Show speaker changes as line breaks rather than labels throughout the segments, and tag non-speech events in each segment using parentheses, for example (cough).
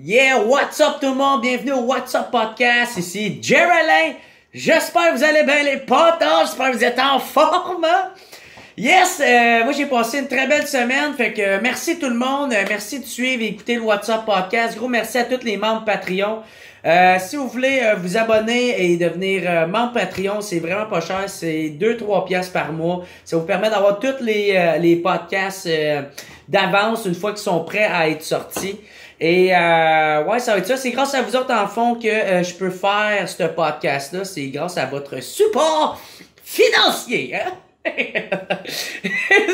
Yeah, what's up tout le monde? Bienvenue au What's Podcast. Ici Jeremy, J'espère que vous allez bien les potes. j'espère que vous êtes en forme. Hein? Yes, euh, moi j'ai passé une très belle semaine. Fait que euh, merci tout le monde. Euh, merci de suivre et écouter le What's Up Podcast. Gros merci à tous les membres Patreon. si vous voulez vous abonner et devenir membre Patreon, c'est vraiment pas cher. C'est 2-3 pièces par mois. Ça vous permet d'avoir tous les, les podcasts d'avance une fois qu'ils sont prêts à être sortis. Et euh, ouais, ça va être ça. C'est grâce à vous autres, en fond, que euh, je peux faire ce podcast-là. C'est grâce à votre support financier. Hein? (laughs)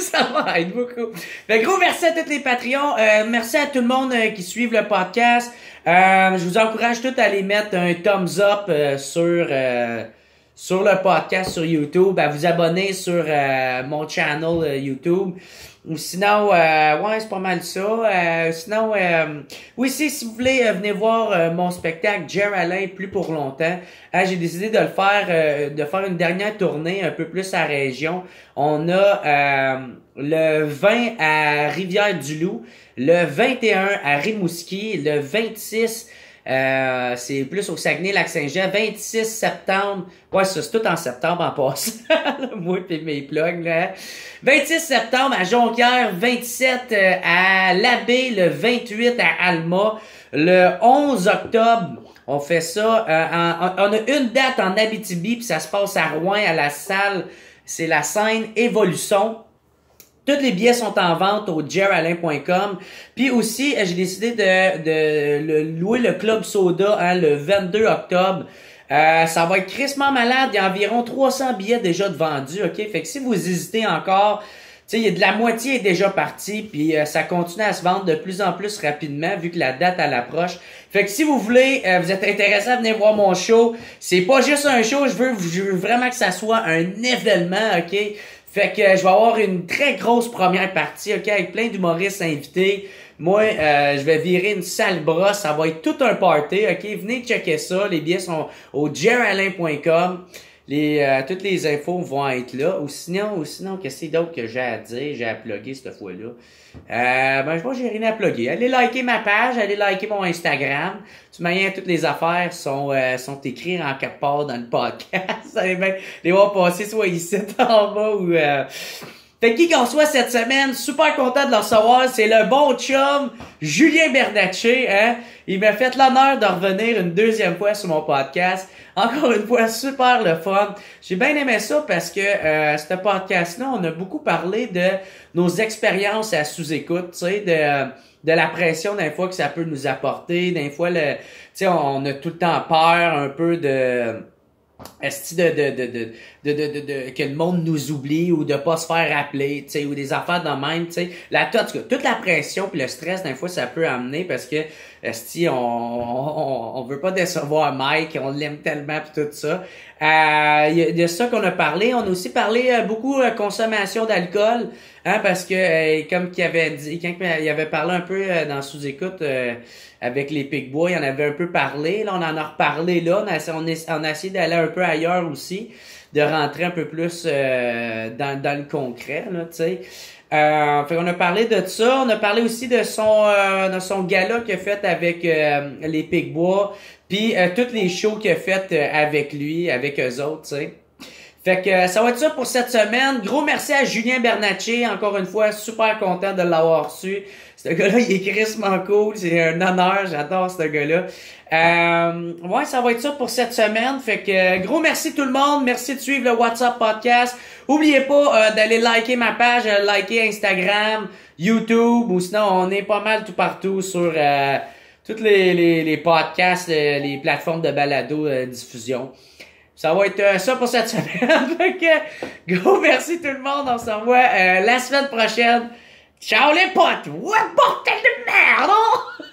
ça va être beaucoup. Ben, gros merci à tous les Patreons. Euh, merci à tout le monde qui suivent le podcast. je vous encourage tous à aller mettre un thumbs up sur, sur le podcast sur YouTube, à vous abonner sur mon channel YouTube. Ou sinon, euh, ouais, c'est pas mal ça. Euh, sinon, euh, oui, si, vous voulez, euh, venez voir euh, mon spectacle Jerry plus pour longtemps. Hein, j'ai décidé de le faire, de faire une dernière tournée un peu plus à région. On a le 20 à Rivière-du-Loup, le 21 à Rimouski, le 26 euh, c'est plus au Saguenay-Lac-Saint-Jean, 26 septembre. Ouais, ça, c'est tout en septembre en passant. (laughs) Moi et mes plugs, là. 26 septembre à Jonquière, 27 euh, à Labbé, le 28 à Alma, le 11 octobre. On fait ça. Euh, on a une date en Abitibi, puis ça se passe à Rouen, à la salle. C'est la scène Évolution. Tous les billets sont en vente au jeralin.com. Puis aussi, euh, j'ai décidé de, de, louer le Club Soda hein, le 22 octobre. Euh, ça va être crissement malade. Il y a environ 300 billets déjà de vendus, OK? Fait que si vous hésitez encore, tu sais, de la moitié est déjà partie, puis euh, ça continue à se vendre de plus en plus rapidement vu que la date à l'approche. Fait que si vous voulez, vous êtes intéressé à venir voir mon show, c'est pas juste un show, je veux, je veux vraiment que ça soit un événement, ok? Fait que euh, je vais avoir une très grosse première partie, OK, avec plein d'humoristes invités. Moi, euh, je vais virer une sale brosse, ça va être tout un party, OK? Venez checker ça, les billets sont au jeralin.com. Les, euh, toutes les infos vont être là. Ou sinon, ou sinon qu'est-ce d'autre que j'ai à dire, j'ai à plugger cette fois-là? Euh, ben, je vois, j'ai rien à plugger. Allez liker ma page, allez liker mon Instagram. Tu toute manière, toutes les affaires sont, euh, sont écrites en quatre parts dans le podcast. (laughs) les voir passer soit ici (laughs) en bas ou... Euh... qui qu'on soit cette semaine, super content de le recevoir, c'est le bon chum Julien Bernatché. Hein. Il m'a fait l'honneur de revenir une deuxième fois sur mon podcast. Encore une fois, super le fun. J'ai bien aimé ça parce que euh, ce podcast-là, on a beaucoup parlé de nos expériences à sous-écoute, tu sais, de, de la pression d'un fois que ça peut nous apporter, d'un fois le, tu sais, on a tout le temps peur un peu de, de, de, de, de, de, de, que le monde nous oublie ou de pas se faire appeler, tu ou des affaires de même, tu La toute la pression puis le stress d'un fois ça peut amener parce que si on, on, veut pas décevoir Mike, on l'aime tellement puis tout ça. Euh, de ça qu'on a parlé, on a aussi parlé euh, beaucoup euh, consommation d'alcool, hein, parce que euh, comme qu'il avait dit, quand il avait parlé un peu euh, dans sous-écoute avec les Pig Bois, il en avait un peu parlé, là on en a reparlé là, on a, on a essayé d'aller un peu ailleurs aussi de rentrer un peu plus euh, dans, dans, le concret, là, tu sais. Euh, fait on a parlé de ça, on a parlé aussi de son euh, de son gala qu'il a fait avec les Pigbois, puis toutes les shows qu'il a fait avec lui, avec eux autres, tu sais. Fait que ça va être ça pour cette semaine. Gros merci à Julien Bernatchez, encore une fois, super content de l'avoir reçu. Ce gars-là, il est crissement cool, c'est un honneur, j'adore ce gars-là. Euh, ouais, ça va être ça pour cette semaine. Fait que euh, gros merci tout le monde. Merci de suivre le WhatsApp podcast. Oubliez pas euh, d'aller liker ma page, liker Instagram, YouTube, ou sinon on est pas mal tout partout sur euh, toutes les, les, podcasts, les plateformes de balado diffusion. Ça va être ça pour cette (laughs) semaine. fait que gros merci tout le monde. On se revoit la semaine prochaine. Ciao les potes! What bordel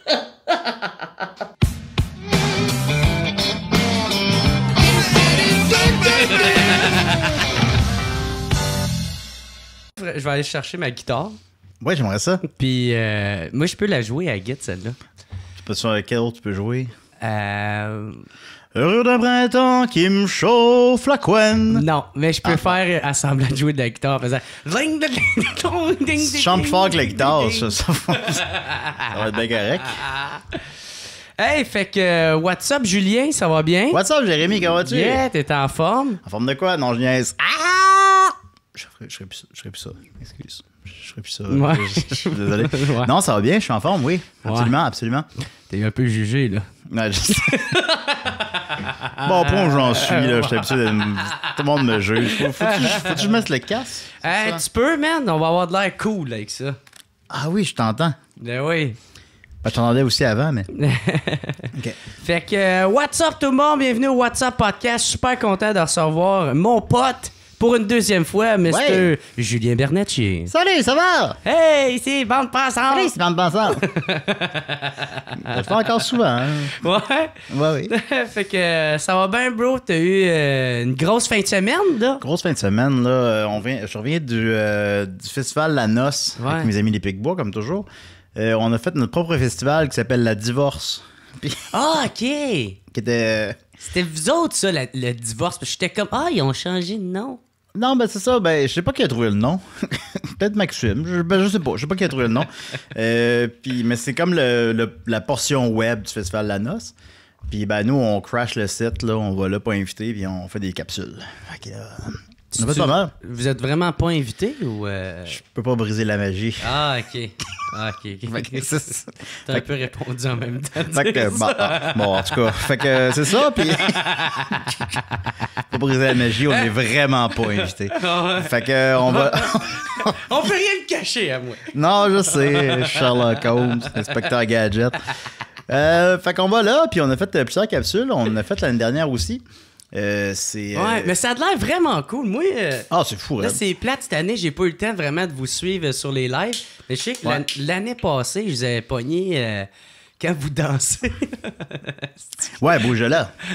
de merde! (laughs)
(laughs)
Je vais aller chercher ma
guitare. Ouais, j'aimerais ça. Puis euh, moi, je peux la jouer à Git, celle-là. Tu peux sur autre tu peux jouer? Euh... Heureux d'un printemps qui me chauffe
la couenne. Non, mais je peux ah. faire à semblant de jouer de la guitare en (laughs) faisant. Chante fort que la guitare, ça. va être bien correct. (laughs) Hey, fait que, euh, what's up, Julien? Ça va bien? What's up, Jérémy? Comment vas-tu? Yeah, t'es en forme?
En forme de quoi? Non, je niaise.
Ah!
Je serais je ferai plus, je plus ça. Excuse. Je serais plus ça. Je, suis désolé. (laughs) Non, ça va bien, je suis en forme, oui. Absolument, absolument. T'es un peu jugé, là. Ouais, bon, point où j'en suis, là. Je suis habitué Tout le monde me juge. Faut, faut, que, je, faut que
mette le casque? Eh, tu peux, man. On va avoir de l'air cool avec ça. Ah oui, je t'entends.
Ben oui. Je t'entendais aussi avant, mais. (laughs)
Ok. Fait que, euh, what's up tout le monde? Bienvenue au WhatsApp Podcast. Super content de recevoir mon pote pour une deuxième fois, Monsieur Julien Bernatchez.
Salut, ça va? Hey, ici, bande passante. Salut, c'est bande passante. Je (laughs) fais encore souvent. Hein? Ouais? Ouais, oui. (laughs) fait que ça va bien, bro. T'as eu euh, une grosse fin de semaine, là? Grosse fin de semaine, là. Euh, on vient, je reviens du, du festival La Noce avec mes amis les Picbois, comme toujours. Euh, on a fait notre propre festival qui s'appelle La Divorce. (laughs) ah, OK! Euh, C'était vous autres, ça, le divorce. j'étais comme, ah, ils ont changé de nom. Non, ben c'est ça. Ben, je sais pas qui a trouvé le nom. (laughs) Peut-être Maxime. Ben, je, sais pas. Je sais pas qui a trouvé le nom. (laughs) Euh, puis, mais c'est comme la portion web du Festival La Noce. Puis ben, nous, on crash le site. Là, on va là pas inviter. Puis on fait des capsules.
Vous êtes vraiment pas invité ou. Euh? Je peux pas briser la magie. Ah, ok. Ah, ok. (laughs) T'as un peu répondu en même temps. Fait que, bon, en tout cas, fait que c'est ça. Puis.
pas (laughs) briser la magie, on est vraiment pas invité. (laughs) Ah, fait que, euh, on va.
on peut rien me cacher à moi.
Non, je sais. Sherlock Holmes, inspecteur Gadget. Euh, fait qu'on va là, puis on a fait euh, plusieurs capsules. On a fait l'année dernière aussi. Euh, ouais, euh, mais
ça a l'air vraiment cool. Moi, euh, ah, c'est fou, Là, hein. c'est plate cette année, j'ai pas eu le temps vraiment de vous suivre sur les lives. Mais je sais que l'année passée, je vous avais pogné quand vous dansez.
(laughs) ouais, bouge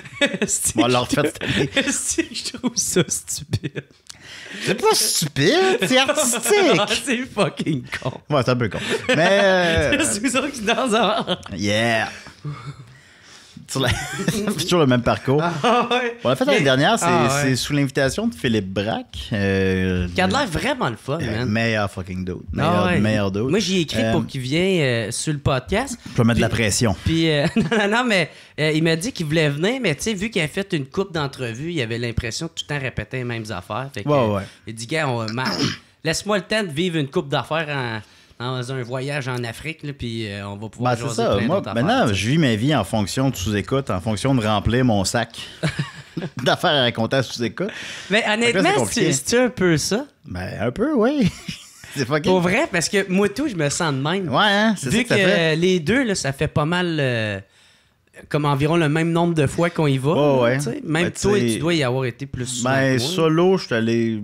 (laughs) On va refaire cette année. (laughs) je trouve ça stupide. C'est pas stupide, c'est artistique. Ah, c'est fucking con. Ouais, c'est un peu con. Mais. c'est ceux qui dansent avant. Yeah. (laughs) c'est toujours le même parcours. Ah on l'a fait l'année dernière, ah c'est sous l'invitation de Philippe Braque. Euh, qui a l'air vraiment le fun, euh, man. meilleur fucking dude. Ah meilleur, dude. Moi, j'ai écrit pour euh, qu'il
vienne euh, sur le podcast.
Je peux mettre de la pression.
Puis, (laughs) non, non, non, mais il m'a dit qu'il voulait venir, mais tu sais, vu qu'il a fait une coupe d'entrevues, il avait l'impression de tout le temps répéter les mêmes affaires. Fait que, Il dit, gars, on marche. (clears throat) Laisse-moi le temps de vivre une coupe d'affaires en dans un voyage en Afrique, puis euh, on va pouvoir. Ben, c'est ça. Moi, maintenant,
ben je vis ma vie en fonction de sous-écoute, en fonction de remplir mon sac (laughs) d'affaires à raconter à sous-écoute.
Mais honnêtement, c'est un peu
ça. Ben, un peu, oui. (laughs) C'est Pour
vrai, parce que moi tout, je me sens de même. Ouais, hein, c'est Vu ça que, que euh, les deux, ça fait pas mal. Euh, comme environ le même nombre de fois qu'on y va. Même ben, toi, tu dois y avoir été plus ben, souvent. Ben,
solo, je suis allé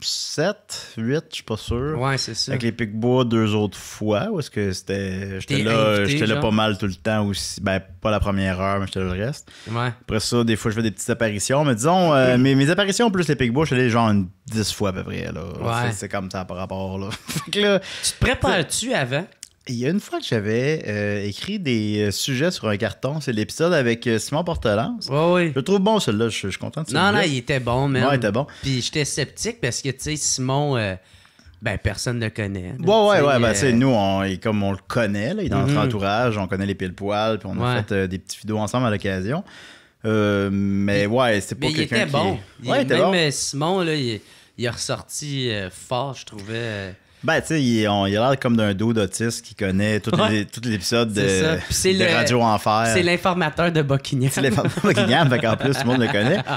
7, 8, je suis pas sûr. Ouais, c'est ça. Avec les Pique-Bois, deux autres fois, Ou est-ce que c'était. J'étais là, j'étais là pas mal tout le temps aussi. Ben, pas la première heure, mais j'étais là le reste. Ouais. Après ça, des fois, je fais des petites apparitions. Mais disons, euh, mm. mes, apparitions plus les Pique-Bois, je suis allé genre 10 fois à peu près. Là. C'est, comme ça par rapport. là, (laughs)
tu te prépares-tu avant?
Il y a une fois que j'avais euh, écrit des euh, sujets sur un carton, c'est l'épisode avec euh, Simon Portelance. Oui, oui. Je le trouve bon, celui-là. Je, suis content de Non, non, il
était bon, mais. Ouais, il était bon. Puis j'étais sceptique parce que, tu sais, Simon, ben, personne ne le connaît. Oui, ouais, ouais, ouais. Ben, sais nous,
on, comme on le connaît, là, il est dans notre mhm. entourage, on connaît les pile poil, puis on a fait des petits vidéos ensemble à l'occasion. mais ouais, c'était pas quelqu'un. Il était bon. Qui...
Il, il était même Simon, là, il, il a ressorti fort, je trouvais.
Ben, tu sais, il, a l'air comme d'un dos d'autiste qui connaît tout les l'épisode de, (laughs) Radio Enfer. C'est
l'informateur de Buckingham. C'est l'informateur de Buckingham, fait qu'en plus, tout le monde le connaît. (laughs)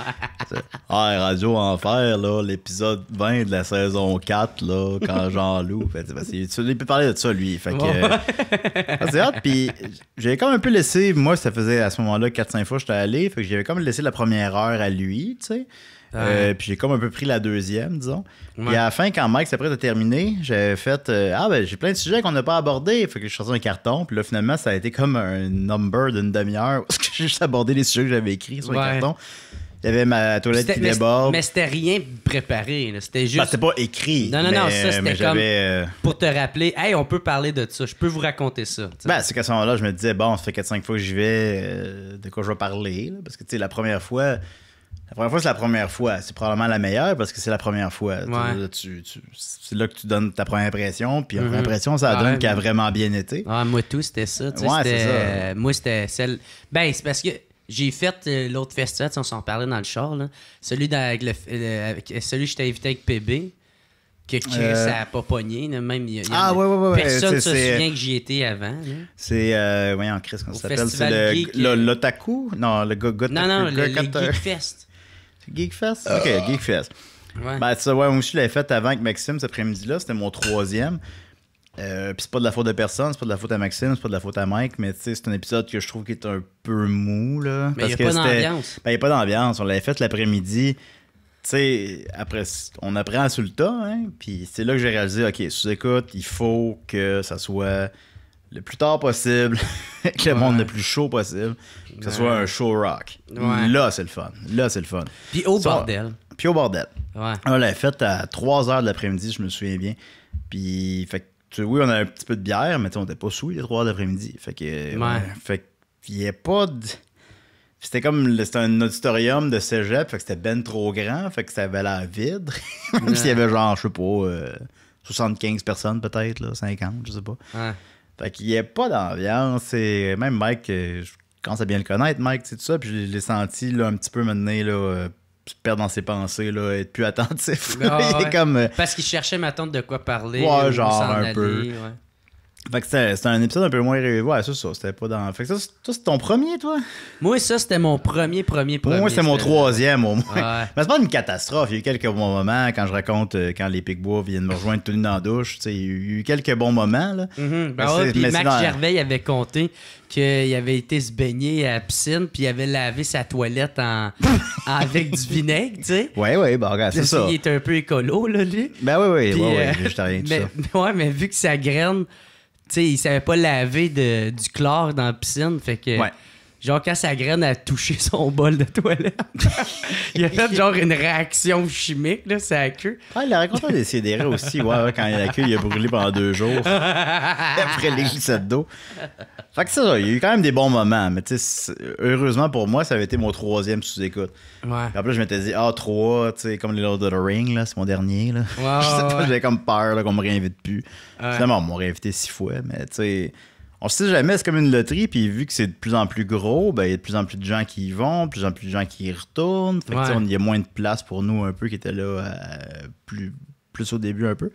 Ah, Radio Enfer, là, l'épisode 20 de la saison 4, là, quand jean Lou, Fait, il peut parler de ça, lui. Fait que. Euh, c'est puis j'avais comme un peu laissé. Moi, ça faisait à ce moment-là 4-5 fois que j'étais allé, fait que j'avais comme laissé la première heure à lui, tu sais. Euh, puis j'ai comme un peu pris la deuxième, disons. Et Puis à la fin, quand Mike s'est prêt à terminer, j'ai fait euh, Ah, ben j'ai plein de sujets qu'on n'a pas abordés. Fait que je sorti un carton. Puis là, finalement, ça a été comme un number d'une demi-heure (laughs) parce que j'ai juste abordé les sujets que j'avais écrits sur un carton. Il y avait ma toilette qui déborde. Mais
c'était rien préparé. C'était ben, juste. c'était pas écrit. Non, non, non, ça c'était comme. Euh, pour te rappeler, hey, on peut parler de ça, je peux vous raconter ça. bah
Ben, c'est qu'à ce moment-là, je me disais, bon, ça fait 4-5 fois que j'y vais, de quoi je vais parler. parce que, tu sais, la première fois, la première fois, c'est la première fois. C'est probablement la meilleure parce que c'est la première fois. c'est là que tu donnes ta première impression. Puis l'impression, mm-hmm. ça donne qu'elle a vraiment bien été. moi,
tout, c'était ça.
Euh, moi,
c'était celle. Ben, c'est parce que j'ai fait euh, l'autre festival, on s'en parlait dans le char. Celui, avec celui j'étais invité avec PB que ça euh, n'a pas pogné.
Même, y a, y a
ah, ouais, ouais, ouais, Personne ne se souvient euh, que j'y étais avant.
C'est, euh, voyons, Chris, qu'on s'appelle. C'est le, euh, l'Otaku? Non, le Gotaku. Non, non, le, Geek Fest. (laughs) Geek Fest? Ah. OK, Geek Fest. Ouais. Ben, ça, ouais, moi, je l'avais fait avant avec Maxime cet après-midi-là. C'était mon troisième. Euh, Puis c'est pas de la faute de personne, c'est pas de la faute à Maxime, c'est pas de la faute à Mike, mais c'est un épisode que je trouve qui est un peu mou. Là, parce il n'y a, pas d'ambiance. Il ben, n'y a pas d'ambiance. On l'avait fait l'après-midi. Tu sais, après, on apprend sur le tas, hein, puis c'est là que j'ai réalisé, OK, sous-écoute, il faut que ça soit le plus tard possible, que (laughs) le monde le plus chaud possible, que ce soit un show rock. Là, c'est le fun. Là, c'est le fun. Puis au bordel. Puis au bordel. Ouais. On l'a fait à 3 h de l'après-midi, je me souviens bien. Puis, fait que, oui, on a un petit peu de bière, mais on n'était pas sous les 3 h de l'après-midi. Fait que, fait qu'il n'y a pas de c'était comme c'était un auditorium de cégep, fait que c'était ben trop grand, fait que ça avait l'air vide. (laughs) Même s'il y avait genre, je sais pas, 75 euh, personnes peut-être, 50, je sais pas. Fait qu'il n'y avait pas d'ambiance. même Mike, euh, je commence à bien le connaître, Mike, sais tout ça. Puis je l'ai senti un petit peu mener là, euh, perdre dans ses pensées, là, être plus attentif. (laughs) Ah comme,
Parce qu'il cherchait maintenant de quoi parler. Ouais,
genre un peu. Fait que c'était un épisode un peu moins rêvé. ça. C'était pas dans. Fait que ça, c'est ton premier, toi Moi, ça, c'était mon premier, premier, premier. Moi, c'était mon troisième, au moins. Mais c'est pas une catastrophe. Il y a eu quelques bons moments quand je raconte euh, quand les Picbois viennent me rejoindre tout nu dans la douche. il y a eu quelques bons moments, là. Mm-hmm. Ben puis Max
Gervais avait compté qu'il avait été se baigner à la piscine, puis il avait lavé sa toilette en... (laughs) avec du vinaigre, tu
sais. Ouais, ouais, bah, c'est ça. Il est
un peu écolo, là,
lui. Ben oui, oui, ouais, ouais, végétarien, euh, tout (laughs) mais,
ça. (laughs) Ouais, mais vu que sa graine sais, il savait pas laver du chlore dans la piscine. Fait que genre quand sa graine a touché (laughs) son bol de toilette, (laughs) il a fait genre une
réaction chimique, là, sa queue. Ah, il a raconté des sidérés aussi, ouais, quand il a la queue, il a brûlé pendant deux jours. (laughs) Après les glissades d'eau. Fait que ça, il y a eu quand même des bons moments, mais tu sais, heureusement pour moi, ça avait été mon troisième sous-écoute. après, je m'étais dit, ah, trois, tu sais, comme les Lord of the Ring, là, c'est mon dernier, là. je sais pas, j'avais comme peur, là, qu'on me réinvite plus. Finalement, on m'a réinvité six fois, mais tu sais on sait jamais, c'est comme une loterie, puis vu que c'est de plus en plus gros, ben il y a de plus en plus de gens qui y vont, de plus en plus de gens qui y retournent. Fait il y a moins de place pour nous un peu qui étaient là euh, plus, plus au début un peu.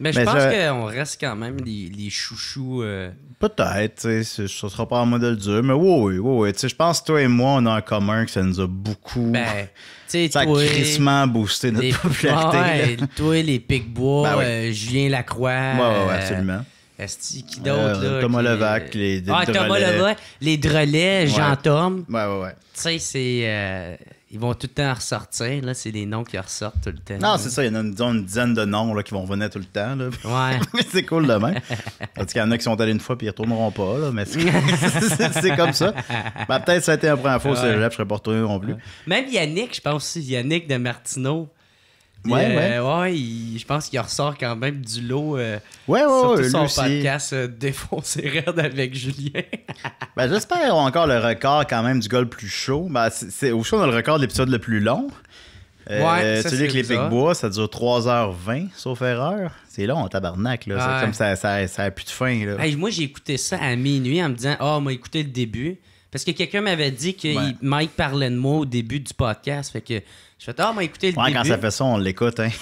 Mais, je ben, pense qu'on
reste quand même les, chouchous. Euh,
Peut-être, ce ne sera pas un modèle dur, mais oui, oui, oui. Je pense que toi et moi, on a en commun que ça nous a beaucoup. Ben, ça a crissement boosté notre (laughs) popularité.
toi, les Picbois, bois ben euh, Julien Lacroix. Oui, absolument.
Esti, qui d'autre, Thomas Levac, les Ah,
les Jean-Tom. Ouais, ouais, ouais. Tu sais, c'est... Euh, ils vont tout le temps ressortir.
Là, c'est des noms qui ressortent tout le temps. Non, c'est ça. Il y en a une, dizaine de noms là, qui vont venir tout le temps. Là. Ouais. (laughs) c'est cool de même. Parce qu'il y en a qui sont allés une fois puis ils retourneront pas. Là, mais c'est comme ça. (laughs) Ben, peut-être que ça a été un point faux cégep. Je serais pas retourné non plus.
Même Yannick, je pense aussi. Yannick de Martineau. Euh, ouais, ouais. je pense qu'il ressort quand même du lot. Euh,
ouais, ouais, son podcast
euh, (laughs) Défoncer avec Julien.
(laughs) ben, j'espère encore le record quand même du gars le plus chaud. Ben, c'est, au chaud, on a le record de l'épisode le plus long. Euh, ouais, ça, dis que les bois, ça dure 3h20, sauf erreur. C'est long, tabarnak. Là. C'est comme ça, ça, ça a plus de fin. Là.
moi, j'ai écouté ça à minuit en me disant Ah, oh, m'a écouté le début. Parce que quelqu'un m'avait dit que Mike parlait de moi au début du podcast. Fait que je fais, ah, mais écoutez le ouais, quand ça fait
ça, on l'écoute, hein. (laughs)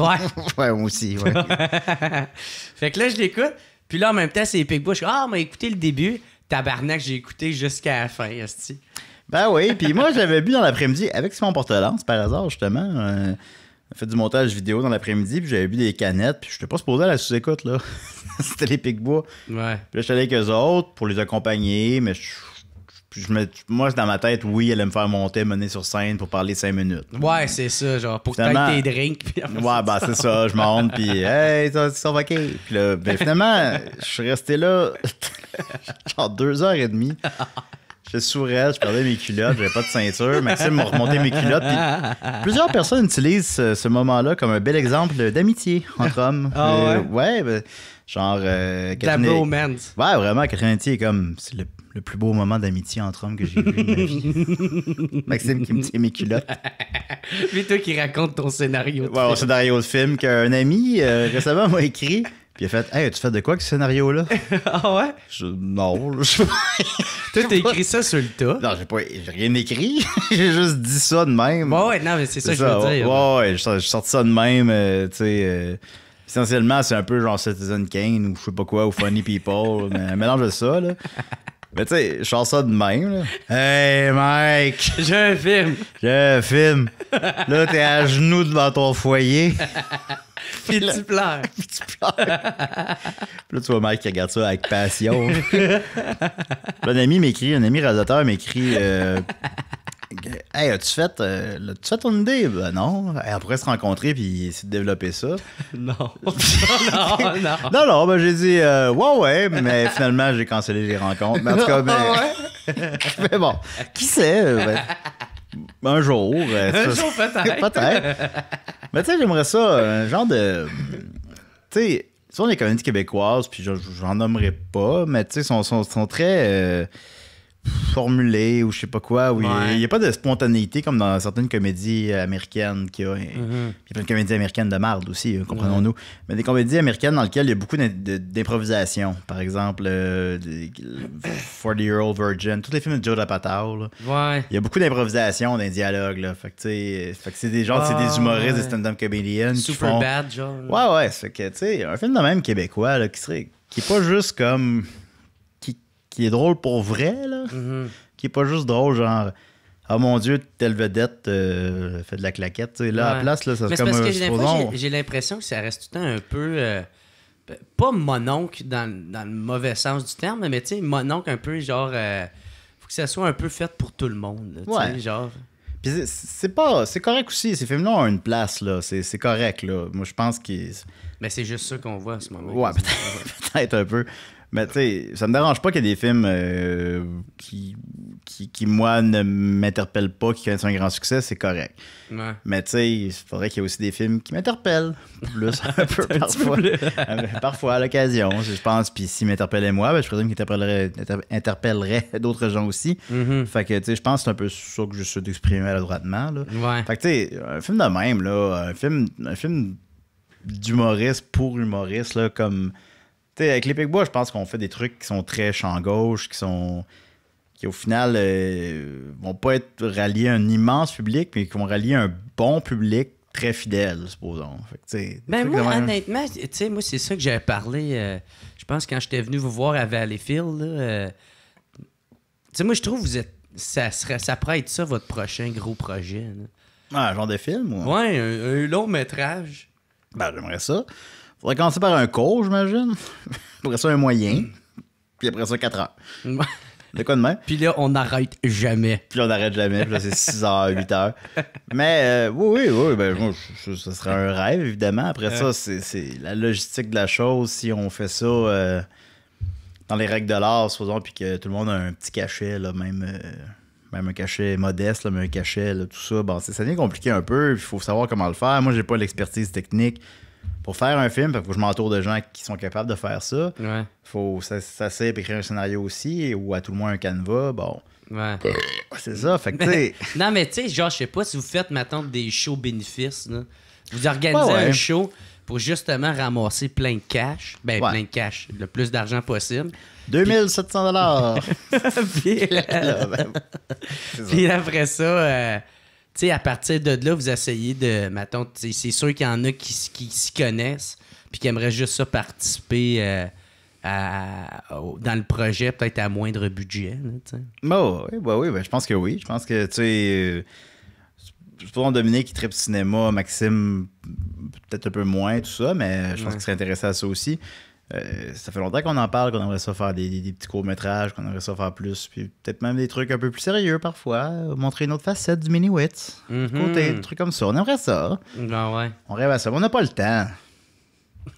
Ouais. ouais, moi aussi, ouais.
(laughs) fait que là, je l'écoute. Puis là, en même temps, c'est Epic Bush. Ah, mais écouté le début. Tabarnak, j'ai écouté jusqu'à la fin, Esti.
Ben oui, puis moi, j'avais bu dans l'après-midi avec Simon Portelance, par hasard, justement. Euh, on fait du montage vidéo dans l'après-midi, puis j'avais bu des canettes, puis je n'étais pas supposé à la sous-écoute, là. (laughs) C'était les Picbois. Ouais. Puis là, j'étais avec eux autres pour les accompagner, mais je je me, moi, dans ma tête, oui, elle allait me faire monter, mener sur scène pour parler cinq minutes. Ouais, c'est ça, genre, pour te que tes drinks. ouais, bah c'est ça, je monte, puis hey, ça, ça va ok. Puis là, ben, finalement, je suis resté là, (laughs) genre deux heures et demie. Je souriais, je perdais mes culottes, j'avais pas de ceinture. Maxime m'a remonté mes culottes. plusieurs personnes utilisent ce, moment-là comme un bel exemple d'amitié entre hommes. Ah ouais? Euh, ben, genre. Euh, ouais, vraiment, Catherine comme. C'est le le plus beau moment d'amitié entre hommes que j'ai
vu (laughs) Maxime qui me tient
mes culottes.
Puis (laughs) toi qui raconte ton scénario. De ouais, film.
scénario de film qu'un ami euh, récemment m'a écrit. Puis il a fait Hey, tu fais de quoi ce scénario-là (laughs) Ah ouais je, Non. Je... toi, t'as écrit ça sur le tas Non, j'ai, pas, j'ai rien écrit. j'ai juste dit ça de même. Ouais, bah ouais, non, mais c'est, ça, que je veux dire. Ouais, ouais, je, je sorti ça de même, euh, tu sais. Euh, essentiellement, c'est un peu genre Citizen Kane ou je sais pas quoi, ou Funny People, mais un mélange de ça, là. Mais tu sais, je chante ça de même. Là. Hey, Mike! (laughs) J'ai un film! J'ai un film! Là, t'es à genoux devant ton foyer.
(laughs) puis tu pleures. Puis tu pleures. puis là,
tu vois Mike qui regarde ça avec passion. (laughs) un ami m'écrit, un ami réalisateur m'écrit euh, Hey, as-tu fait, euh, tu fait ton idée? Ben non. on pourrait se rencontrer et essayer de développer ça. (laughs) (laughs) non. non, non. Non, non, ben j'ai dit, euh, ouais, ouais, mais finalement, j'ai cancellé les rencontres. Mais en tout cas, (laughs) ah
ben,
mais bon, qui sait? Euh, ben, un jour. un jour, peut-être. peut-être. Mais tu sais, j'aimerais ça, un genre de. Tu sais, sont les comédies québécoises, puis j'en nommerai pas, mais tu sais, sont, sont, très formulé ou je sais pas quoi. Où Il n'y a, pas de spontanéité comme dans certaines comédies américaines. Qui mm-hmm. Il y
a
plein de comédies américaines de marde aussi, hein, comprenons-nous. Mais des comédies américaines dans lesquelles il y a beaucoup d'improvisation. Par exemple, 40-Year-Old euh, Virgin, tous les films de Joe D'Apatow. Ouais. Il y a beaucoup d'improvisation dans les dialogues. Là. Fait que, c'est des gens, c'est des humoristes, des stand-up comédiennes. Super bad, genre. Ouais, ouais. Fait que, un film de même québécois qui serait qui est pas juste comme qui est drôle pour vrai, là. Mhm. Qui est pas juste drôle, genre. Ah mon Dieu, telle vedette euh, fait de la claquette. là, à place, là, ça c'est comme
J'ai l'impression que ça reste tout le temps un peu. Euh, pas mononque dans, le mauvais sens du terme, mais tu sais, mononcle un peu genre. Euh, faut que ça soit un peu fait pour tout le monde. genre.
Puis c'est pas. C'est correct aussi. Ces films-là ont une place, là. C'est correct, Moi, je pense qu'ils.
Mais c'est juste ça qu'on voit à
ce moment. Ouais, peut-être (laughs) un peu. Mais tu sais, ça me dérange pas qu'il y ait des films euh, qui, qui, moi, ne m'interpellent pas, qui connaissent un grand succès, c'est correct. Mais tu sais, il faudrait qu'il y ait aussi des films qui m'interpellent. Plus, un peu, (laughs) parfois. (laughs) parfois, à l'occasion, je pense. Puis s'ils m'interpellaient moi, ben, je présume qu'ils interpelleraient, (laughs) d'autres gens aussi. Mm-hmm. Fait que tu sais, je pense que c'est un peu ça que je suis d'exprimer maladroitement. Là. Ouais. Fait que tu sais, un film de même, là, un film, un film d'humoriste pour humoriste, là, comme avec les Bois, je pense qu'on fait des trucs qui sont très champ gauche, qui sont. qui au final euh, vont pas être ralliés un immense public, mais qui vont rallier un bon public très fidèle, supposons. Fait ben moi,
honnêtement, c'est ça que j'avais parlé. Euh, je pense quand j'étais venu vous voir à Valleyfield, euh, moi, je trouve que vous êtes. Ça, serait, ça pourrait être ça, votre prochain gros projet. Ah, un genre
de film, ou... Ouais, un, long métrage. Ben, j'aimerais ça. Faudrait commencer par un cours, j'imagine. (laughs) Après ça, un moyen. Puis après ça, 4 heures.
De
quoi de même. Puis là, on n'arrête jamais. Puis là, on n'arrête jamais. Puis là, c'est 6 heures, 8 heures. Mais euh, oui, oui, oui. Ben, moi, serait un rêve, évidemment. Après ça, c'est la logistique de la chose. Si on fait ça euh, dans les règles de l'art, supposons, puis que tout le monde a un petit cachet, là, même. Euh, même un cachet modeste, là, mais un cachet, tout ça, bon, ça devient compliqué un peu, il faut savoir comment le faire. Moi, j'ai pas l'expertise technique pour faire un film, faut que je m'entoure de gens qui sont capables de faire ça. Faut, ça, ça sert écrire un scénario aussi, ou à tout le moins un canevas. Bon. C'est ça, fait que ben,
Non, mais tu sais, genre, je sais pas si vous faites maintenant des shows bénéfices. Vous organisez un show pour justement ramasser plein de cash. Ben, plein de cash, le plus d'argent possible.
2700 dollars. (laughs)
Euh, (laughs) ben, puis, après ça, euh, à partir de là, vous essayez de. c'est sûr qu'il y en a qui, s'y connaissent, puis qui aimeraient juste participer euh, à, dans le projet, peut-être à moindre budget.
Bah oui, bah, oui bah je pense que oui. Je pense que, tu sais. Euh, Dominique qui tripe cinéma, Maxime peut-être un peu moins, tout ça, mais je pense qu'il serait intéressé à ça aussi. Euh, ça fait longtemps qu'on en parle, qu'on aimerait ça faire des, petits courts-métrages, qu'on aimerait ça faire plus, puis peut-être même des trucs un peu plus sérieux parfois, euh, montrer une autre facette du mini-wit, mm côté, des trucs comme ça. On aimerait ça. Ben ouais. On rêve à ça, mais on n'a pas le temps.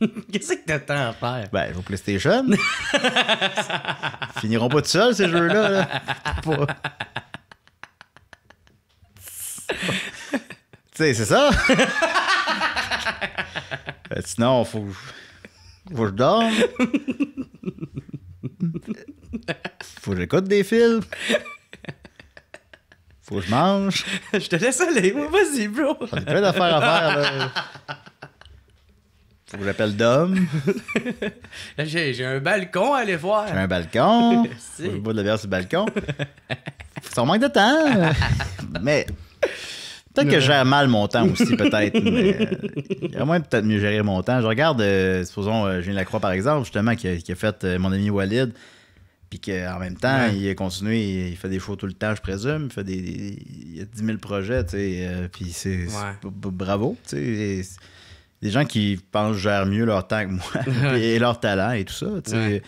(laughs) Qu'est-ce que t'as
temps à faire? Ben, vos PlayStation. Ils (laughs) finiront pas tout seuls, ces jeux-là. Pas... (laughs) tu sais, c'est ça. Euh, sinon, faut faut que je dorme. Faut que j'écoute des films. Faut que je mange. je te laisse aller. Vas-y, bro. J'ai plein d'affaires à faire. Faut que j'appelle Dom.
j'ai un balcon à aller voir. J'ai un
balcon. Faut que je bois de la bière sur le balcon. Ça manque de temps. Mais Peut-être que je gère mal mon temps aussi, (laughs) peut-être. il y a moins peut-être mieux gérer mon temps. Je regarde, euh, supposons, euh, Lacroix, par exemple, justement, qui a, fait euh, mon ami Walid, puis qu'en même temps, il a continué, il fait des shows tout le temps, je présume. Il fait des, il y a 10 000 projets, tu sais, euh, puis c'est bravo, tu sais. Des gens qui pensent gèrent mieux leur temps que moi, (laughs) (laughs) et, leur talent et tout ça, tu sais.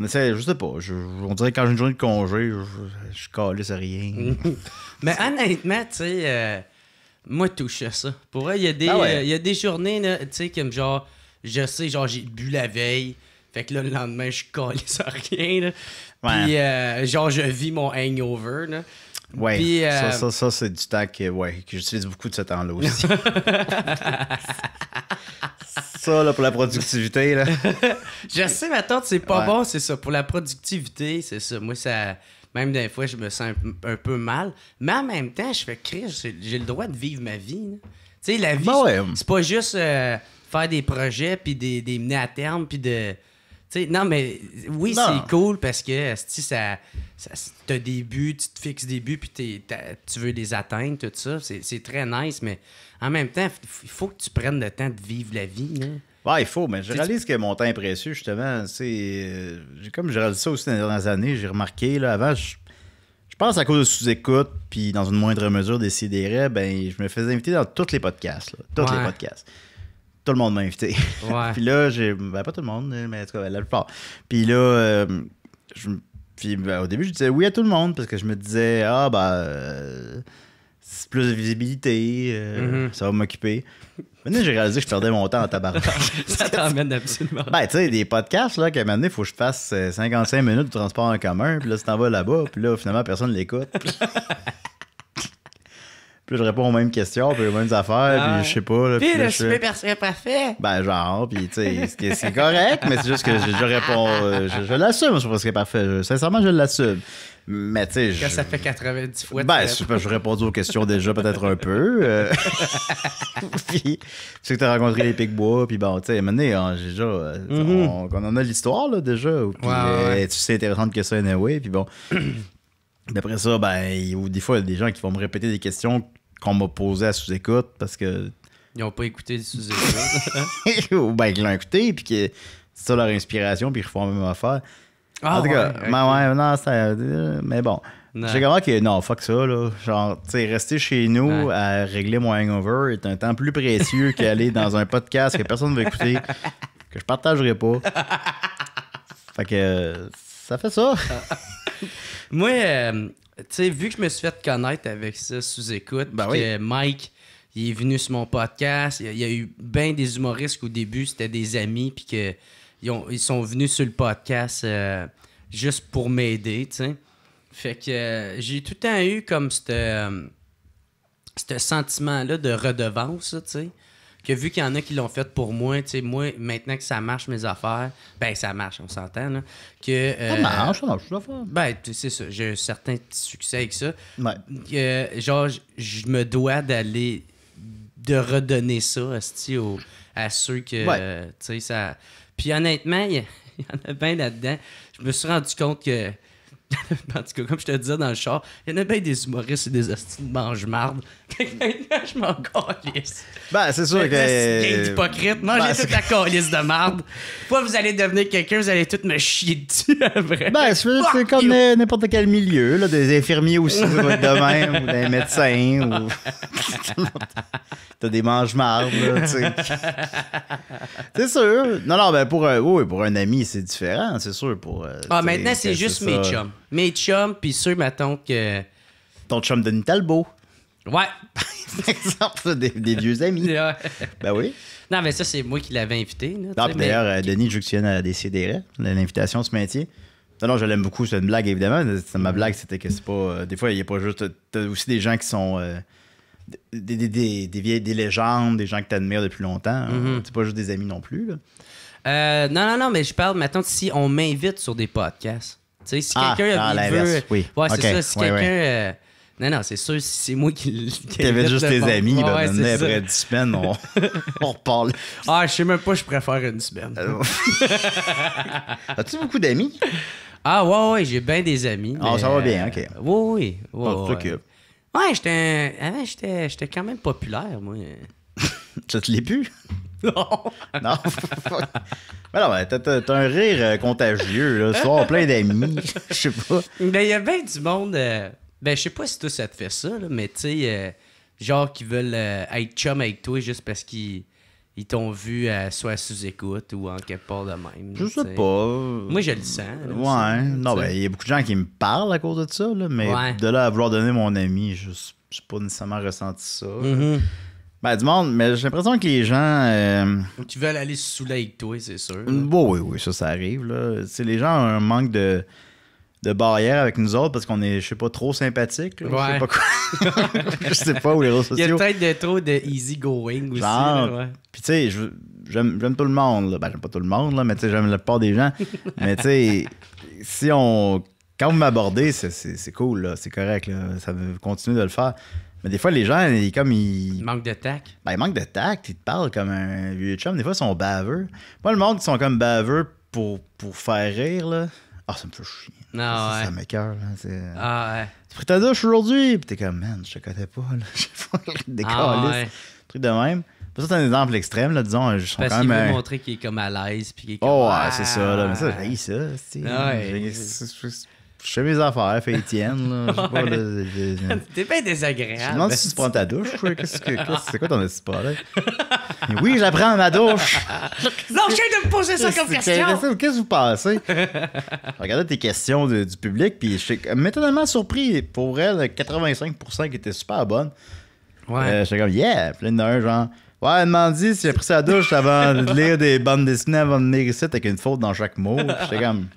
On essaie, je sais pas, on dirait que quand j'ai une journée de congé, je, suis calé c'est rien.
Mais honnêtement, tu sais moi, touche à ça. Pour vrai, il y, a des, ben euh, y a des journées, tu sais, comme genre, je sais, genre, j'ai bu la veille. Fait que là, le lendemain, je colle ça rien. Là. Puis, euh, genre, je vis mon hangover. Là. Ouais, euh, ça, ça,
ça c'est du temps que, ouais, que j'utilise beaucoup de ce temps-là aussi. (laughs) ça, là, pour la productivité, là.
(laughs) je sais, ma tante c'est pas bon, c'est ça. Pour la productivité, c'est ça. Moi, ça même des fois, je me sens un, peu mal. Mais en même temps, je fais crise j'ai le droit de vivre ma vie. Tu sais, la vie, bah c'est pas juste euh, faire des projets, puis des, mener à terme, puis de. non, mais oui, c'est cool parce que si ça, t'as des buts, tu te fixes des buts, puis tu veux les atteindre, tout ça. C'est très nice, mais en même temps, il faut que tu prennes le temps de vivre la vie
il faut, mais je réalise que mon temps est précieux, justement. C'est... Euh, comme je réalise ça aussi dans les dernières années, j'ai remarqué, là, avant, je, pense à cause de sous-écoute, puis dans une moindre mesure des CDR, ben, je me faisais inviter dans tous les podcasts. tous les podcasts. Tout le monde m'a invité. (laughs) puis là, j'ai. Ben, pas tout le monde, mais en tout cas, ben, la plupart. Puis là, euh, puis, ben, au début, je disais oui à tout le monde, parce que je me disais, ah, ben. Euh, c'est plus de visibilité, mm-hmm. ça va m'occuper. Maintenant, j'ai réalisé que je perdais mon temps en tabarnak. (laughs)
ça t'emmène absolument.
Ben, tu sais, des podcasts, là, que maintenant, il faut que je fasse 55 euh, minutes de transport en commun, puis là, tu t'en vas là-bas, puis là, finalement, personne ne l'écoute. (laughs) Puis... je réponds aux mêmes questions, puis aux mêmes affaires, puis je sais pas. puis, là, le souper
serait parfait.
Ben genre, puis tu sais, c'est correct, mais c'est juste que je, je réponds, euh, je, je l'assume, que c'est parfait. sincèrement, je l'assume. Mais tu sais.
ça fait 90 fois. Ben, je
réponds aux questions déjà peut-être un peu. Euh. (laughs) puis, tu sais que t'as rencontré les Pique-Bois, puis bon, tu sais, maintenant, hein, déjà, mm-hmm. on, en a l'histoire, là, déjà. Puis, wow, Tu sais, euh, intéressant que ça, anyway. Puis bon. D'après (clears throat) ça, ben, des fois, il y a des gens qui vont me répéter des questions qu'on m'a posées à sous-écoute parce que.
Ils n'ont pas écouté du
sous-écoute. (laughs) Ou ben, ils l'ont écouté, puis que c'est ça leur inspiration, puis ils refont la même affaire. Ah, en tout cas, ouais, ouais, non, mais bon. J'ai compris que non, fuck ça, là. Genre, tu rester chez nous à régler mon hangover est un temps plus précieux qu'aller dans un podcast que personne ne veut écouter, que je partagerai pas. Fait que ça fait ça.
(laughs)
Moi,
euh, tu sais, vu que je me suis fait connaître avec ça sous écoute, ben Mike, il est venu sur mon podcast, il y a, eu bien des humoristes qu'au début, c'était des amis, puis que ils, sont venus sur le podcast euh, juste pour m'aider, tu sais. Fait que euh, j'ai tout le temps eu comme euh, ce sentiment-là de redevance, tu sais. Que vu qu'il y en a qui l'ont fait pour moi, tu sais, moi, maintenant que ça marche mes affaires, ben ça marche, on s'entend, là. ça marche, ça marche, ça marche. Ben, c'est ça, j'ai un certain succès avec ça. Que, genre, je me dois d'aller, de redonner ça, à, ceux que, tu sais, ça puis honnêtement, (laughs) il y, en a bien là-dedans. Je me suis rendu compte que. (laughs) en tout cas, comme je te disais dans le char, il y en a bien des humoristes et des astuces de mange-marde (laughs) je m'en calisse. Ben, c'est sûr que. C'est hypocrite. Mangez ben, toute la calisse de marde. Pas vous allez devenir quelqu'un, vous allez tout me chier dessus vrai. (laughs) Ben, c'est comme
euh, n'importe quel milieu. Là, des infirmiers aussi, de même, ou des médecins, ou. (laughs) T'as des mange-mardes, tu sais. c'est sûr. Non, non, ben, pour, un, oui, pour un ami, c'est différent, c'est sûr. Pour, euh, ah, maintenant, c'est juste mes chums.
Mes chums, puis ceux, mettons que. Ton chum de Nitalbo. Ouais. (laughs) exemple, des, vieux amis. (laughs) Ben oui. Non, mais ça, c'est moi qui l'avais invité. d'ailleurs,
euh, Denis Juxienne a décidé l'invitation ce métier. Non, non, je l'aime beaucoup. C'est une blague, évidemment. Ma blague, c'était que c'est pas. Euh, des fois, il n'y a pas juste. T'as aussi des gens qui sont. Euh, des, vieilles, des légendes, des gens que tu depuis longtemps. Hein. Mhm. C'est pas juste des amis non plus.
non, non, non, mais je parle maintenant si on m'invite sur des podcasts. Tu sais, si ah, quelqu'un ah, veut... Oui. Ouais, c'est ça. Si quelqu'un... Non, non, c'est sûr, c'est moi qui. T'avais juste tes amis, ben, maintenant, après 10 semaines, (laughs) on, reparle. Ah, je sais même pas, je préfère une semaine. Euh, (laughs) As-tu beaucoup d'amis? Ah, ouais, ouais, j'ai bien des amis. Ah, ça va bien, ok.
Euh, oui, oui. Ouais, de ouais. ouais
hein, j'étais. j'étais, quand même populaire, moi.
(laughs) ça te l'es plus? Non. non. mais non, mais t'as, un rire euh, contagieux, là. Tu plein d'amis. Je sais pas. Mais il y a bien du
monde. Ben, je sais pas si toi, ça te fait ça, mais tu sais, euh, genre qui veulent euh, être chum avec toi juste parce qu'ils t'ont vu euh, soit sous écoute ou en quelque part de même. Je sais pas. Moi, je le sens. ouais. non, ben, il
y a beaucoup de gens qui me parlent à cause de ça, là, mais de là à vouloir donner mon ami, je n'ai pas nécessairement ressenti ça. Mm-hmm. Ben, du monde, mais j'ai l'impression que les gens.
Qui veulent aller sous avec toi, c'est sûr. Bon,
mmh, oui, oui, ça, ça arrive. Là. les gens ont un manque de de barrière avec nous autres parce qu'on est, je sais pas, trop sympathique. Je sais pas
quoi.
(laughs) je sais pas où les réseaux sociaux. Il y a peut-être trop de
easy going aussi.
Puis tu sais, j'aime tout le monde. Là. Ben, j'aime pas tout le monde, là, mais tu sais, j'aime la plupart des gens. (laughs) mais tu sais, si on. Quand vous m'abordez, c'est cool, c'est correct. Là. Ça veut continuer de le faire. Mais des fois, les gens, ils, comme ils. Ils
manquent de tact.
Ben, ils manquent de tact. Ils te parlent comme un vieux chum. Des fois, ils sont baveux. Moi, le monde, ils sont comme baveux pour, pour faire rire, là. Ah, ça me fait chier. Ah ouais. Ça m'écœure. Hein, euh, ah ouais. Tu pris ta douche aujourd'hui, puis t'es comme, man, je te connais pas. Là.
des (laughs) ah ouais.
truc de même. Ça, c'est un exemple extrême, là, disons. je Parce qu'il veut
montrer qu'il est comme à l'aise. Puis qu'il est oh, comme, oh, ouais, ah! c'est ça, là. Mais ça,
j'ai ça. Ah ouais je fais mes affaires, fais Étienne. Là, pas, hein.
bien désagréable. Je me demande si tu prends
ta douche. Qu'est-ce que, c'est quoi ton là? oui, j'apprends ma douche.
Non, viens de me poser ça comme
question. Qu'est-ce que vous pensez? Regardez tes questions du public, puis je suis étonnamment surpris. Pour elle, 85% qui étaient super bonnes. Ouais. Euh, je suis comme, yeah. plein d'un, genre. Ouais, elle m'a dit si j'ai pris sa douche avant de lire des bandes dessinées avant de venir ici avec une faute dans chaque mot. J'étais comme.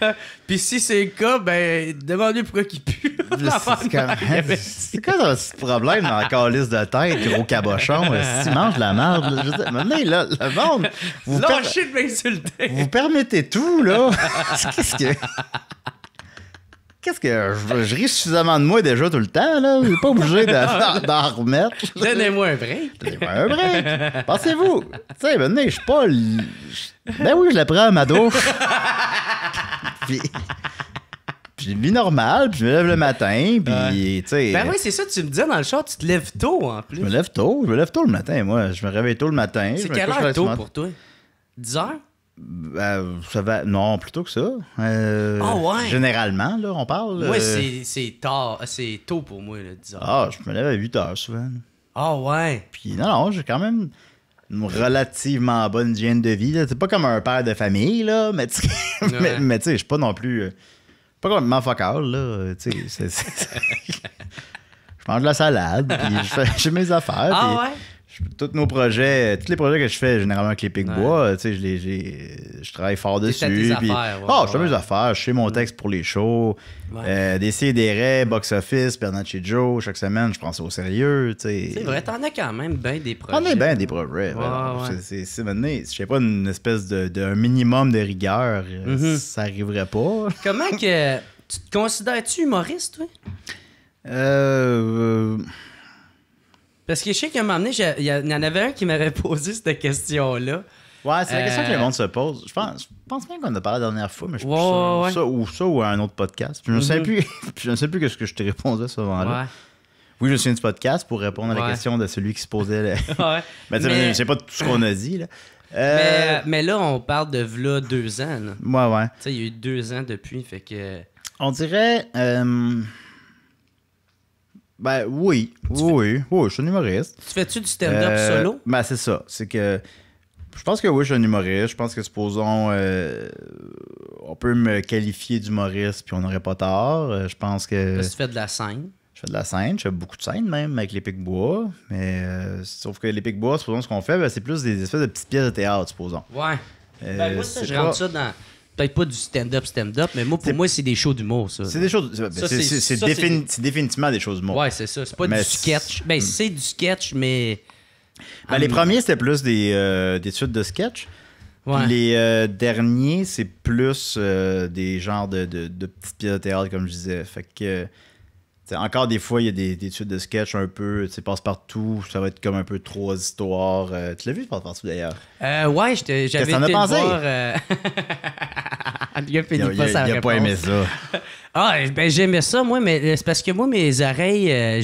(laughs) Puis si c'est le cas, ben, demandez pourquoi il pue.
(laughs) (laughs) c'est quoi ce problème dans la calice de tête, gros cabochon? si mange de la merde, je dis, mais là, le monde. Vous Lâchez de m'insulter. Vous permettez tout, là. Qu'est-ce que. Qu'est-ce que. Je, risque ris suffisamment de moi déjà tout le temps, là. Je suis pas obligé d'en remettre. Donnez-moi
un break. Donnez-moi un break.
Pensez-vous. Tu sais, venez, je suis pas. Ben oui, je la prends à ma douche puis, puis une vie normale, puis je me lève le matin, puis tu sais. Ben oui, c'est
ça, tu me disais dans le chat, tu te lèves tôt en plus.
Je me lève tôt, je me lève tôt le matin, moi. Je me réveille tôt le matin. C'est quelle heure tôt pour
toi 10 heures
ben, ça va. Non, plutôt que ça. Euh, ah ouais? Généralement, là, on parle. Ouais, euh,
c'est tard. C'est tôt pour moi, là, 10 heures. Ah,
je me lève à 8 heures souvent. Ah ouais? Puis non, non, j'ai quand même une relativement bonne hygiène de vie. C'est pas comme un père de famille, là, mais tu sais, (laughs) je suis pas non plus. suis euh, pas complètement focal, là. Tu sais, (laughs) je mange de la salade, puis je fais, mes affaires. Ah ouais? tous nos projets, tous les projets que je fais généralement avec les pics bois, tu sais, je, travaille fort dessus. puis, affaires, oh, je fais mes affaires, je fais mon texte pour les shows, ouais. Euh, des CDR, box office, chez Joe, chaque semaine, je prends ça au sérieux. C'est
vrai, t'en as quand même bien des projets. T'en as
bien des projets. C'est maintenant, ne je pas une espèce de, minimum de rigueur, euh, mm-hmm. ça arriverait pas. (laughs)
Comment que tu te considères-tu humoriste,
toi? euh... euh
parce que je sais qu'à un moment donné, il y, en avait un qui m'avait (laughs) posé cette question-là. Ouais, c'est la question que le euh, monde
se pose. Je pense, je pense même qu'on a parlé la dernière fois, mais je pense wow, ouais. ça, ou ça ou un autre podcast. je ne sais mhm. plus, (laughs) sais plus que ce que je te répondais ce moment-là. Oui, je suis un podcast pour répondre à la question de celui qui se posait. La... (laughs) ouais. mais je sais pas tout ce qu'on a dit là.
Euh, mais, là, on parle de v'là deux ans. Ouais, ouais. Tu sais, il y a eu deux ans depuis, fait que.
On dirait. Euh, ben oui, oui, oui, je suis un humoriste. Tu
fais-tu du stand-up euh, solo?
Ben c'est ça, c'est que je pense que oui, je suis un humoriste. Je pense que supposons, euh, on peut me qualifier d'humoriste puis on n'aurait pas tort. Euh, je pense que... tu
fais de la scène.
Je fais de la scène, je fais beaucoup de scènes même avec les bois mais euh, sauf que les bois supposons ce qu'on fait, ben, c'est plus des espèces de petites pièces de théâtre, supposons. Ouais. Ben, moi, ça, je rentre
ça dans peut-être pas du stand-up, stand-up, mais moi, pour moi,
c'est des shows d'humour, ça. C'est des shows.
C'est
définitivement des choses d'humour. Ouais, c'est ça. C'est pas du sketch. Ben, hmm. c'est du sketch, mais. Ben, les premiers, c'était plus euh, des, suites de sketch. Ouais. Les euh, derniers, c'est plus euh, des genres de, de, de petites pièces de théâtre, comme je disais. Fait que encore des fois, il y a des, des de sketch un peu, tu passe partout, ça va être comme un peu trois histoires. Euh, tu l'as vu, passe partout d'ailleurs?
Euh, ouais, j'avais été ce que Voir, euh, (laughs) il a, pas, il a pas aimé ça. (laughs) ah, eh ben j'aimais ça, moi, mais euh, c'est parce que moi, mes oreilles,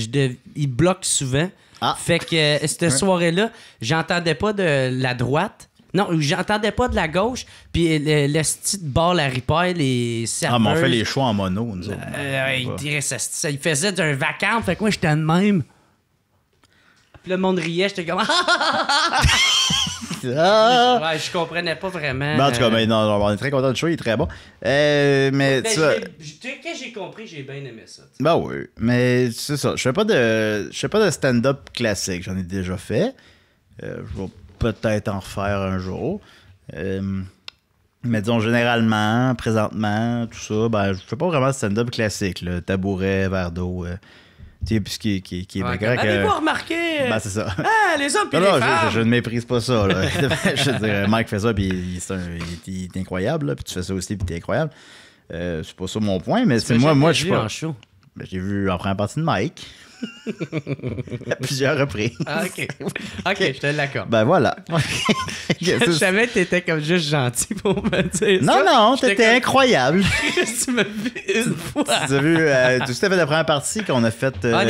ils bloquent souvent. Ah. Fait que cette soirée-là, j'entendais pas de la droite non, j'entendais pas de la gauche. Puis le, style de bar la ripaille, et serveurs, Ah, mais on fait les choix
en mono, nous autres.
Euh, il, il faisait d'un vacarme. Fait que moi, j'étais de même. Puis le monde riait. J'étais comme... (laughs)
Ah!
Ouais, je comprenais pas vraiment. Mais
en tout cas, euh, non, on est très content du show, il est très bon. Euh, mais tu vois...
Quand j'ai compris, j'ai bien aimé ça.
Bah Ben oui, mais c'est ça. Je fais pas de, pas de stand-up classique, j'en ai déjà fait. je vais peut-être en refaire un jour. Euh, mais disons, généralement, présentement, tout ça, ben, je fais pas vraiment de stand-up classique, le tabouret, verre d'eau. Euh, tu sais, puis qui, qui, qui est ouais, bien Avez-vous euh,
remarqué? Ben, c'est ça. Ah, les hommes, puis les non, femmes. Je, je, ne
méprise pas ça. (laughs) je veux Mike fait ça, puis il, est incroyable. Puis tu fais ça aussi, puis es incroyable. Euh, c'est pas ça mon point, mais c'est moi, moi, je suis pas. Ben, j'ai vu en première partie de Mike à plusieurs reprises. Ah, OK. (laughs)
OK, je te l'accorde.
Ben voilà. (laughs) (laughs) je savais que t'étais comme juste gentil pour me dire Non, ça. non, t'étais incroyable. tu m'as vu une fois. tu as vu, euh, tu fait la première partie qu'on a faite... Ah, euh, ah,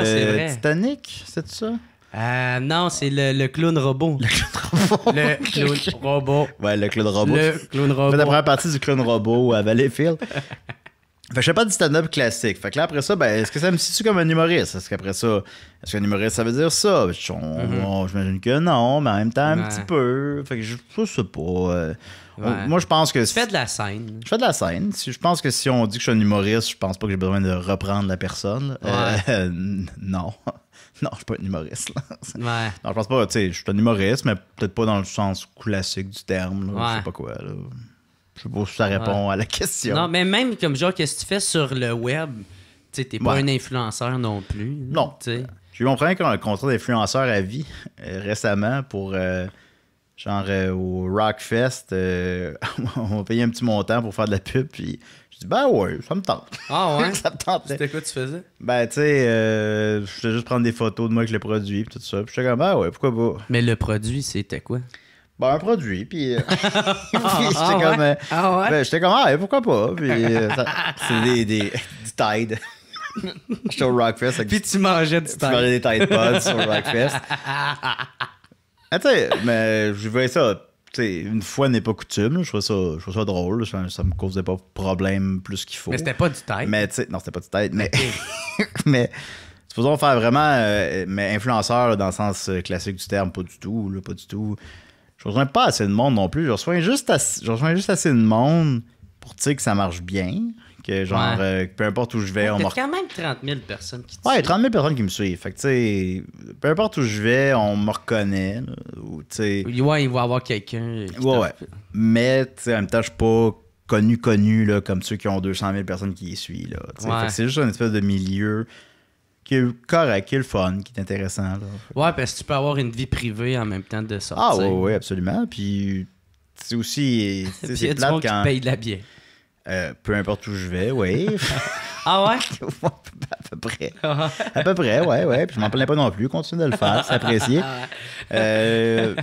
les c'est vrai. Titanic, c'est ça?
Euh, non, c'est le, le, clown robot. Le clown robot. Le clown
robot. Ouais, le clown robot. Le clown robot. la première partie du clown robot à Valleyfield. Fait je fais pas du stand-up classique. Fait que là, après ça, ben, est-ce que ça me situe comme un humoriste? Est-ce qu'après ça, est-ce qu'un humoriste, ça veut dire ça? Mhm. Oh, j'imagine m'imagine que non, mais en même temps, un petit peu. Fait que je, ne sais pas. Euh, moi, je pense que. Tu fais de la scène. Je fais de la scène. je pense que si on dit que je suis un humoriste, je pense pas que j'ai besoin de reprendre la personne. Euh, (laughs) non. (laughs) Non, je suis pas un humoriste. Là. Ouais. Non, je pense pas. Tu sais, je suis un humoriste, mais peut-être pas dans le sens classique du terme. je sais pas quoi. Je sais pas si ça répond à la question. Non,
mais même comme genre, qu'est-ce que tu fais sur le web? Tu sais, t'es pas un influenceur non plus. Non. T'sais.
J'ai eu mon premier contrat d'influenceur à vie euh, récemment pour euh, genre euh, au Rockfest. (laughs) on m'a payé un petit montant pour faire de la pub. Puis je dis, ben ouais, ça me tente. Ah ouais? (laughs) ça me tente. C'était quoi tu faisais? Ben tu sais, je voulais juste prendre des photos de moi avec le produit. Puis tout ça. Puis suis comme, ben ouais, pourquoi pas? Mais le produit, c'était quoi? ben, un produit. Puis, j'étais comme, ah, j'étais comme, ah, pourquoi pas? Puis, euh, (laughs) c'est des, des, du Tide. (laughs) j'étais au Rockfest. Avec, puis tu mangeais du Tide. Tu mangeais des Tide Pods sur Rockfest.
(laughs) ah,
tu sais, mais je voyais ça. une fois n'est pas coutume, je trouvais ça, je trouvais ça drôle, ça, ça, me causait pas problème plus qu'il faut. Mais c'était pas du Tide. Mais tu sais, non, c'était pas du Tide. mais mais supposons faire vraiment euh, mais influenceur dans le sens euh, classique du terme, pas du tout, pas du tout je rejoins pas assez de monde non plus. Je rejoins juste, assez, de monde pour que ça marche bien. Que genre, euh, peu importe où je vais, on me. quand
même 30 000 personnes qui
Ouais, 30 000 personnes qui me suivent. Fait tu peu importe où je vais, on me reconnaît. Là, ou, il va y avoir quelqu'un. Ouais, Mais, tu sais, en même temps, je suis pas connu, connu, comme ceux qui ont 200 000 personnes qui y suivent, Fait c'est juste un espèce de milieu qui est correct, le fun, qui est intéressant. Là.
Ouais, parce que tu peux avoir une vie privée en même temps de ah, sortir. Ah oui, oui,
absolument. Puis c'est aussi. c'est plate quand. Qui paye de la bière. Euh, peu importe où je vais, oui. (laughs) ah (laughs) ouais? à peu près. Ah à peu près, ouais, ouais. Puis je m'en plains pas non plus. Continue de le faire, c'est apprécié. (laughs) Ah euh,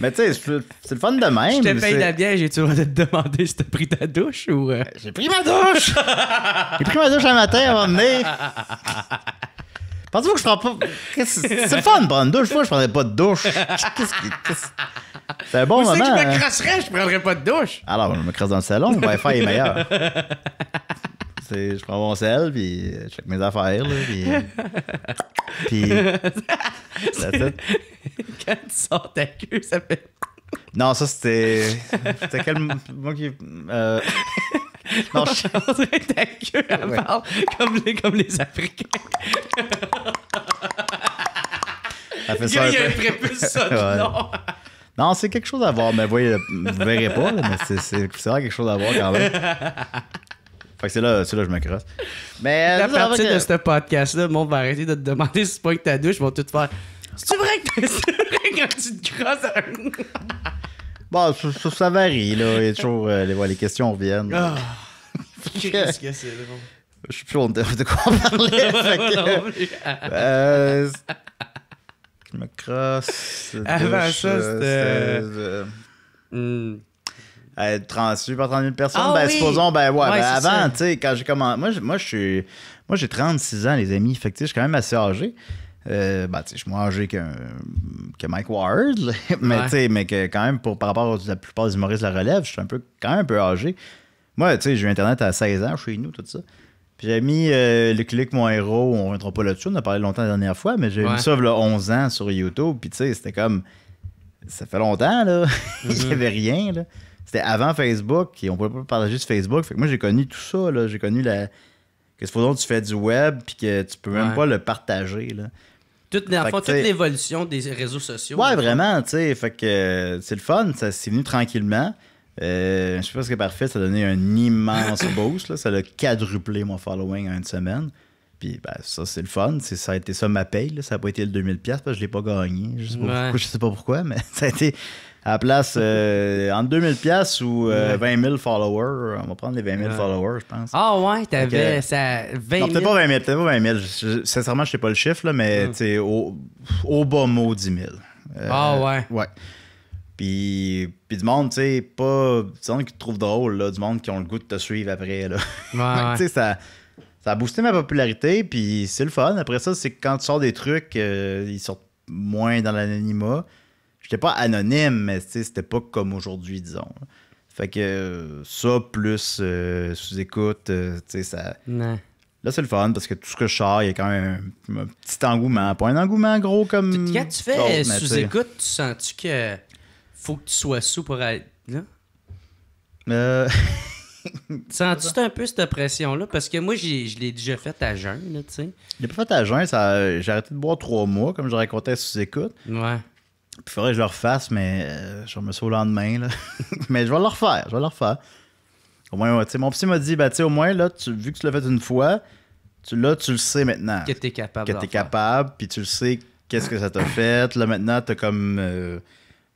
mais tu sais, c'est le fun de même. Je te paye la bière, j'ai-tu en de te demander si t'as pris ta douche ou. Euh? J'ai pris
ma douche!
j'ai pris ma douche un matin avant de venir. » Pensez-vous que je prends pas. C'est -ce... fun de prendre une douche. Moi, je prendrais pas de douche. (laughs) C'est -ce un bon Vous moment. Si je me hein. crasserais, je prendrais pas de douche. Alors, je me crasse dans le salon. Le Wi-Fi est meilleur. (laughs) je prends mon sel, puis je fais mes affaires, là, puis... (laughs) puis... Quand tu sors ta queue, ça fait... Non, ça, c'était... C'était quel... Moi qui... Euh...
Non, je... ta queue, à
comme les, comme les Africains. Il y a un (laughs) non. c'est quelque chose à voir, mais vous, verrez pas, mais c'est vrai quelque chose à voir quand même. (laughs) Fait que c'est là, là, que je me crosse.
Mais à partir de ce podcast-là, le monde va arrêter de te demander si c'est pas que ta douche, ils vont tout faire. (laughs) C'est vrai que vrai quand tu te crosses.
bon, ça, varie, là. Il y a toujours euh, les, questions reviennent. Ah,
Qu'est-ce que c'est,
Je suis plus de quoi on euh, je me crosse. (laughs) Avant ça, euh, c'était. Mm. Être par 30 000 personnes, ah ben supposons, ben ouais, ben, avant, tu sais, quand j'ai commencé. Moi, moi, je suis. Moi, j'ai 36 ans, les amis, fait je suis quand même assez âgé. Euh, ben, je suis moins âgé que, que Mike Ward, (laughs) mais mais, sais, mais que quand même, pour, par rapport à la plupart des humoristes de la relève, je suis quand même un peu âgé. Moi, tu sais, j'ai eu Internet à 16 ans chez nous, tout ça. Puis j'ai mis euh, le clic mon héros, on rentrera pas là-dessus, on a parlé longtemps la dernière fois, mais j'ai mis ça il y a 11 ans sur YouTube, puis tu sais, c'était comme ça fait longtemps là, (laughs) il n'y mhm. avait rien là. C'était avant Facebook et on pouvait pas partager sur Facebook. Fait que moi j'ai connu tout ça là, j'ai connu la que ce que tu fais du web puis que tu peux même pas le partager là. Toute,
l'évolution des réseaux sociaux. Ouais, vraiment,
tu sais. Fait que euh, c'est le fun, ça s'est venu tranquillement. Euh, je sais pas ce qui est parfait, ça a donné un immense (coughs) boost. Là. Ça a quadruplé mon following en une semaine. Puis ben, ça, c'est le fun. Ça a été ça ma paye. Là. Ça n'a pas été le 2000$ parce que je ne l'ai pas gagné. Je ne sais pas pourquoi, mais (laughs) ça a été à la place euh, entre 2000$ ou 20 euh, 000 followers. On va prendre les 20 000 followers, je pense. Ah ouais, t'avais
ça.
20 000. Non, peut-être pas 20
000. peut pas 20 000. Je, sincèrement, je sais pas le chiffre, là, mais c'est au, bas mot, 10 000. Euh, ah ouais. Ouais. Puis, puis du monde, tu sais, pas. Du monde qui te trouve drôle, là, du monde qui ont le goût de te suivre après. Là. Ouais, (laughs) tu sais, ça, ça a boosté ma popularité, puis c'est le fun. Après ça, c'est que quand tu sors des trucs, euh, ils sortent moins dans l'anonymat. J'étais pas anonyme, mais c'était pas comme aujourd'hui, disons. Fait que ça, plus euh, sous-écoute, euh, tu sais, ça. Là, c'est le fun parce que tout ce que je sors, il y a quand même un, un petit engouement. Pas un engouement gros comme. Quand tu
fais sous-écoute,
tu sens-tu que faut que tu sois sous pour être là? Euh... (laughs) Sens-tu un peu cette pression-là? Parce que moi, je l'ai déjà fait à jeun, tu sais.
Je l'ai pas fait à jeun, j'ai arrêté de boire trois mois, comme je racontais sous écoute. Ouais. Puis il faudrait que je le refasse, mais euh, je me suis au lendemain, (laughs) mais je vais le refaire, je vais le refaire. Au moins, sais mon psy m'a dit, bah, tu sais, au moins, là, vu que tu l'as fait une fois, tu, là, tu le sais maintenant. Que t'es capable. Que t'es capable, puis tu le sais qu'est-ce que ça t'a fait. Là, maintenant, t'as comme. Euh,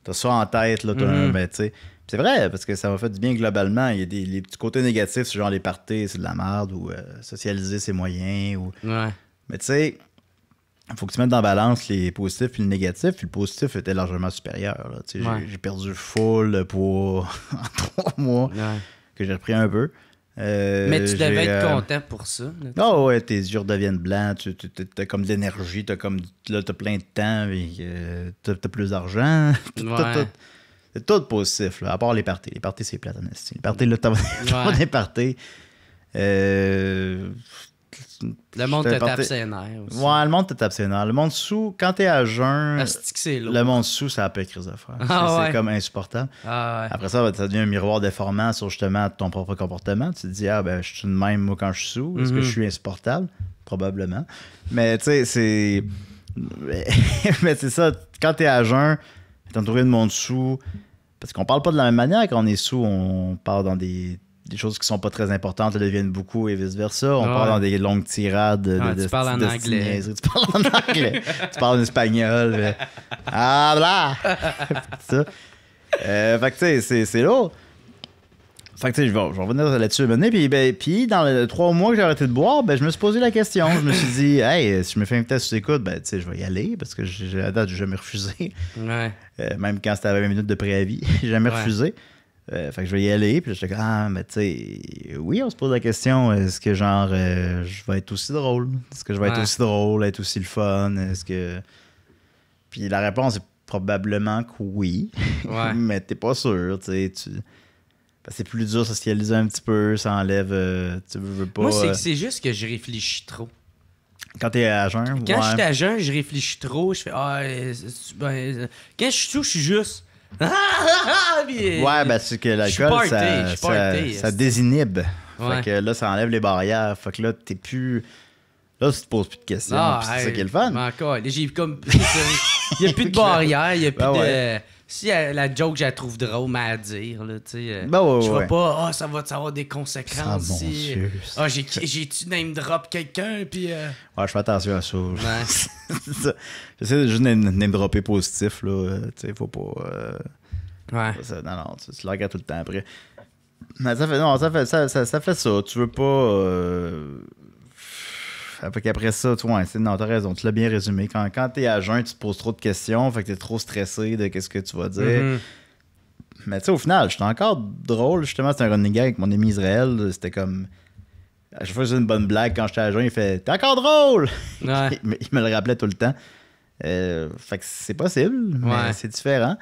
t'as ça en tête, là, mm-hmm. ben, tu sais C'est vrai, parce que ça m'a fait du bien globalement. Il y a des les petits côtés négatifs, c'est genre les parties, c'est de la merde, ou euh, socialiser ses moyens, ou...
Mais
tu sais, il faut que tu mettes en balance les positifs et le négatif. le positif était largement supérieur. J'ai perdu full pour (laughs) en trois mois, que j'ai repris un peu. Euh, Mais tu devais être euh, content pour ça. Ah oh, ouais, tes yeux deviennent blancs, tu as comme de l'énergie, tu as, comme... Là, as plein de temps, euh, tu as, plus d'argent. (laughs) C'est tout positif, là, à part les parties. Les parties, c'est plate, Les parties, là, t'as (laughs) ouais. des parties. Euh, le monde te tape ses aussi. Ouais, le monde te tape Le monde sous, quand t'es à jeun, ah, le monde sous, ça appelle crise de ah c'est comme insupportable.
Ah Après
ça, ça devient un miroir déformant sur justement ton propre comportement. Tu te dis, ah ben, je suis de même, moi, quand je suis sous. Est-ce que je mhm. suis insupportable? Probablement. Mais tu sais, c'est. (laughs) Mais c'est ça, quand t'es à jeun, t'es entouré de monde sous. Parce qu'on parle pas de la même manière quand on est sous, on parle dans des des choses qui ne sont pas très importantes deviennent beaucoup et vice-versa. On ah parle dans des longues tirades. De, ah, tu, parles en anglais. tu parles en espagnol. Euh. Ah, là! Euh, fait que, tu sais, c'est lourd. Fait que, je vais, revenir là-dessus maintenant. Puis, ben, puis, dans les trois mois que j'ai arrêté de boire, ben, je me suis posé la question. Je me suis dit, hey, si je me fais une à écoute, ben, tu sais, je vais y aller parce que j'ai, la date, j'ai jamais refusé. Euh, même quand c'était à 20 minutes de préavis, (laughs) j'ai jamais refusé. Euh, fait que je vais y aller, puis j'étais dis ah, mais tu sais, oui, on se pose la question, est-ce que genre, euh, je vais être aussi drôle? Est-ce que je vais être aussi drôle, être aussi le fun? Est-ce que. Puis la réponse est probablement que oui, (laughs) mais t'es pas sûr, tu c'est plus dur socialiser un petit peu, ça enlève. Euh, tu veux pas. Moi, c'est juste que je réfléchis trop. Quand t'es à jeun, Quand je suis à
jeun, je réfléchis trop. Je fais, ah, ben, quand je suis tout je suis juste ah, ah,
ah, ouais, ben c'est que l'alcool, ça, ça, désinhibe. Fait que là, ça enlève les barrières. Fait que là, t'es plus. Là, tu te poses plus de questions. Ah, c'est ça qui est le fun.
Encore. J'ai comme. Il n'y a plus de barrières, il y a plus de. (laughs) si la joke, je la trouve drôle, mais à dire, là, tu sais. Euh, ben je vois pas, ah, oh, ça va avoir des conséquences. Ah, si, oh, j'ai, j'ai-tu name drop quelqu'un, puis. Euh,
ouais, je fais attention à ça. Ouais. (laughs) J'essaie de juste name dropper positif, là. Tu sais, faut pas. Ouais. non, non, tu, tu tout le temps après. Mais ça fait, non, ça fait ça, ça, fait ça. Tu veux pas. Après qu'après ça, tu c'est non, t'as raison, tu l'as bien résumé. Quand, quand es à jeun, tu te poses trop de questions, fait que t'es trop stressé de qu'est-ce que tu vas dire. Mm-hmm. Mais tu au final, j'étais encore drôle. Justement, c'était un running gag avec mon ami Israël. C'était comme. Je faisais une bonne blague, quand j'étais à jeun, il fait T'es encore drôle (laughs) il, me le rappelait tout le temps. Euh, fait que c'est possible, mais c'est différent.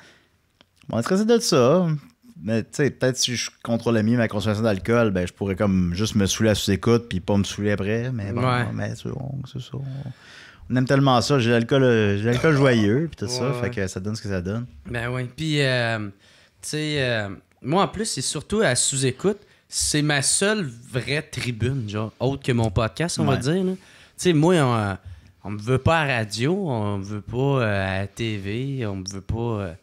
Bon, on est stressé de ça mais tu sais, peut-être si je contrôlais mieux ma consommation d'alcool, ben je pourrais comme juste me saouler à sous-écoute puis pas me saouler après. Mais bon, mais c'est ça. On aime tellement ça. J'ai l'alcool, l'alcool joyeux puis tout ça. Fait que ça donne ce que ça donne.
Ben oui. Puis, euh, tu sais, euh, moi en plus, c'est surtout à sous-écoute. C'est ma seule vraie tribune, genre, autre que mon podcast, on va dire. Tu sais, moi, on, euh, on me veut pas à radio, on me veut pas à la TV, on me veut pas.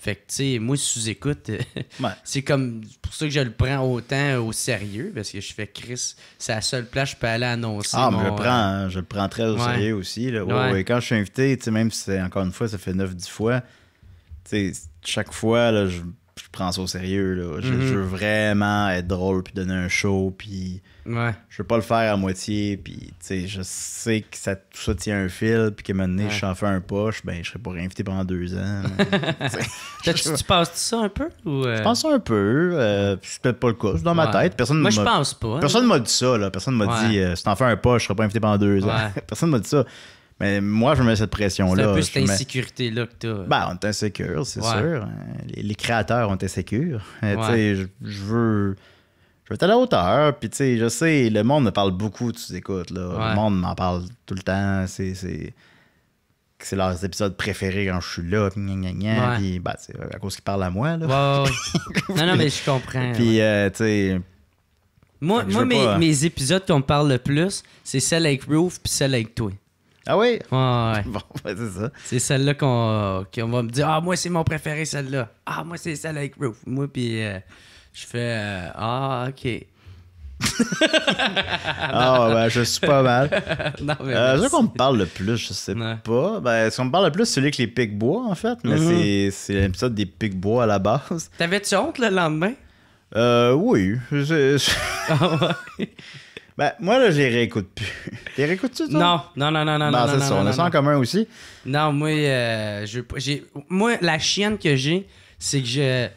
Fait que, tu sais, moi, sous-écoute, euh, (laughs) c'est comme pour ça que je le prends autant au sérieux, parce que je fais Chris, c'est la seule place que je peux aller annoncer. Ah, mais je le euh, hein, prends, très au sérieux aussi.
Là. Et quand je suis invité, tu sais, même si c'est encore une fois, ça fait 9-10 fois, tu sais, chaque fois, là, je je prends ça au sérieux. Là. Mhm. Je, veux vraiment être drôle puis donner un show. Puis ouais. je veux pas le faire à moitié. Puis je sais que ça, tout ça tient un fil. Puis que un moment donné, suis je fais un poche. Ben, je serais pas réinvité pendant deux ans. (laughs) tu, tu penses ça un peu ou euh? Je pense un peu. je euh, c'est peut-être pas le cas. dans ma tête. Personne Moi, je pense pas. Hein. Personne m'a dit ça. Là. Personne m'a dit si euh, si t'en fais un poche, je serais pas invité pendant deux ans. (laughs) Personne m'a dit ça. Mais moi, je mets cette pression-là. C'est un peu cette
insécurité-là
que tu Ben, bah, on est insécure, c'est sûr. Les, créateurs ont été euh, Ouais. Tu sais, je, veux. Je veux être à la hauteur, puis tu sais, je sais, le monde me parle beaucoup, tu écoutes, là. Le monde m'en parle tout le temps. C'est c'est leurs épisodes préférés quand je suis là, puis, gna, gna, gna, bah, à cause qu'ils parlent à moi. Là. (laughs) non, non, mais je comprends. Puis, euh, tu sais...
Moi, moi mes, mes, épisodes qu'on parle le plus, c'est celle avec Roof puis celle avec toi. Ah oui? Ouais, (laughs) Bon, c'est ça. C'est celle-là qu'on va me dire Ah, moi, c'est mon préféré, celle-là. Ah, moi, c'est celle avec Roof. Moi, puis euh, je fais euh, Ah, OK. (laughs)
ah, ben, je suis
pas mal.
(laughs) non, mais euh, qu'on me parle le plus, je sais pas. Ben, ce qu'on me parle le plus, c'est celui avec les pics-bois, en fait. Mais mm-hmm. c'est l'épisode des pics-bois à la base. T'avais-tu honte le lendemain? Euh, oui. ah, ouais. Ben, moi, là, je les réécoute plus. les (laughs) réécoutes-tu, toi?
Non, non, non, non, non. Ben, non, c'est ça, on a ça en commun aussi. Non, moi, euh, j'ai, moi la chienne que j'ai, c'est que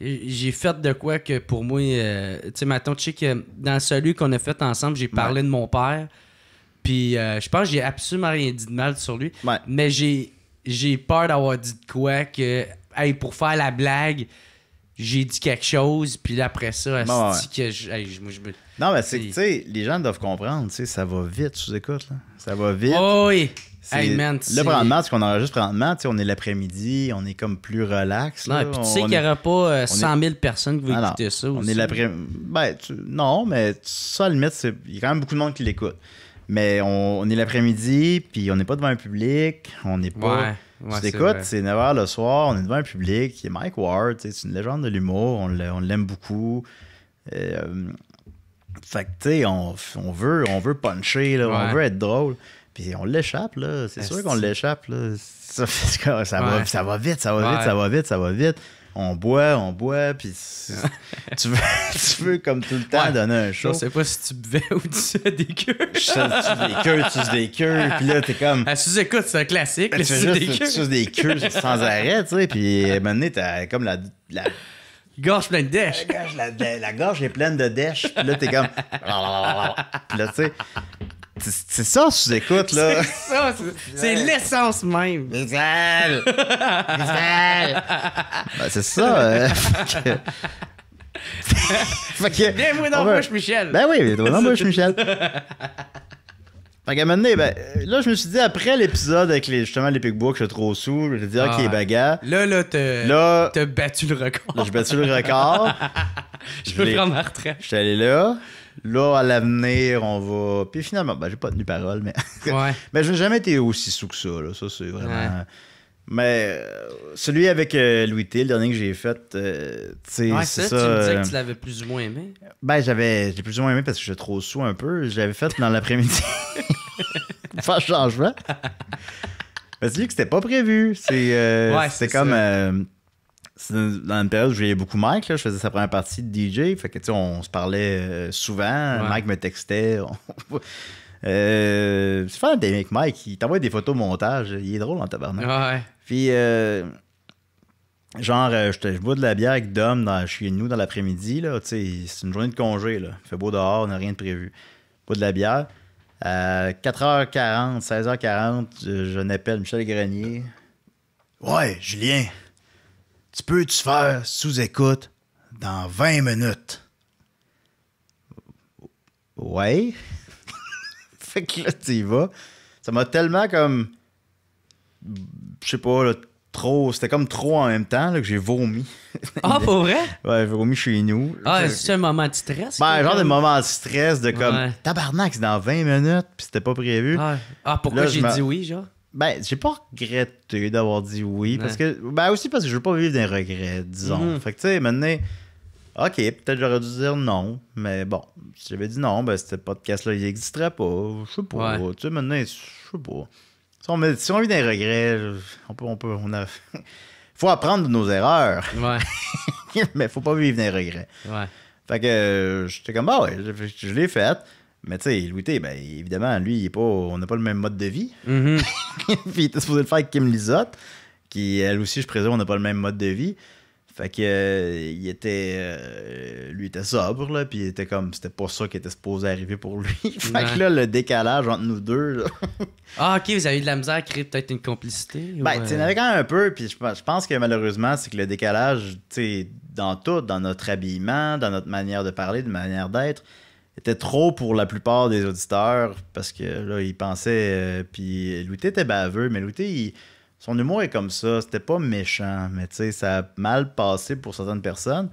j'ai fait de quoi que pour moi, euh, tu sais, maintenant, tu sais que dans celui qu'on a fait ensemble, j'ai parlé de mon père. Puis euh, je pense que j'ai absolument rien dit de mal sur lui. Mais j'ai, j'ai peur d'avoir dit de quoi que, pour faire la blague, j'ai dit quelque chose, puis après ça, que
non, mais c'est que, tu sais, les gens doivent comprendre, tu sais, ça va vite, tu écoute, là. Ça va vite. Oh oui! Hey, man, là, présentement, ce qu'on enregistre présentement, on est l'après-midi, on est comme plus relax. Non, puis tu sais qu'il n'y aura pas 100 euh, 000 personnes qui vont écouter ça. On est l'après. Ben, Non, mais ça, à la limite, il y a quand même beaucoup de monde qui l'écoute. Mais on, est l'après-midi, puis on n'est pas devant un public, on n'est pas. Ouais. Ouais, tu t'écoutes, c'est 9h le soir, on est devant un public. Il y a Mike Ward, c'est une légende de l'humour, on l'aime beaucoup. Euh, fait que, tu on, on, veut, on veut puncher, là, on veut être drôle. Puis on l'échappe, là. C'est sûr qu'on l'échappe, là. Ça, (laughs) ça, va, ça, va, vite, ça va vite, ça va vite, ça va vite. On boit, on boit, puis (laughs) tu, veux, tu veux, comme tout le temps, donner un show. Je sais pas si tu buvais (laughs) ou tu des
queues. Je sais,
des queues, tu des queues, puis là, t'es comme... ah tu
écoutes, c'est un classique, ben, tu, juste, des tu, des queues. des queues sans arrêt,
tu sais, puis à t'as comme la Gorge pleine de dèche. La gorge, est pleine de dèche. Puis là, t'es comme. Puis là, tu sais. C'est ça, tu écoute là. C'est ça, c'est l'essence même. Diesel!
Diesel! (laughs)
Ben, c'est ça. que... Euh.
(laughs) fait
que, Bienvenue dans bouche Michel. Ben oui, bienvenue dans bouche Michel.
(laughs)
Fait qu'à un moment donné, ben, là, je me suis dit, après l'épisode avec les, justement les Book, je suis trop saoul, je vais dire, est bagarre.
Là, là, t'as,
là, battu le record. Là, j'ai battu le record. (laughs) je peux prendre ma retraite. Je suis allé là. Là, à l'avenir, on va. Puis finalement, ben, j'ai pas tenu parole, mais. ouais. (laughs) Mais j'ai jamais été aussi sous que ça, là. Ça, c'est vraiment. Mais euh, celui avec euh, Louis T, le dernier que j'ai fait, euh, tu c'est ça. Tu me disais que tu
l'avais plus ou moins aimé.
Ben, j'avais, j'ai plus ou moins aimé parce que j'étais trop sous un peu. J'avais fait dans l'après-midi. Faire (laughs) changement. Parce que c'était pas prévu. C'est, c'est comme. dans une période où j'ai beaucoup Mike, je faisais sa première partie de DJ. Fait que, tu sais, on se parlait souvent. Mike me textait. (laughs) Euh, c'est avec Mike, il t'envoie des photos montage. Il est drôle en tabarnak. Puis, euh, genre, euh, je, bois de la bière avec Dom dans, chez nous dans l'après-midi. C'est une journée de congé. Il fait beau dehors, on n'a rien de prévu. Bois de la bière. À 4h40, 16h40, je n'appelle Michel Grenier. Ouais, Julien, tu peux te faire sous-écoute dans 20 minutes. Ouais. (laughs) fait que là, tu y vas. Ça m'a tellement comme. Je sais pas, là, trop. C'était comme trop en même temps là, que j'ai vomi. Ah, oh, (laughs) pour vrai? Ouais, j'ai vomi chez nous. Ah, c'est
un moment de stress? Ben, genre des moments
de stress de comme tabarnak, c'est dans 20 minutes, puis c'était pas prévu. Ah, ah pourquoi j'ai dit oui, genre? Ben, j'ai pas regretté d'avoir dit oui. Parce que, ben, aussi parce que je veux pas vivre des regrets, disons. Mm-hmm. Fait que, tu sais, maintenant OK, peut-être j'aurais dû dire non, mais bon, si j'avais dit non, ben ce podcast-là, il n'existerait pas. Je sais pas. Tu sais, maintenant, je sais pas. Si on, si on vit des regrets, on peut. On peut on a... (laughs) faut apprendre de nos erreurs. Ouais. (laughs) mais faut pas vivre des regrets. Ouais. Fait que euh, j'étais comme, bah ouais, je, l'ai faite. Mais tu sais, Louis T, ben, évidemment, lui, il est pas, on n'a pas le même mode de vie. Mm-hmm. (laughs) Puis il était supposé le faire avec Kim Lizotte, qui, elle aussi, je présume, on n'a pas le même mode de vie. Fait que euh, il était euh, lui était sobre là, puis il était comme c'était pas ça qui était supposé arriver pour lui. (laughs) fait que là le décalage entre nous deux.
(laughs) ah OK, vous avez eu de la misère à créer peut-être une complicité. Ben, tu en avait euh? quand
même un peu puis je, pense que malheureusement, c'est que le décalage, tu sais dans tout, dans notre habillement, dans notre manière de parler, de manière d'être, était trop pour la plupart des auditeurs parce que là ils pensaient puis Louté était baveux, mais Louté il son humour est comme ça. C'était pas méchant, mais tu sais, ça a mal passé pour certaines personnes.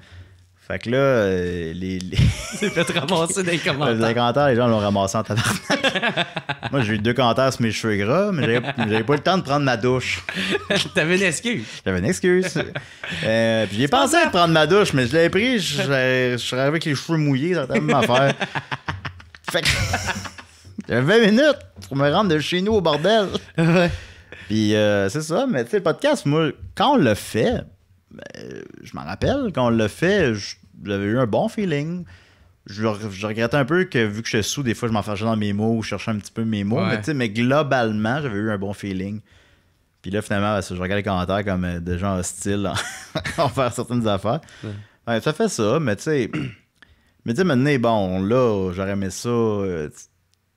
Fait que là, euh, les. les... (laughs) C'est fait ramasser des commentaires. les commentaires, les gens l'ont ramassé en tabarnak. (laughs) Moi, j'ai eu deux commentaires sur mes cheveux gras, mais j'avais pas le temps de prendre ma douche. (laughs)
T'avais une excuse.
J'avais une excuse. Euh, puis j'ai pensé à prendre ma douche, mais je l'ai pris, je suis arrivé avec les cheveux mouillés, ça même affaire. Fait que. J'avais 20 minutes pour me rendre de chez nous au bordel. Puis euh, c'est ça, mais tu sais, le podcast, moi, quand on l'a fait, ben, je m'en rappelle, quand on l'a fait, j'avais eu un bon feeling. Je, regrette regrettais un peu que vu que je suis sous, des fois je m'en dans mes mots ou je cherchais un petit peu mes mots, mais tu sais, mais, globalement, j'avais eu un bon feeling. Puis là, finalement, ben, je regarde les commentaires comme euh, des gens hostiles en, (laughs) faire certaines affaires. ça fait ça, mais tu sais, (clears throat) mais tu sais, maintenant, bon, là, j'aurais aimé ça. Euh,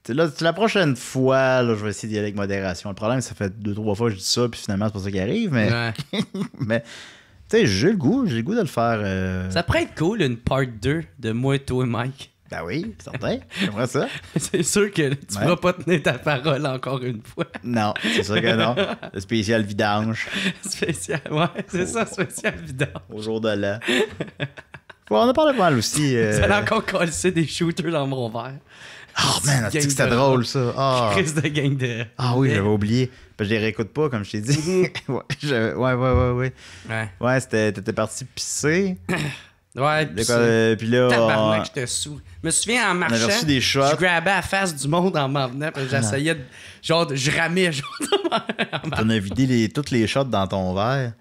Là, la prochaine fois, là, je vais essayer d'y aller avec modération. Le problème, ça fait deux, trois fois que je dis ça, puis finalement, c'est pas ça qui arrive, mais. (laughs) mais tu sais, j'ai le goût, j'ai le goût de le faire. Euh, ça pourrait être cool, une part 2 de moi, toi et Mike.
Ben oui, certain.
J'aimerais ça. (laughs) c'est sûr que tu ne vas
pas tenir ta parole encore une fois. Non, c'est sûr que non.
(laughs) Le spécial vidange.
Spécial, ouais, c'est ça, spécial
vidange. Au jour de l'an. on a parlé pas mal aussi. Euh, ça a encore
collé des shooters dans mon verre. Oh man, c'était drôle
ça. Ah. Oh. de gang de. Ah oui, j'avais oublié. Parce je les réécoute pas, comme je t'ai dit. Mhm. (laughs) ouais, ouais, ouais, ouais, ouais. Ouais, t'étais parti pisser. (coughs) ouais, pis, euh, puis là. j'étais
Je me souviens en marchant. des
shots. Je grabais la face du monde en m'en
venant. j'essayais de. Genre, je ramais, genre.
T'en (laughs) as vidé toutes les shots dans ton verre.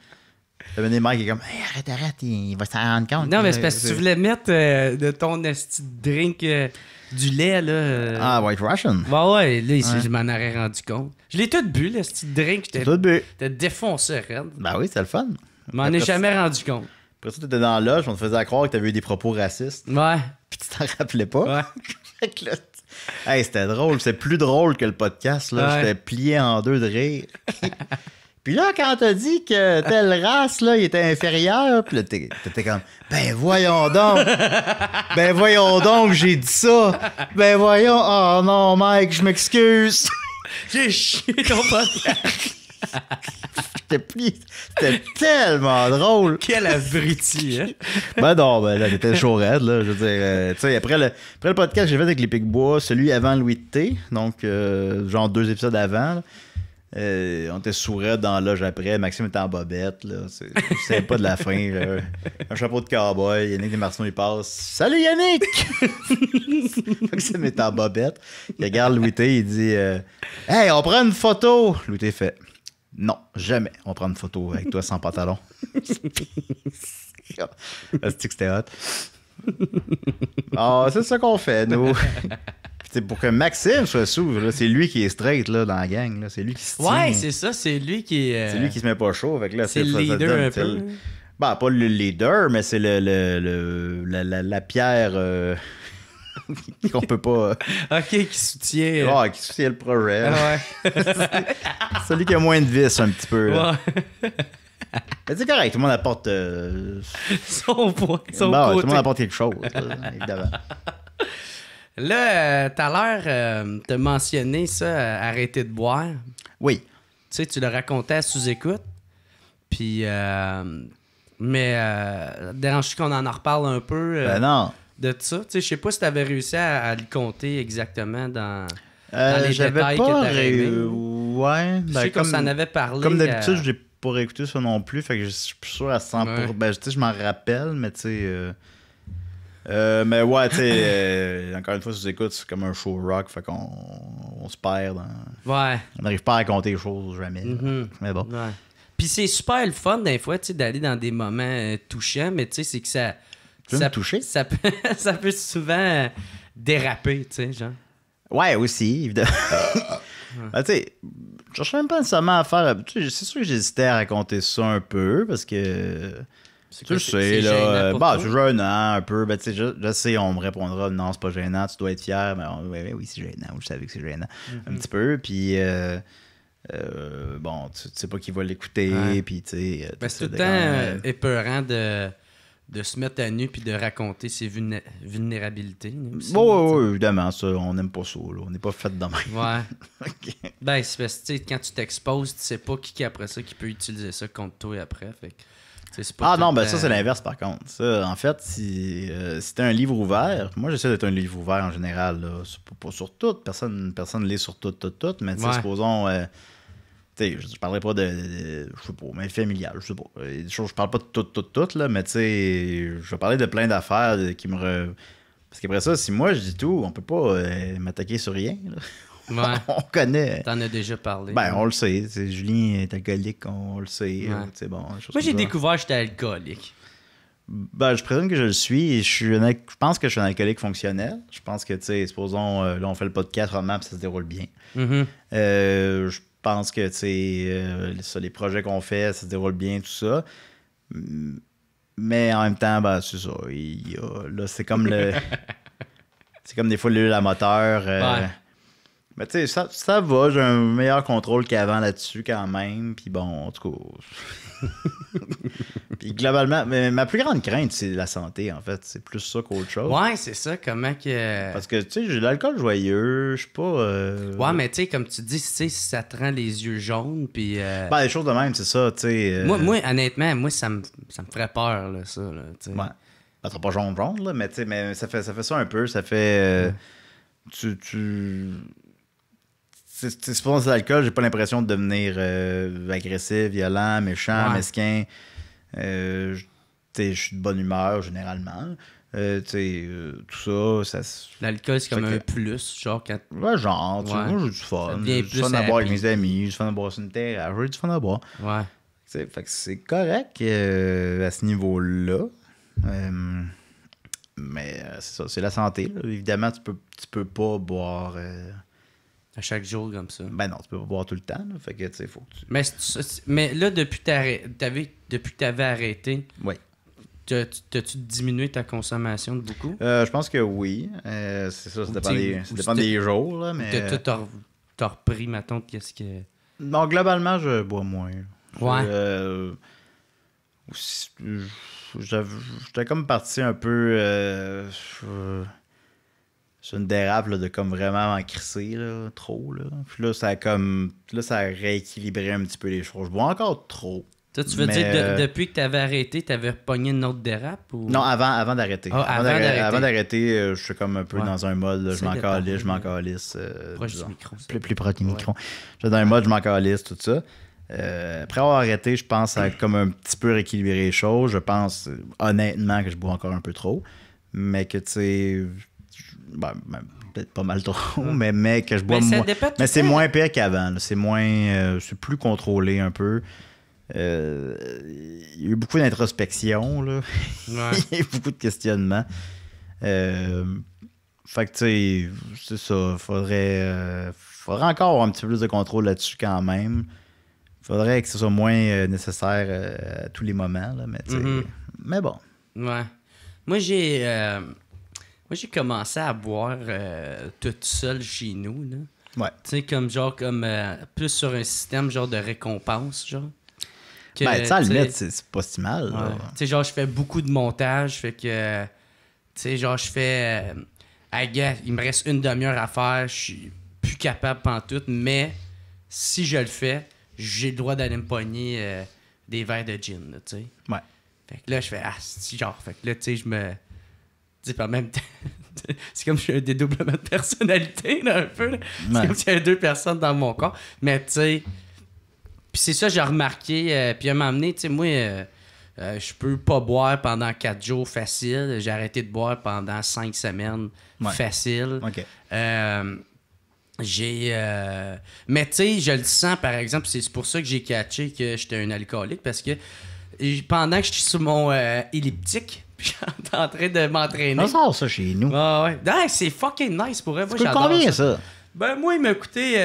T'as mené Mike qui est comme arrête, arrête, il va s'en rendre compte. Non, mais c'est parce que tu voulais
mettre euh, de ton drink euh, du lait, là. Euh. Ah, White Russian. Bah
ouais, là, je m'en aurais rendu compte.
Je l'ai tout bu, le petit drink. J'étais Tout bu. défoncé,
Red. Ben oui, c'est le fun. Je m'en ai jamais rendu compte. Après ça, t'étais dans l'âge, on te faisait croire que t'avais eu des propos racistes, Ouais, puis tu t'en rappelais pas. ouais. (laughs) hey, c'était drôle. C'est plus drôle que le podcast. Là. J'étais plié en deux de rire. (laughs) Puis là, quand t'as dit que telle (laughs) race, là, il était inférieur, puis là, t'étais comme, ben voyons donc, ben voyons donc, j'ai dit ça, ben voyons, oh non, Mike, je m'excuse. (laughs) j'ai chié ton podcast. (laughs) C'était tellement drôle. Quel abruti, hein? ben non, ben là, j'étais chaud raide, là. Je veux dire, euh, tu sais, après le, après le podcast que j'ai fait avec les Pic Bois, celui avant Louis de T, donc, euh, genre deux épisodes avant, euh, on était sourds dans la loge après. Maxime était en bobette. Là. C'est pas de la fin. Un chapeau de cowboy. Yannick Desmartins, il passe. Salut Yannick! (laughs) Maxime est en bobette. Il regarde Louis Il dit euh, Hey, on prend une photo. Louis fait Non, jamais on prend une photo avec toi sans pantalon. (laughs) Ah, c'était hot. Ah, c'est ça qu'on fait, nous. (laughs) C'est pour que Maxime soit s'ouvre, c'est lui qui est straight là, dans la gang. C'est lui qui se tient. Ouais, c'est
ça, c'est lui qui. Euh, c'est lui qui
se met pas chaud. c'est le leader un peu. Bah, pas le leader, mais c'est le, la, la, pierre euh, (laughs) qu'on peut pas. (laughs) ok, qui soutient. Ah, qui soutient le projet. Ah, (laughs) Celui qui a moins de vis un petit peu.
Ouais.
c'est correct, tout le monde apporte. Euh,
son point, son Tout le monde apporte quelque
chose, évidemment.
Là, euh, euh, t'as l'air de mentionner ça, euh, arrêter de boire. Oui. Tu sais, tu le racontais à sous-écoute. Puis, euh, mais euh, dérange qu'on en, reparle un peu ben non. de ça. Tu sais, je sais pas si tu avais réussi à, le compter exactement dans, les détails pas Ouais.
Ben comme, ça, en avait parlé. Comme d'habitude, je n'ai pas réécouté ça non plus. Fait que je suis sûr à 100%. Ouais. Ben, tu sais, je m'en rappelle, mais tu sais euh, mais ouais, tu sais, euh, encore une fois, si tu écoutes, c'est comme un show rock, fait qu'on on se perd. Dans... Ouais. On n'arrive pas à raconter les choses jamais. Mm-hmm. Mais bon.
Ouais. Puis c'est super le fun des fois, tu sais, d'aller dans des moments euh, touchants, mais tu sais, c'est que ça. ça, Ça, peut, (laughs) ça peut souvent déraper, tu sais, genre.
Ouais, aussi, évidemment. (laughs) Ben, tu sais, je cherchais même pas nécessairement à faire. C'est sûr que j'hésitais à raconter ça un peu parce que je sais, là. Euh, bah, je un un peu. Ben, tu sais, je, sais, on me répondra, non, c'est pas gênant, tu dois être fier. Mais oui oui, c'est gênant. Je savais que c'est gênant. Un mm-hmm. petit peu. Puis. Euh, euh, bon, tu, sais pas qui va l'écouter, puis tu sais. Ben, c'est tout le temps
épeurant de, de se mettre à nu puis de raconter ses vulnérabilités.
bon, oui, oui, évidemment, ça, on n'aime pas ça, là. on n'est pas fait de même.
Ouais. (laughs) Ben, c'est parce que quand tu t'exposes, tu sais pas qui, qui après ça qui peut utiliser ça contre toi et après. Fait ah non, ben ça, c'est l'inverse
par contre. en fait, si, c'était euh, un livre ouvert, moi j'essaie d'être un livre ouvert en général, là. Pas, sur tout, personne personne lit sur tout, tout, tout, mais sais, supposons. Euh, je, ne parlerai pas de, je sais pas, mais familial, je sais pas. Euh, je, parle pas de tout, tout, tout, mais tu je vais parler de plein d'affaires qui me. Parce qu'après ça, si moi je dis tout, on peut pas m'attaquer sur rien. Là. (laughs) on connaît.
T'en as déjà parlé. Ben, on le
sait. Julien est alcoolique, on, le sait. c'est Bon, Moi, j'ai
découvert que j'étais alcoolique.
Ben, je présume que je le suis. je, je pense que je suis un alcoolique fonctionnel. Je pense que, tu sais, supposons, euh, là, on fait le podcast vraiment, puis ça se déroule bien. Mm-hmm. Euh, je pense que, tu sais, euh, les projets qu'on fait, ça se déroule bien, tout ça. Mais en même temps, ben, c'est ça. là, c'est comme le. (laughs) c'est comme des fois le moteur. Mais tu sais, ça, ça va, j'ai un meilleur contrôle qu'avant là-dessus quand même. Puis bon, en tout cas. (laughs) Puis globalement, mais ma plus grande crainte, c'est la santé, en fait. C'est plus ça qu'autre chose. Ouais,
c'est ça, comment que.
Parce que, tu sais, j'ai de l'alcool joyeux, je suis pas. Euh, ouais, mais tu sais, comme tu dis, si ça
te rend les yeux jaunes, puis. Euh, ben, les
choses de même, c'est ça, tu sais. Euh, moi, moi, honnêtement, moi, ça me, ça ferait peur, là, ça, là, tu sais. Ouais. Ben, pas jaune-jaune, là, mais tu sais, mais ça fait, ça fait ça un peu, ça fait. Tu. tu c'est souvent l'alcool, j'ai pas l'impression de devenir euh, agressif, violent, méchant, mesquin. Euh, je suis de bonne humeur généralement. Euh, euh tout ça, ça L'alcool, c'est comme un
plus, genre quand. Ouais, genre, tu moi j'ai du fun. J'ai du fun à boire avec mes
amis, j'ai du fun à boire sur une terre. j'ai du fun à boire. Ouais. fait que c'est correct euh, à ce niveau-là. mais c'est ça, c'est la santé. Évidemment, tu peux, tu peux pas boire chaque jour comme ça. Ben non, tu peux pas boire tout le temps. Fait que, tu faut
Mais, mais là, depuis que tu avais arrêté, oui. T'as-tu diminué ta consommation
de beaucoup? Euh, je pense que oui. Euh, c'est ça, ça dépend, des, ça dépend des, jours. Là,
T'as repris, mettons, qu'est-ce que...
Non, globalement, je bois moins. Ouais. Euh, j'étais comme parti un peu... Euh, c'est une dérape de comme vraiment en crisser, trop. Là. Puis là, ça a comme. Là, ça rééquilibré un petit peu les choses. Je bois encore trop. tu veux dire, euh,
depuis que tu avais arrêté, tu avais repogné une autre dérape Non, avant,
avant d'arrêter. Ah, avant, d'arrêter, euh, je suis comme un peu dans un mode, je m'en calisse, je euh, m'en proche Plus, plus proche du micro. Je dans un mode, je m'en calisse, tout ça. après avoir arrêté, je pense à comme un petit peu rééquilibrer les choses. Je pense honnêtement que je bois encore un peu trop. Mais que tu sais ben, ben, peut-être pas mal trop, (laughs) mais, mais que je bois Mais c'est moins pire qu'avant. C'est moins. Euh, c'est plus contrôlé un peu. Euh, il y a eu beaucoup d'introspection, (laughs) ouais. il y a eu beaucoup de questionnements. Euh, fait que, tu sais, c'est ça. Faudrait, euh, faudrait encore un petit peu plus de contrôle là-dessus quand même. Faudrait que ce soit moins nécessaire à tous les moments, mais, mm-hmm. mais bon.
Ouais. Moi, j'ai. Moi, j'ai commencé à boire tout euh, toute seule chez nous. Là. Ouais. Tu sais, comme genre, comme euh, plus sur un système genre de récompense, genre. Que, ben, tu sais, c'est pas si mal. Tu sais, genre, je fais beaucoup de montage, fait que. Tu sais, genre, je fais. Ah, il me reste une demi-heure à faire, je suis plus capable tout. mais si je le fais, j'ai le droit d'aller me pogner des verres de gin, tu sais. Ouais. Fait que là, je fais, ah, genre, fait que là, tu sais, je me c'est par même (laughs) c'est comme un dédoublement de personnalité, un peu. C'est comme s'il y avait deux personnes dans mon corps. Mais, tu sais, puis c'est ça, j'ai remarqué. Euh, puis à m'emmener, tu sais, moi, euh, euh, je peux pas boire pendant quatre jours facile. J'ai arrêté de boire pendant cinq semaines facile. j'ai. Mais tu sais, je le sens par exemple, c'est pour ça que j'ai catché que j'étais un alcoolique parce que pendant que je suis sur mon elliptique, j'étais en train de m'entraîner. On sort ça chez nous. Ah ouais. Ah, c'est fucking nice pour eux. Moi, combien ça. Ben moi, il m'a coûté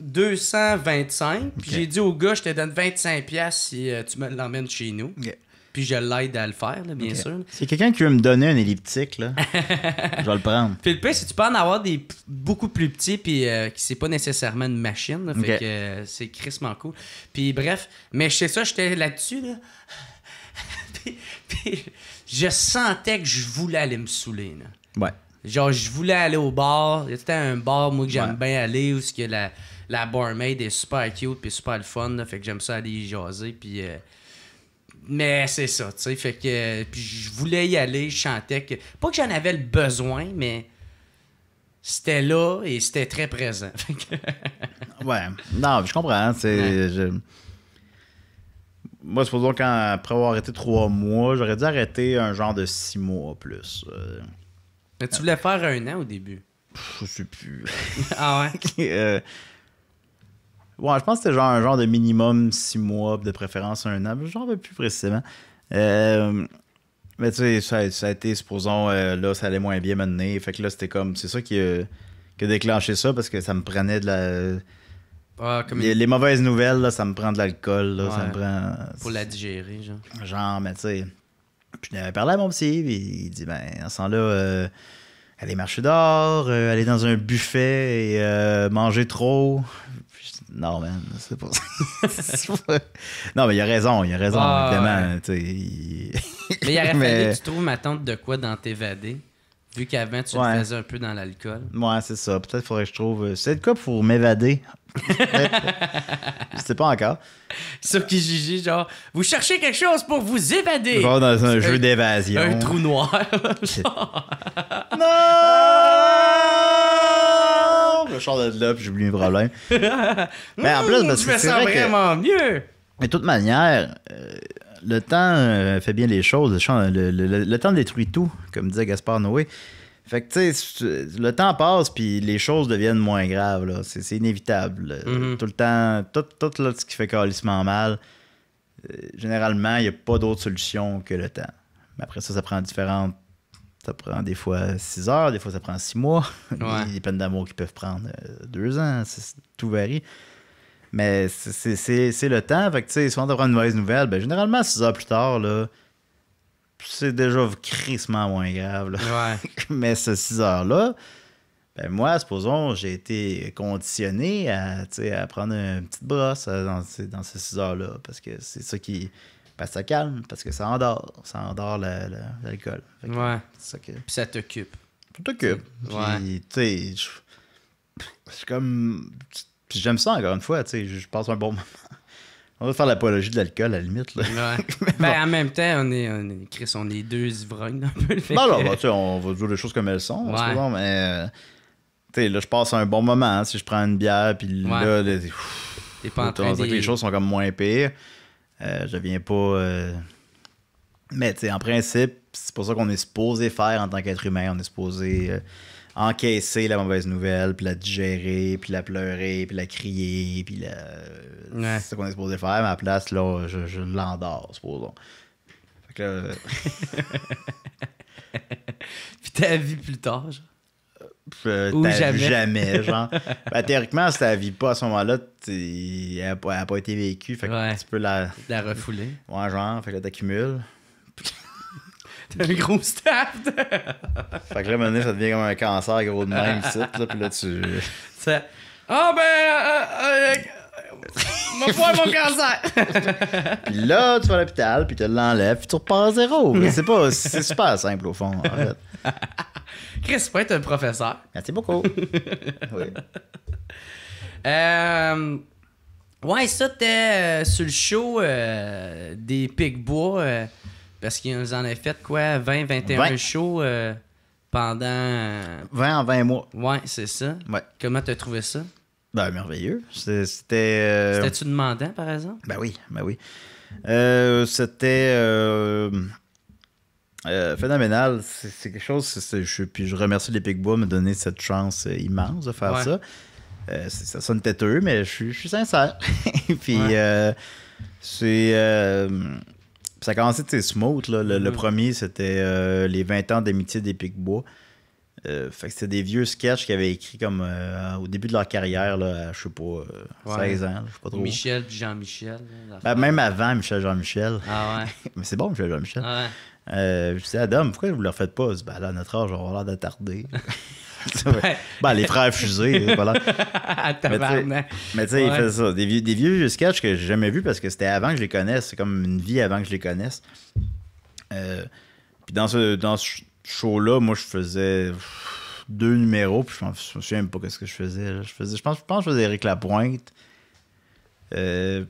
225. Euh, puis j'ai dit au gars, je te donne 25 pièces si euh, tu me l'emmènes chez nous. Puis je l'aide à le faire, bien sûr.
C'est quelqu'un qui veut me donner un elliptique, là. (laughs) je vais le prendre.
Philippe, si tu peux en avoir des beaucoup plus petits, puis euh, qui c'est pas nécessairement une machine. fait que c'est crissement cool. Puis bref, mais je sais ça, j'étais là-dessus, là puis, je sentais que je voulais aller me saouler. Là. Ouais. Genre, je voulais aller au bar. Il y a tout un bar, moi, que j'aime bien aller, où que la, la barmaid est super cute puis super le fun. fait que j'aime ça aller y jaser. Puis, euh, Mais c'est ça, tu sais. Fait que euh, puis je voulais y aller, je chantais que. Pas que j'en avais le besoin, mais c'était là et c'était très présent.
(laughs) ouais. Non, je comprends. Hein, c'est moi, supposons qu'après avoir arrêté trois mois, j'aurais dû arrêter un genre de six mois plus. Euh.
Mais tu voulais faire un an au début? Je je sais plus.
(laughs) ah ouais? (laughs) Euh, ouais, je pense que c'était genre un genre de minimum six mois, de préférence un an, mais n'en veux plus précisément. Euh, mais tu sais, ça, a été, supposons, là, ça allait moins bien mener. Fait que là, c'était comme, c'est ça qui qui a, déclenché ça parce que ça me prenait de la
ah, les, mauvaises
nouvelles, ça me prend de l'alcool. Ça prend. Pour la
digérer, genre. Genre,
mais tu sais. Puis j'avais parlé à mon psy. il dit ben, en ce temps-là, euh, aller marcher dehors, euh, aller dans un buffet et euh, manger trop. Puis, non, man, c'est pas ça. (laughs) non, mais il a raison, il a raison, ah, évidemment. mais il aurait (laughs) fallu que tu
trouves ma tante de quoi dans t'évader. Vu qu'avant, tu ouais. faisais un peu dans l'alcool.
Ouais, c'est ça. Peut-être faudrait que je trouve. Euh, c'est le cas pour m'évader. (laughs) je sais pas encore. Sur
gigi, genre, vous cherchez quelque chose pour vous évader. dans un jeu d'évasion. Un trou noir. (laughs)
non! Je sors de là, j'oublie mes problèmes. (laughs) Mais en plus, parce que. Je me sens vraiment mieux. Mais de toute manière. Euh, le temps euh, fait bien les choses. Le, temps détruit tout, comme disait Gaspard Noé. Fait que, tu sais, le temps passe, puis les choses deviennent moins graves. C'est inévitable. Euh, mm-hmm. Tout le temps, tout, ce qui fait carrément mal, euh, généralement, il n'y a pas d'autre solution que le temps. Mais après ça, ça prend différentes. Ça prend des fois six heures, des fois ça prend six mois. (laughs) des Les peines d'amour qui peuvent prendre deux ans, tout varie. Mais c'est le temps. Fait que, tu sais, si on devrait une mauvaise nouvelle, ben, généralement, 6 heures plus tard, là, c'est déjà crissement moins grave. Ouais. (laughs) Mais ces 6 heures-là, ben moi, supposons, j'ai été conditionné à, à prendre une petite brosse dans, euh, dans ces 6 heures-là. Parce que c'est ça qui. Ben, ça calme, parce que ça endort. Ça endort l'alcool. Ouais.
Ça que... Puis ça t'occupe.
Ça t'occupe. Puis, tu sais, je suis comme. Puis j'aime ça encore une fois, tu sais, je passe un bon moment. (laughs) On va faire l'apologie de l'alcool à la limite. Là. (laughs) ben,
en même temps, on est, Chris, on est deux ivrognes un peu. Fait non, non, ben, tu
sais, on va dire les choses comme elles sont. mais euh, tu sais, là, je passe un bon moment. Hein, si je prends une bière, puis là, les choses sont comme moins pires. Euh, je viens pas. Euh, mais tu sais, en principe, c'est pour ça qu'on est supposé faire en tant qu'être humain. On est supposé encaisser la mauvaise nouvelle, puis la digérer, puis la pleurer, puis la crier, puis la... C'est ce qu'on est supposé faire, mais à la place, là, je, je l'endors, supposons. Fait que là... Euh, (laughs) puis ta vie plus tard, genre? Euh, euh, Ou jamais. jamais. genre. (laughs) Ben, théoriquement, si ta vie pas à ce moment-là, elle n'a pas, été vécue. Fait que tu peux la... La refouler. Ouais, genre, fait que là, t'accumules.
T'as un gros staff. (laughs)
fait que là, maintenant, ça devient comme un cancer gros de même, site, là, puis là, tu.
Ah, oh, ben. Euh, euh, euh mon cancer!
(laughs) puis là, tu vas à l'hôpital, puis tu l'enlèves, puis tu repars à zéro. C'est pas, c'est super simple au fond, en fait.
(laughs) Chris, peut être un professeur. Merci beaucoup. oui. Euh, ouais, ça, t'es euh, sur le show euh, des des bois parce qu'ils en ont fait quoi 20, 21 shows euh, pendant. 20 en 20 mois. Ouais, c'est ça. Comment tu as trouvé ça
Ben, merveilleux. C'était. Euh, C'était-tu
demandant, par exemple Ben oui,
ben oui. Euh, c'était. phénoménal. C'est quelque chose. puis je remercie les Pigbois de me donner cette chance immense de faire ça. ça sonne têteux, mais je, suis sincère. (laughs) puis euh, c'est. Ça a commencé, tu smooth. Là. Le, mm-hmm. premier, c'était euh, les 20 ans d'amitié des Picbois. Euh, fait que c'était des vieux sketchs qu'ils avaient écrits comme euh, au début de leur carrière, là, à, je sais pas, 16 ans, je sais pas trop. Michel
puis Jean-Michel. Ben, même
avant Michel Jean-Michel. Ah ouais. (laughs) Mais c'est bon, Michel Jean-Michel. Ah ouais. je disais, Adam, pourquoi vous ne le refaites pas? ben, là, à notre âge, on va l'air d'attarder. (laughs) » bah les frères fusés, (laughs) voilà. Ah,
mais tu sais, il fait ça.
Des vieux, des vieux sketchs que j'ai jamais vu parce que c'était avant que je les connaisse. C'est comme une vie avant que je les connaisse. Euh, puis dans ce, dans show-là, moi, je faisais deux numéros. Puis je me souviens pas ce que je faisais. Je, faisais je, pense, je pense que je faisais Eric Lapointe. Euh,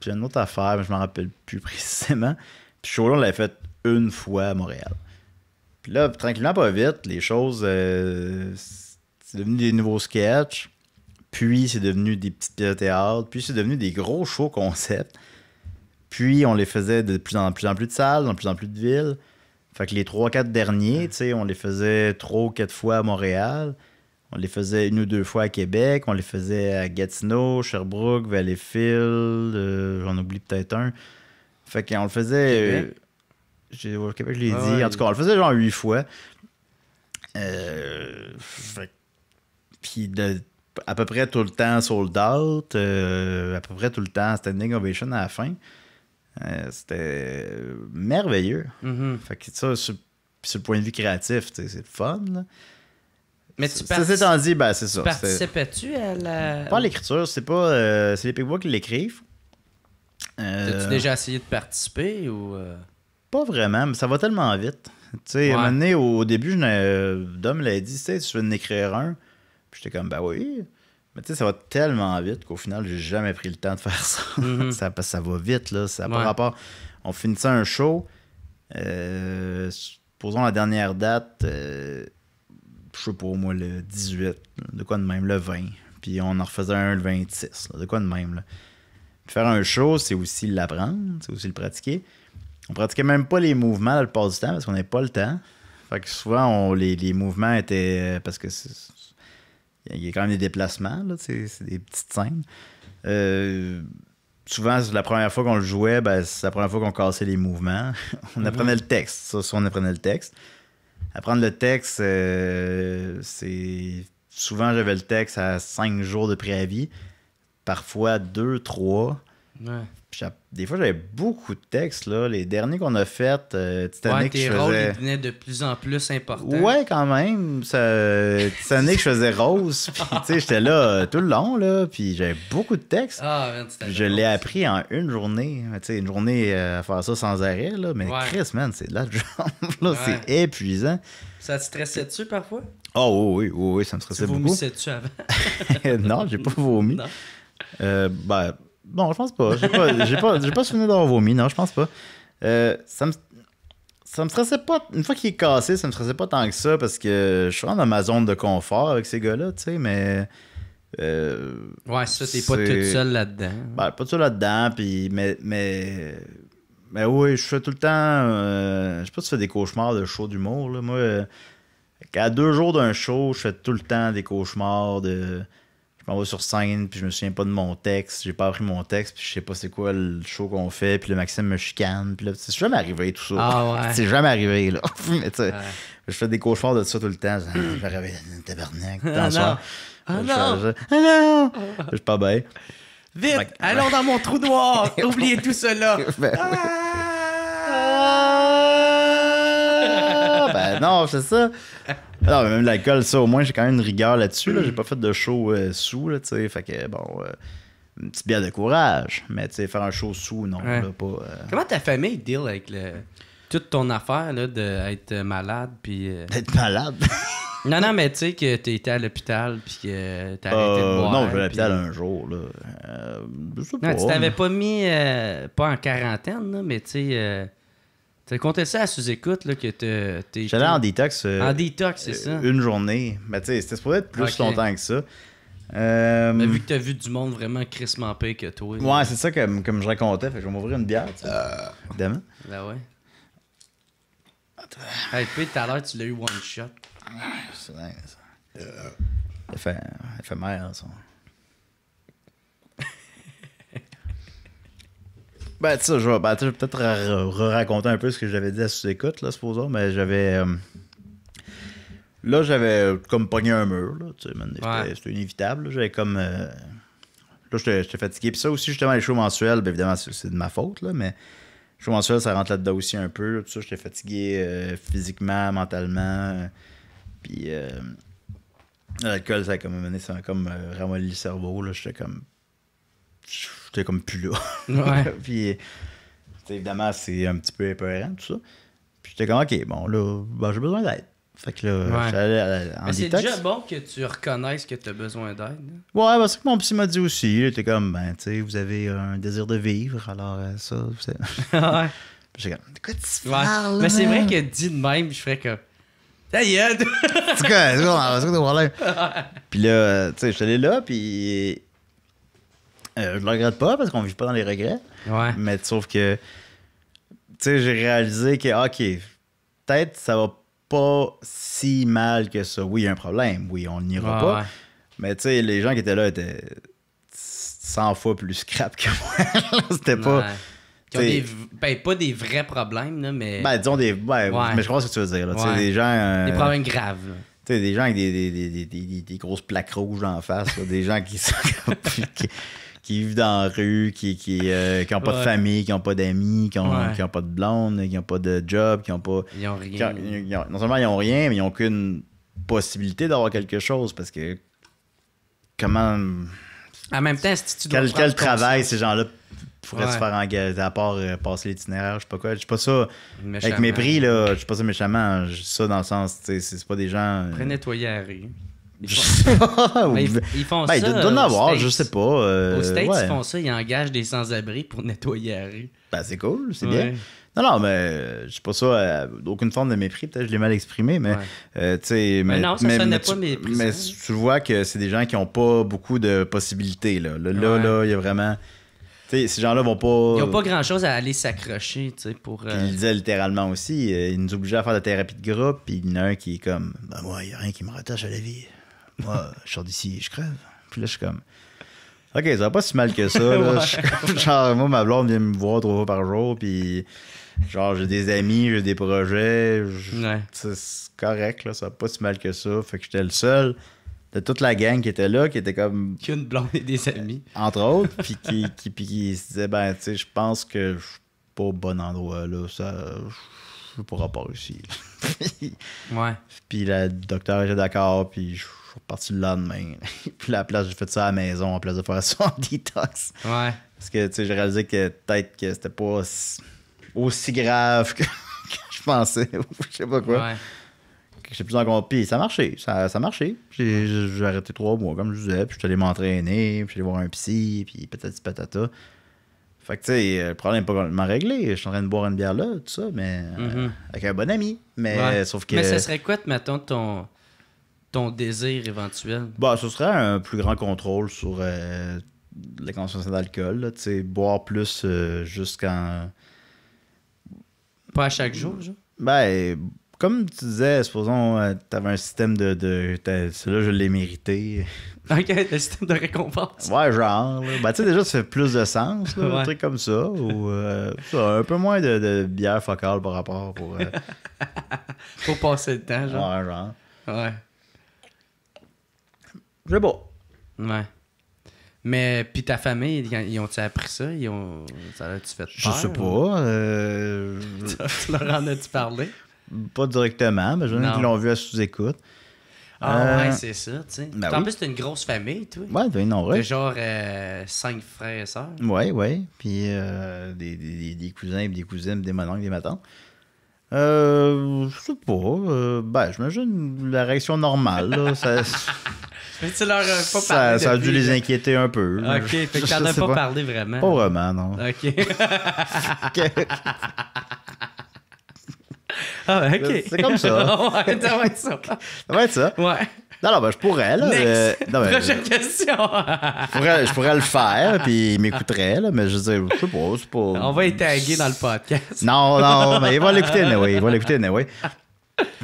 puis une autre affaire, mais je m'en rappelle plus précisément. Puis ce show-là, on l'avait fait une fois à Montréal. Puis là, tranquillement, pas vite, les choses. Euh, c'est devenu des nouveaux sketchs. Puis c'est devenu des petites pièces de théâtre. Puis c'est devenu des gros shows concepts. Puis on les faisait de plus en plus, en plus de salles, dans plus en plus de villes. Fait que les 3 quatre derniers, tu sais, on les faisait trois ou 4 fois à Montréal. On les faisait une ou deux fois à Québec. On les faisait à Gatineau, Sherbrooke, Valleyfield. Euh, j'en oublie peut-être un. Fait qu'on le faisait. J'ai, que je l'ai ah dit. En tout cas, on le faisait genre huit fois. Euh, puis à peu près tout le temps sold out, euh, à peu près tout le temps standing ovation à la fin. Euh, c'était merveilleux. Mm-hmm. Fait que ça, sur, sur, le point de vue créatif, c'est le fun. Mais tu participes. dit, ben, c'est ça. Participais-tu
à la.
Pas l'écriture, c'est pas. c'est les Pigbois qui l'écrivent. Euh... tu déjà essayé de participer ou. Pas vraiment, mais ça va tellement vite. Tu sais, à un moment donné, au début, je euh, me l'a dit, tu sais, je vais en écrire un. Puis j'étais comme, bah oui. Mais tu sais, ça va tellement vite qu'au final, j'ai jamais pris le temps de faire ça. Mm (laughs) ça, va vite, là. Ça par rapport. On finissait un show. Euh, posons la dernière date, euh, je sais pas, moi, le 18, de quoi de même, le 20. Puis on en refaisait un le 26, de quoi de même, Faire un show, c'est aussi l'apprendre, c'est aussi le pratiquer. On pratiquait même pas les mouvements le pas du temps parce qu'on n'avait pas le temps. Fait que souvent, on, les, mouvements étaient. Euh, parce que il y a quand même des déplacements, c'est des petites scènes. Euh, souvent, la première fois qu'on le jouait, ben, c'est la première fois qu'on cassait les mouvements. (laughs) on apprenait mhm. le texte. Ça, on apprenait le texte. Apprendre le texte, euh, c'est. Souvent, j'avais le texte à cinq jours de préavis, parfois deux, trois. Ouais des fois, j'avais beaucoup de textes. Là. Les derniers qu'on a faits, euh, Titanic, ouais, je faisais... rôles,
devenaient de plus en plus importants. Ouais,
quand même. Ça... Titanic, je faisais Rose. Puis, tu sais, j'étais là euh, tout le long. Là, puis, j'avais beaucoup de textes.
Ah, je
l'ai appris en une journée. Tu sais, une journée euh, à faire ça sans arrêt. Là. Mais Chris, man, c'est de la jambe. C'est épuisant.
Ça te stressait-tu parfois?
Oh oui, oui, oui, ça me stressait beaucoup. Tu vomissais-tu avant? (laughs) non, j'ai pas vomi. Euh, ben, Bon, je pense pas. J'ai pas, j'ai pas, souvenir d'avoir vomi, non, je pense pas. Euh, ça me. Ça me stressait pas. Une fois qu'il est cassé, ça me stressait pas tant que ça parce que je suis dans ma zone de confort avec ces gars-là, tu sais, mais. Euh,
ouais, ça, t'es pas tout seul là-dedans.
Ben, pas tout seul là-dedans, puis. Mais, mais. Mais oui, je fais tout le temps. Euh, je sais pas si tu fais des cauchemars de show d'humour, là. Moi, euh, à deux jours d'un show, je fais tout le temps des cauchemars de je m'en vais sur scène, puis je me souviens pas de mon texte, j'ai pas appris mon texte, puis je sais pas c'est quoi le show qu'on fait, puis le Maxime me chicane, puis là, c'est jamais arrivé tout ça. Ah, c'est jamais arrivé, là. (laughs) Mais je fais des cauchemars de ça tout le temps. Je vais (clears throat) ah, dans une tabernacle. ah soir. Ah non! (laughs) je... Ah suis pas bien. Vite! Allons dans mon
trou noir! (laughs) Oubliez tout cela! Ah!
non, c'est ça. Non, mais même l'alcool, ça, au moins, j'ai quand même une rigueur là-dessus. Là. J'ai pas fait de show euh, sous, là, tu sais. Fait que, bon, euh, une petite bière de courage. Mais, tu sais, faire un show sous, non, là, pas. Euh,
Comment ta famille deal avec le... toute ton affaire, là, d'être euh, malade, puis. D'être (laughs) malade? (laughs) non, non, mais tu sais que t'es été à l'hôpital, puis que t'as arrêté de boire. Non, je vais à l'hôpital
un jour, là. je tu t'avais
pas mis, pas en quarantaine, là, mais tu sais T'as compté ça à sous-écoute, là, que t'es.
J'allais en détox. Euh, en détox, c'est ça. Une journée. Mais tu sais, c'était supposé être plus longtemps que ça. Mais euh, vu que
t'as vu du monde vraiment crissement pire que toi. Ouais, c'est ça
comme, comme je racontais. Fait que je vais m'ouvrir une bière, tu sais. Euh. Ben
ouais. Attends. puis tout à l'heure, tu l'as eu one shot. C'est dingue, ça. Elle
fait, fait mal, ça. Ben, tu ben, je vais, peut-être re raconter un peu ce que j'avais dit à sous-écoute, là, supposons, mais j'avais. Euh, là, j'avais euh, comme pogné un mur, là, tu sais, c'était inévitable, j'avais comme. Euh, là, j'étais fatigué. Puis ça aussi, justement, les shows mensuels, ben, évidemment, c'est de ma faute, là, mais shows mensuels, ça rentre là-dedans aussi un peu, tout ça, j'étais fatigué physiquement, mentalement, puis. L'alcool, ça a comme, mené, ça a comme ramolli le cerveau. J'étais comme j'étais comme plus là. Ouais. (laughs) puis, évidemment, c'est un petit peu épeurant, tout ça. Puis j'étais comme, OK, bon, là, ben, j'ai besoin d'aide. Fait que là, j'allais euh, en Mais c'est déjà
bon que tu reconnaisses que tu as besoin d'aide. Hein?
Ouais, parce que mon psy m'a dit aussi. t'es comme, ben, tu sais, vous avez un désir de vivre, alors euh, ça, vous (laughs) ouais. J'ai comme,
de quoi tu parles? Mais c'est vrai que dit de même, je ferais comme, tout cas, (laughs)
c'est quoi, c'est quoi, c'est problème. Puis là, tu sais, suis allé là, puis je euh, je le regrette pas parce qu'on vit pas dans les regrets. Mais sauf que, tu sais, j'ai réalisé que, OK, peut-être ça va pas si mal que ça. Oui, il y a un problème. Oui, on n'ira pas. Mais tu sais, les gens qui étaient là étaient 100 fois plus scrap que moi. (laughs) C'était pas.
Ben, pas des vrais problèmes, là, mais. Ben, disons
des. mais je crois ce que tu veux dire. Là. Des gens. Euh, des problèmes graves. tu sais des gens avec des, grosses plaques rouges en face, des gens qui sont. compliqués. (laughs) qui vivent dans la rue, qui qui, euh, ont pas de famille, qui ont pas d'amis, qui ont, pas de blonde, qui ont pas de job, qui ont pas. Ils ont rien. non seulement ils ont rien, mais ils ont aucune possibilité d'avoir quelque chose parce que comment.
En même temps, si tu quel, quel travail ces
gens-là pourraient se faire engager à part euh, passer l'itinéraire, je sais pas quoi. Je sais pas ça avec mépris là, je sais pas ça méchamment, ça dans le sens c'est pas des gens euh, Très
la rue. (laughs) Ils font, ben, ça. Ils je sais pas. Euh, au States, ils font ça, ils engagent des sans-abri pour nettoyer la
rue. Ben, c'est cool, c'est bien. Non, non, mais euh, je sais pas ça, euh, aucune forme de mépris, peut-être je l'ai mal exprimé, mais tu ben Mais, non, tu vois que c'est des gens qui ont pas beaucoup de possibilités, là. Là, il y a vraiment. ces gens-là vont pas. Ils n'ont pas
grand-chose à aller s'accrocher, tu sais, pour. Euh... il
littéralement aussi, ils nous obligeait à faire de la thérapie de groupe, puis il y en a un qui est comme, ben moi, il n'y a rien qui me rattache à la vie. Moi, je sors d'ici, je crève. Puis là, je suis comme. OK, ça va pas si mal que ça. Là. (laughs) genre, moi, ma blonde vient me voir trois fois par jour, puis genre, j'ai des amis, j'ai des projets. C'est correct, là, ça va pas si mal que ça. Fait que j'étais le seul de toute la gang qui était là, qui était comme. Qu'une blonde et des amis. Entre autres, puis qui, puis qui se disait, ben, tu sais, je pense que je suis pas au bon endroit, là. Ça, je pourrais pas réussir. (laughs) ouais. Puis le docteur était d'accord, puis suis reparti le lendemain. (laughs) puis la place, j'ai fait ça à la maison en place de faire ça en (laughs) détox. Ouais. Parce que, tu sais, j'ai réalisé que peut-être que c'était pas aussi grave que, (laughs) je pensais, je sais pas quoi. Ouais. J'ai plus encore Puis Ça marchait, ça, ça marchait. J'ai arrêté trois mois, comme je disais, puis je suis allé m'entraîner, puis je suis allé voir un psy, puis patati patata. Fait que, tu sais, le problème n'est pas complètement réglé. Je suis en train de boire une bière là, tout ça, mais mm-hmm. avec un bon ami. Mais sauf que. Mais ça serait
quoi, mettons, ton, ton désir éventuel?
Bah, ce serait un plus grand contrôle sur euh, la consommation d'alcool. Boire plus euh, juste quand
Pas à chaque jour, genre?
Ben, comme tu disais, supposons, tu euh, t'avais un système de. de là je l'ai mérité. (laughs) Ok, un système de récompense. Ouais, genre. Ben, tu sais, déjà, ça fait plus de sens, un truc comme ça. Ou euh, un peu moins de, bière focale par rapport pour. pour (laughs) passer le temps, genre. Ouais, genre. Ouais. Je sais
Ouais. Mais puis ta famille, ils ont-ils appris ça? Ils ont... Ça a-tu fait
peur? Je sais pas. Euh, (laughs) tu leur en
as-tu parlé?
Pas directement, mais veux dire qu'ils l'ont vu à sous-écoute. Ah ouais, euh, c'est ça, tu sais. Ben en plus,
t'es une grosse famille,
toi. Ouais, t'es nombreux. T'as genre
euh, cinq frères et sœurs. Ouais, ouais.
Puis des, des, des, cousins, des cousines, des mononcles, des matantes. Euh, je sais pas. Euh, ben, j'imagine la réaction normale. ça, (laughs) ça, a dû les inquiéter un peu. Ok, fait que (laughs) t'en as pas, parlé vraiment. Pas vraiment, non.
Ok. (laughs)
ah, ok. C'est comme ça. ça va être ça. ça va être ça. Ouais. Non, non, ben, je pourrais, là. Euh, ben, Prochaine je...
question. je,
pourrais, le faire, puis il m'écouterait, là, mais je veux dire, je sais pas, c'est pas. On va
être tagué dans le podcast. Non, non, mais il va l'écouter, (laughs) Il va l'écouter,
Mais,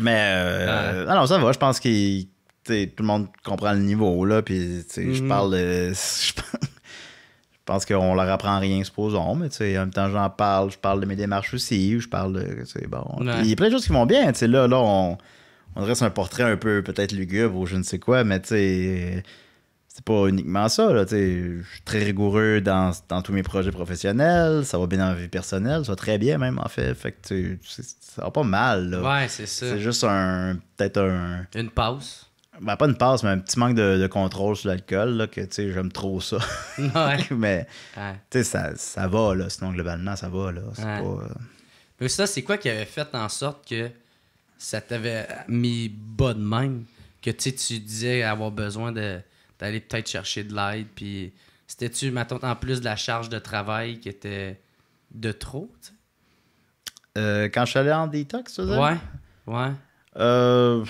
euh, oui. non, ça va, je pense que tout le monde comprend le niveau, là, puis, mhm. (laughs) je parle de. Je pense qu'on leur apprend rien, supposons, mais en même temps, j'en parle, je parle de mes démarches aussi, je parle de. Bon. il y a plein de choses qui vont bien, tu sais, là, là, on on dirait c'est un portrait un peu peut-être lugubre ou je ne sais quoi, mais tu sais, c'est pas uniquement ça. Là, je suis très rigoureux dans, tous mes projets professionnels, ça va bien dans ma vie personnelle, ça va très bien même en fait. Fait que ça va pas mal.
Ouais, c'est ça. C'est
juste un. Peut-être un. Une pause. Ben, pas une pause, mais un petit manque de, contrôle sur l'alcool, là, que tu sais, j'aime trop ça. Ouais. (laughs) mais tu sais, ça, ça va, là. Sinon, globalement, ça va, là. Euh,
mais ça, c'est quoi qui avait fait en sorte que ça t'avait mis bas de même que tu disais avoir besoin d'aller peut-être chercher de l'aide. Puis c'était-tu, maintenant en plus de la charge de travail qui était de trop?
Euh, quand je suis allé en détox, ça? Ouais, ouais.
Euh,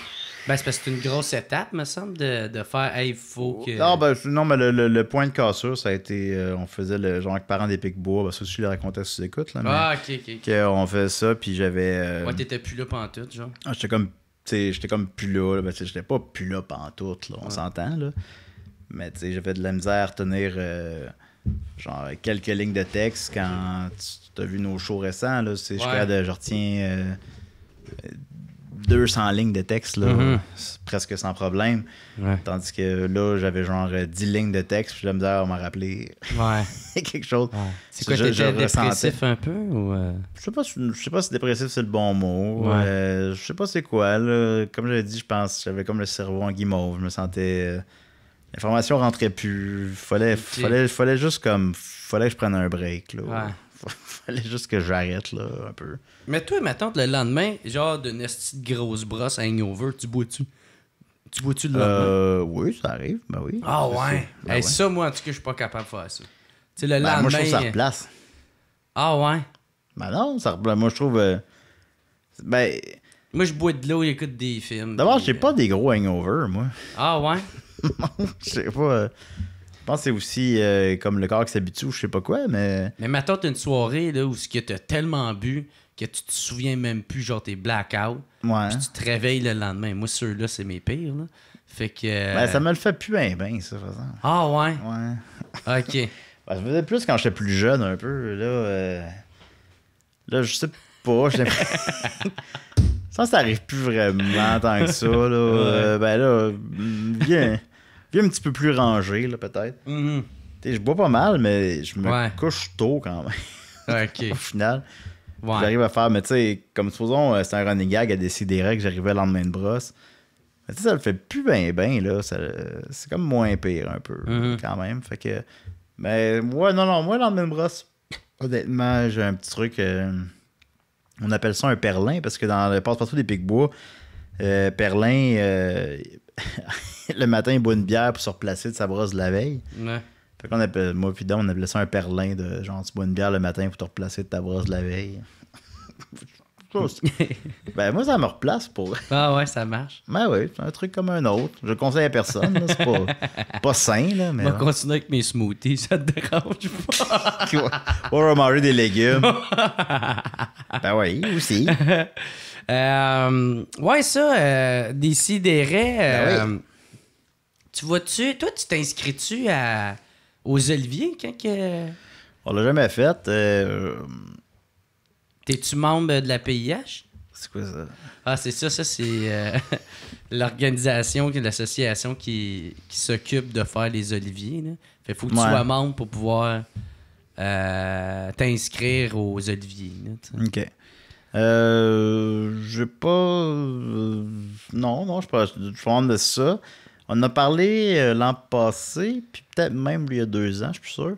ben, c'est parce que c'est une grosse étape, me semble, de, de faire Hey, il faut que. Non, ben,
non mais le, point de cassure, ça a été. Euh, on faisait le genre avec parents des Pic-Bois. Ben, ça, je le racontais si tu écoutes. Là, ah, ok, ok. on fait ça, puis j'avais. Moi, euh, Ouais,
t'étais plus là pendant tout, genre.
Ah, j'étais comme. J'étais comme plus là, là. Ben, j'étais pas plus là pendant tout, là, on s'entend. là. Mais tu sais, j'avais de la misère à tenir euh, genre quelques lignes de texte quand tu as vu nos shows récents. Là, c'est je, de... je retiens 200 lignes de texte, mm-hmm. presque sans problème. Tandis que là, j'avais genre 10 lignes de texte, puis la misère ah, m'a rappelé
(laughs) quelque chose.
C'est quoi, t'étais dépressif
un peu? Euh?
Je sais pas, je sais pas si dépressif c'est le bon mot. Euh, je sais pas c'est quoi. Comme j'avais dit, je pense j'avais comme le cerveau en guimauve. Je me sentais... Euh, l'information rentrait plus. Fallait, fallait, fallait juste comme... Fallait que je prenne un break. (laughs) fallait juste que j'arrête, là, un peu.
Mais toi, ma le lendemain, genre d'une petite grosse brosse hangover, tu bois-tu? Tu bois-tu le lendemain?
Euh, oui, ça arrive, ben oui. Ah
ouais? et ben Ça, moi, en tout cas, je suis pas capable de faire ça. Tu le ben, Moi, je trouve ça euh,
replace. Ah ouais? Ben non, ça replace. Moi, je trouve... Euh, ben... Moi, je bois de l'eau et
écoute des films. D'abord,
j'ai pas des gros hangovers, moi. Ah ouais? (laughs) je sais pas... Je pense que c'est aussi euh, comme le corps qui s'habitue ou je sais pas quoi, mais.
Mais maintenant, t'as une soirée là, où t'as tellement bu que tu te souviens même plus, genre t'es blackouts Ouais. Puis tu te réveilles le lendemain. Moi, ceux-là, c'est mes pires. Fait que. Euh, ben, ça me
le fait plus bien, bain, ça, par ça Ah ouais? Ouais. Ok. Je (laughs) ben, me disais plus quand j'étais plus jeune, un peu. Là, euh, là je sais pas. (laughs) ça, ça arrive plus vraiment tant que ça. Là. ben là, bien un petit peu plus rangé, là, peut-être. Mm-hmm. Je bois pas mal, mais je me couche tôt quand même. (laughs) Au final. J'arrive à faire, mais tu sais, comme supposons, euh, c'est un running gag à décider que j'arrivais le lendemain de brosse. Mais tu sais, ça le fait plus bien, bien, là. C'est comme moins pire un peu, mm-hmm. quand même. Fait que. Mais moi non, non, moi, le lendemain de brosse, honnêtement, j'ai un petit truc. Euh, on appelle ça un perlin parce que dans le passe-partout des Pic-Bois, euh, perlin, (laughs) le matin, il boit une bière pour se replacer de sa brosse de la veille. Fait qu'on appelle, moi, puis on appelait ça un perlin de genre, tu bois une bière le matin pour te replacer de ta brosse de la veille. (laughs) (laughs) ben, moi, ça me replace pour. Ah ouais, ça marche. Ben oui, c'est un truc comme un autre. Je conseille à personne. c'est pas, pas sain, là. Mais, on va continuer avec mes smoothies, ça te dérange pas. Ou des légumes. ben oui, aussi. Euh, ouais,
ça, euh, ben euh, Tu vois-tu, toi, tu t'inscris-tu à, aux Oliviers quand que.
On l'a jamais fait.
Euh, T'es-tu membre de la PIH? C'est quoi ça? Ah, c'est ça, ça, c'est (laughs) l'organisation, l'association qui, s'occupe de faire les Oliviers. Là. Fait faut que tu sois membre pour pouvoir t'inscrire
aux Oliviers. OK. Euh, je pas. Euh, non, non, je suis je souviens de ça. On a parlé euh, l'an passé, puis peut-être même il y a deux ans, je suis sûr.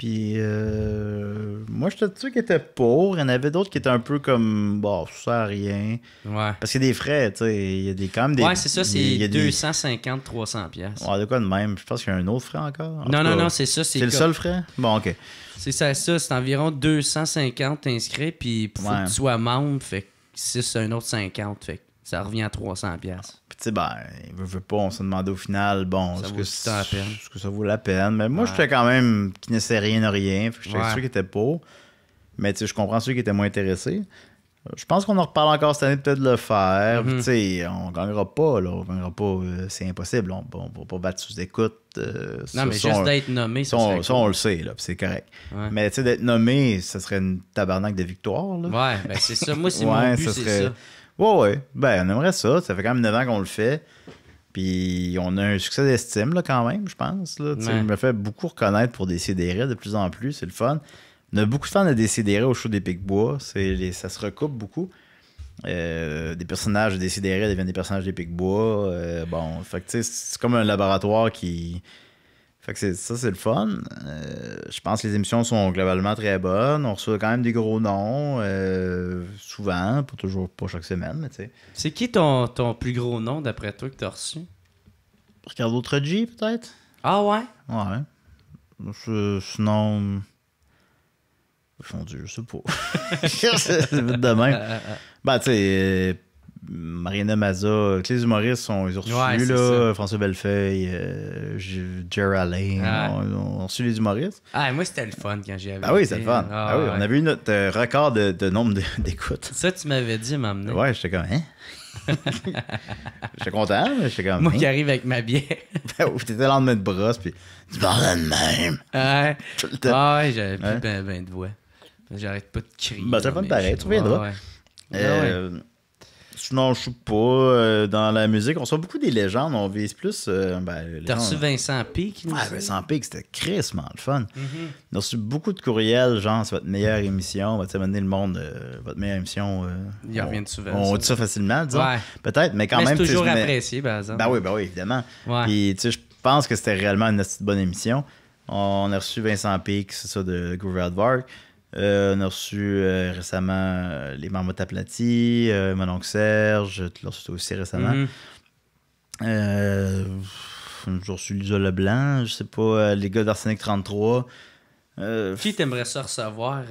Puis euh, moi, j'étais sûr qu'il était pauvre. Il y en avait d'autres qui étaient un peu comme, bon, ça à rien. Ouais. Parce qu'il y a des frais, tu sais. Il y a des, quand même des. Ouais, c'est ça, c'est
250, 300 pièces. Ouais,
de quoi de même. Je pense qu'il y a un autre frais encore. non, non, non, c'est ça. C'est le seul frais? Bon, OK.
C'est ça, ça. C'est environ 250 inscrits, puis pour que tu sois membre, fait que c'est un autre 50, fait que
ça revient à 300 pièces. Puis tu sais ben, veut, veut pas, on se demandé au final bon, est-ce que, est, que ça vaut la peine Mais moi j'étais quand même qui ne sait rien de rien, je ouais. sûr qui était pas. Mais tu sais je comprends ceux qui étaient moins intéressés. Euh, je pense qu'on en reparle encore cette année peut-être de le faire. Mhm. Tu sais, on gagnera pas, là. On gagnera pas. Euh, c'est impossible. On, on va pas battre sous écoute. Euh, non, mais juste d'être nommé, ça, on, ça, on le sait, là. c'est correct. Mais tu sais, d'être nommé, ça serait une tabarnak de victoire.
Là. Ouais, ben c'est ça. Moi, c'est (laughs) mon but, c'est ça
Ouais, ouais. Ben, on aimerait ça. Ça fait quand même 9 ans qu'on le fait. Puis on a un succès d'estime, là, quand même, je pense. Là. Je me fais beaucoup reconnaître pour des de plus en plus. C'est le fun. On a beaucoup de fans de décider au show des Pic-Bois. Ça se recoupe beaucoup. Euh, des personnages Décidérés deviennent des personnages des Pic-Bois. Euh, bon, fait que, c'est comme un laboratoire qui fait ça, c'est le fun. Euh, je pense que les émissions sont globalement très bonnes. On reçoit quand même des gros noms, euh, souvent, pas toujours, pas chaque semaine, mais tu sais. C'est qui
ton, plus gros nom, d'après toi, que t'as reçu?
Ricardo Trudgy, peut-être? Ah ouais? Ouais. Je, nom... Fondu, je sais pas. (laughs) (laughs) de même. Euh, ben, tu sais... Mariana Maza, euh, les humoristes sont, ils ont reçu là, François Bellefeuille, euh, Geraldine, on, reçu les humoristes.
Ah, moi c'était le fun quand j'y avais. Ah oui, c'était le fun. Ah, ah oui, on
avait eu notre euh, record de, nombre (laughs) d'écoutes. Ça, tu m'avais dit m'amener. Ouais, j'étais comme, hein? (laughs) j'étais content, mais j'étais comme. Moi qui hein? arrive avec ma bière. (laughs) ben, t'étais là en de brosse, puis tu parlais de même. Ouais. Tout le temps. Ah ouais, j'avais plus ouais.
Ben, ben, de voix.
J'arrête pas de crier. Ben, c'est fun pareil, tu reviendras. ouais. Euh, non, je suis pas euh, dans la musique. On reçoit beaucoup des légendes, on vise plus. Euh, ben, T'as reçu
Vincent Peak.
Vincent
Pic, c'était crissement le fun. Mm-hmm. On a reçu beaucoup de courriels, genre, c'est votre meilleure émission, va amener le monde, euh, votre meilleure émission. Euh, Il on, revient souvent. On dit ça facilement, disons. Peut-être, mais quand même. C'est toujours apprécié, par exemple. Ben oui, ben oui, évidemment. Puis, tu sais, je pense que c'était réellement une bonne émission. On a reçu Vincent Peak, c'est ça, de Groove Advark. Euh, on a reçu euh, récemment euh, les Marmottes aplaties, euh, Serge, tu l'as aussi récemment. on mhm. a J'ai reçu Lisa Leblanc, je sais pas, les gars d'Arsenic 33. Qui t'aimerais ça recevoir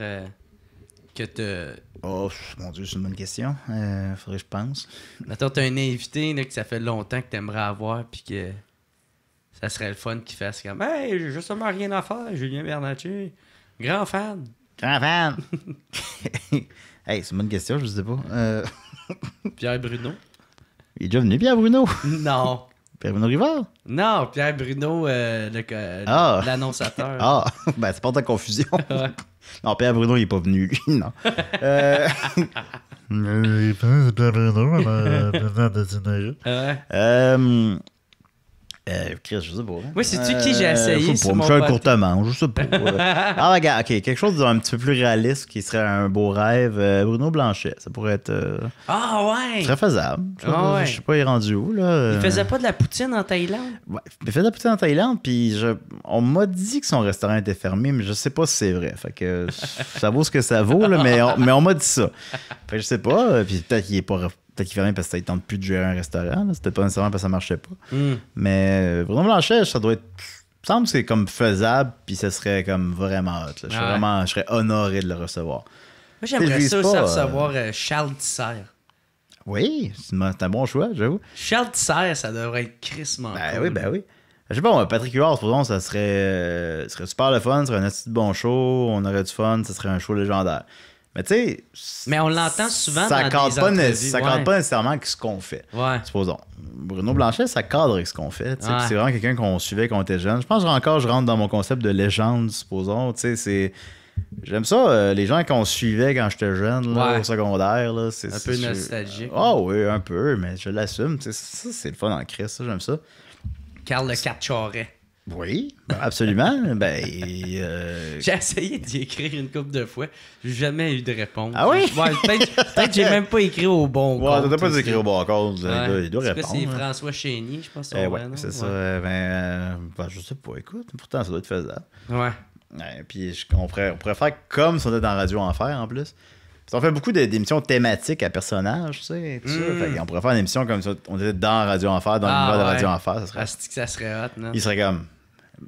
que te. Oh mon dieu, c'est une bonne question. faudrait je pense.
Attends, t'as un invité là, que ça fait longtemps que t'aimerais avoir, puis que ça serait le fun qu'il fasse comme Hey, j'ai justement rien à faire, Julien Bernatier, grand fan. Grand fan.
(laughs) hey, c'est une bonne question, je ne sais pas. Euh, (laughs) Pierre Bruno. Il est déjà venu, Pierre Bruno? Non. Pierre Bruno Rivard? Non, Pierre Bruno, euh, l'annonçateur. Ah. ah (laughs) ben c'est pas ta confusion. Non, Pierre Bruno, il n'est pas venu, lui, non. euh... euh... Euh, Chris, je sais pas. Hein. Oui, c'est-tu qui j'ai euh, essayé? Je sais pas, me faire un courtement, je sais pas. (laughs) ah, regarde, ok, quelque chose d'un petit peu plus réaliste qui serait un beau rêve. Euh, Bruno Blanchet, ça pourrait être. ah ouais! Très faisable. Je ah, sais pas, il est rendu où, là? Il faisait
pas de la poutine en Thaïlande?
Ouais, il faisait de la poutine en Thaïlande, puis je... on m'a dit que son restaurant était fermé, mais je sais pas si c'est vrai. Fait que ça vaut ce que ça vaut, là, mais on, mais on m'a dit ça. Fait que je sais pas, puis peut-être qu'il est pas qui être parce que ça plus de gérer un restaurant. C'était pas nécessairement parce que ça marchait pas. Hmm. Mais euh, Bruno Blanchet, ça doit être. Il me semble que c'est comme faisable, puis ça serait comme vraiment hot. Je, serais vraiment, je serais honoré de le recevoir. Moi, j'aimerais ça aussi recevoir euh, euh, Charles Tisser. Oui, c'est un bon choix, j'avoue. Charles Tisser, ça devrait être crissement. Ben oui, ben oui. Je sais pas, Patrick Huard, supposons, ça serait, ça serait super le fun, ça serait un petit bon show, on aurait du fun, ça serait un show légendaire. Mais tu sais. Mais on l'entend souvent ça ne cadre pas pas nécessairement avec ce qu'on fait. Supposons. Bruno Blanchet, ça cadre avec ce qu'on fait. C'est vraiment quelqu'un qu'on suivait quand on était jeune. Je pense que encore, je rentre dans mon concept de légende, supposons. Tu sais, c'est. J'aime ça, euh, les gens qu'on suivait quand j'étais jeune, là, au secondaire. Là, c'est, un peu nostalgique. Ah oui, un peu, mais je l'assume. c'est le fun en ça j'aime ça. Karl le 4 oui, ben, absolument. ben, euh, (laughs) J'ai essayé d'y écrire une couple de fois.
J'ai jamais eu de réponse. Ah oui? Peut-être que j'ai même
pas écrit au bon ouais, t'as pas écrit au bon compte. Il, doit, répondre. C'est hein.
François Chény, je pense. Eh ouais, c'est ça.
Ben, euh, ben, je sais pas. Écoute, pourtant, ça doit être faisable. Ouais. puis on, pourrait, on, faire comme si on était dans Radio Enfer, en plus. on fait beaucoup d'émissions thématiques à personnages, tu sais. Mm. on pourrait faire une émission comme ça. On était dans Radio Enfer, dans le monde ah de Radio Enfer. Ça serait... Ah, ça serait hot, non? Il serait comme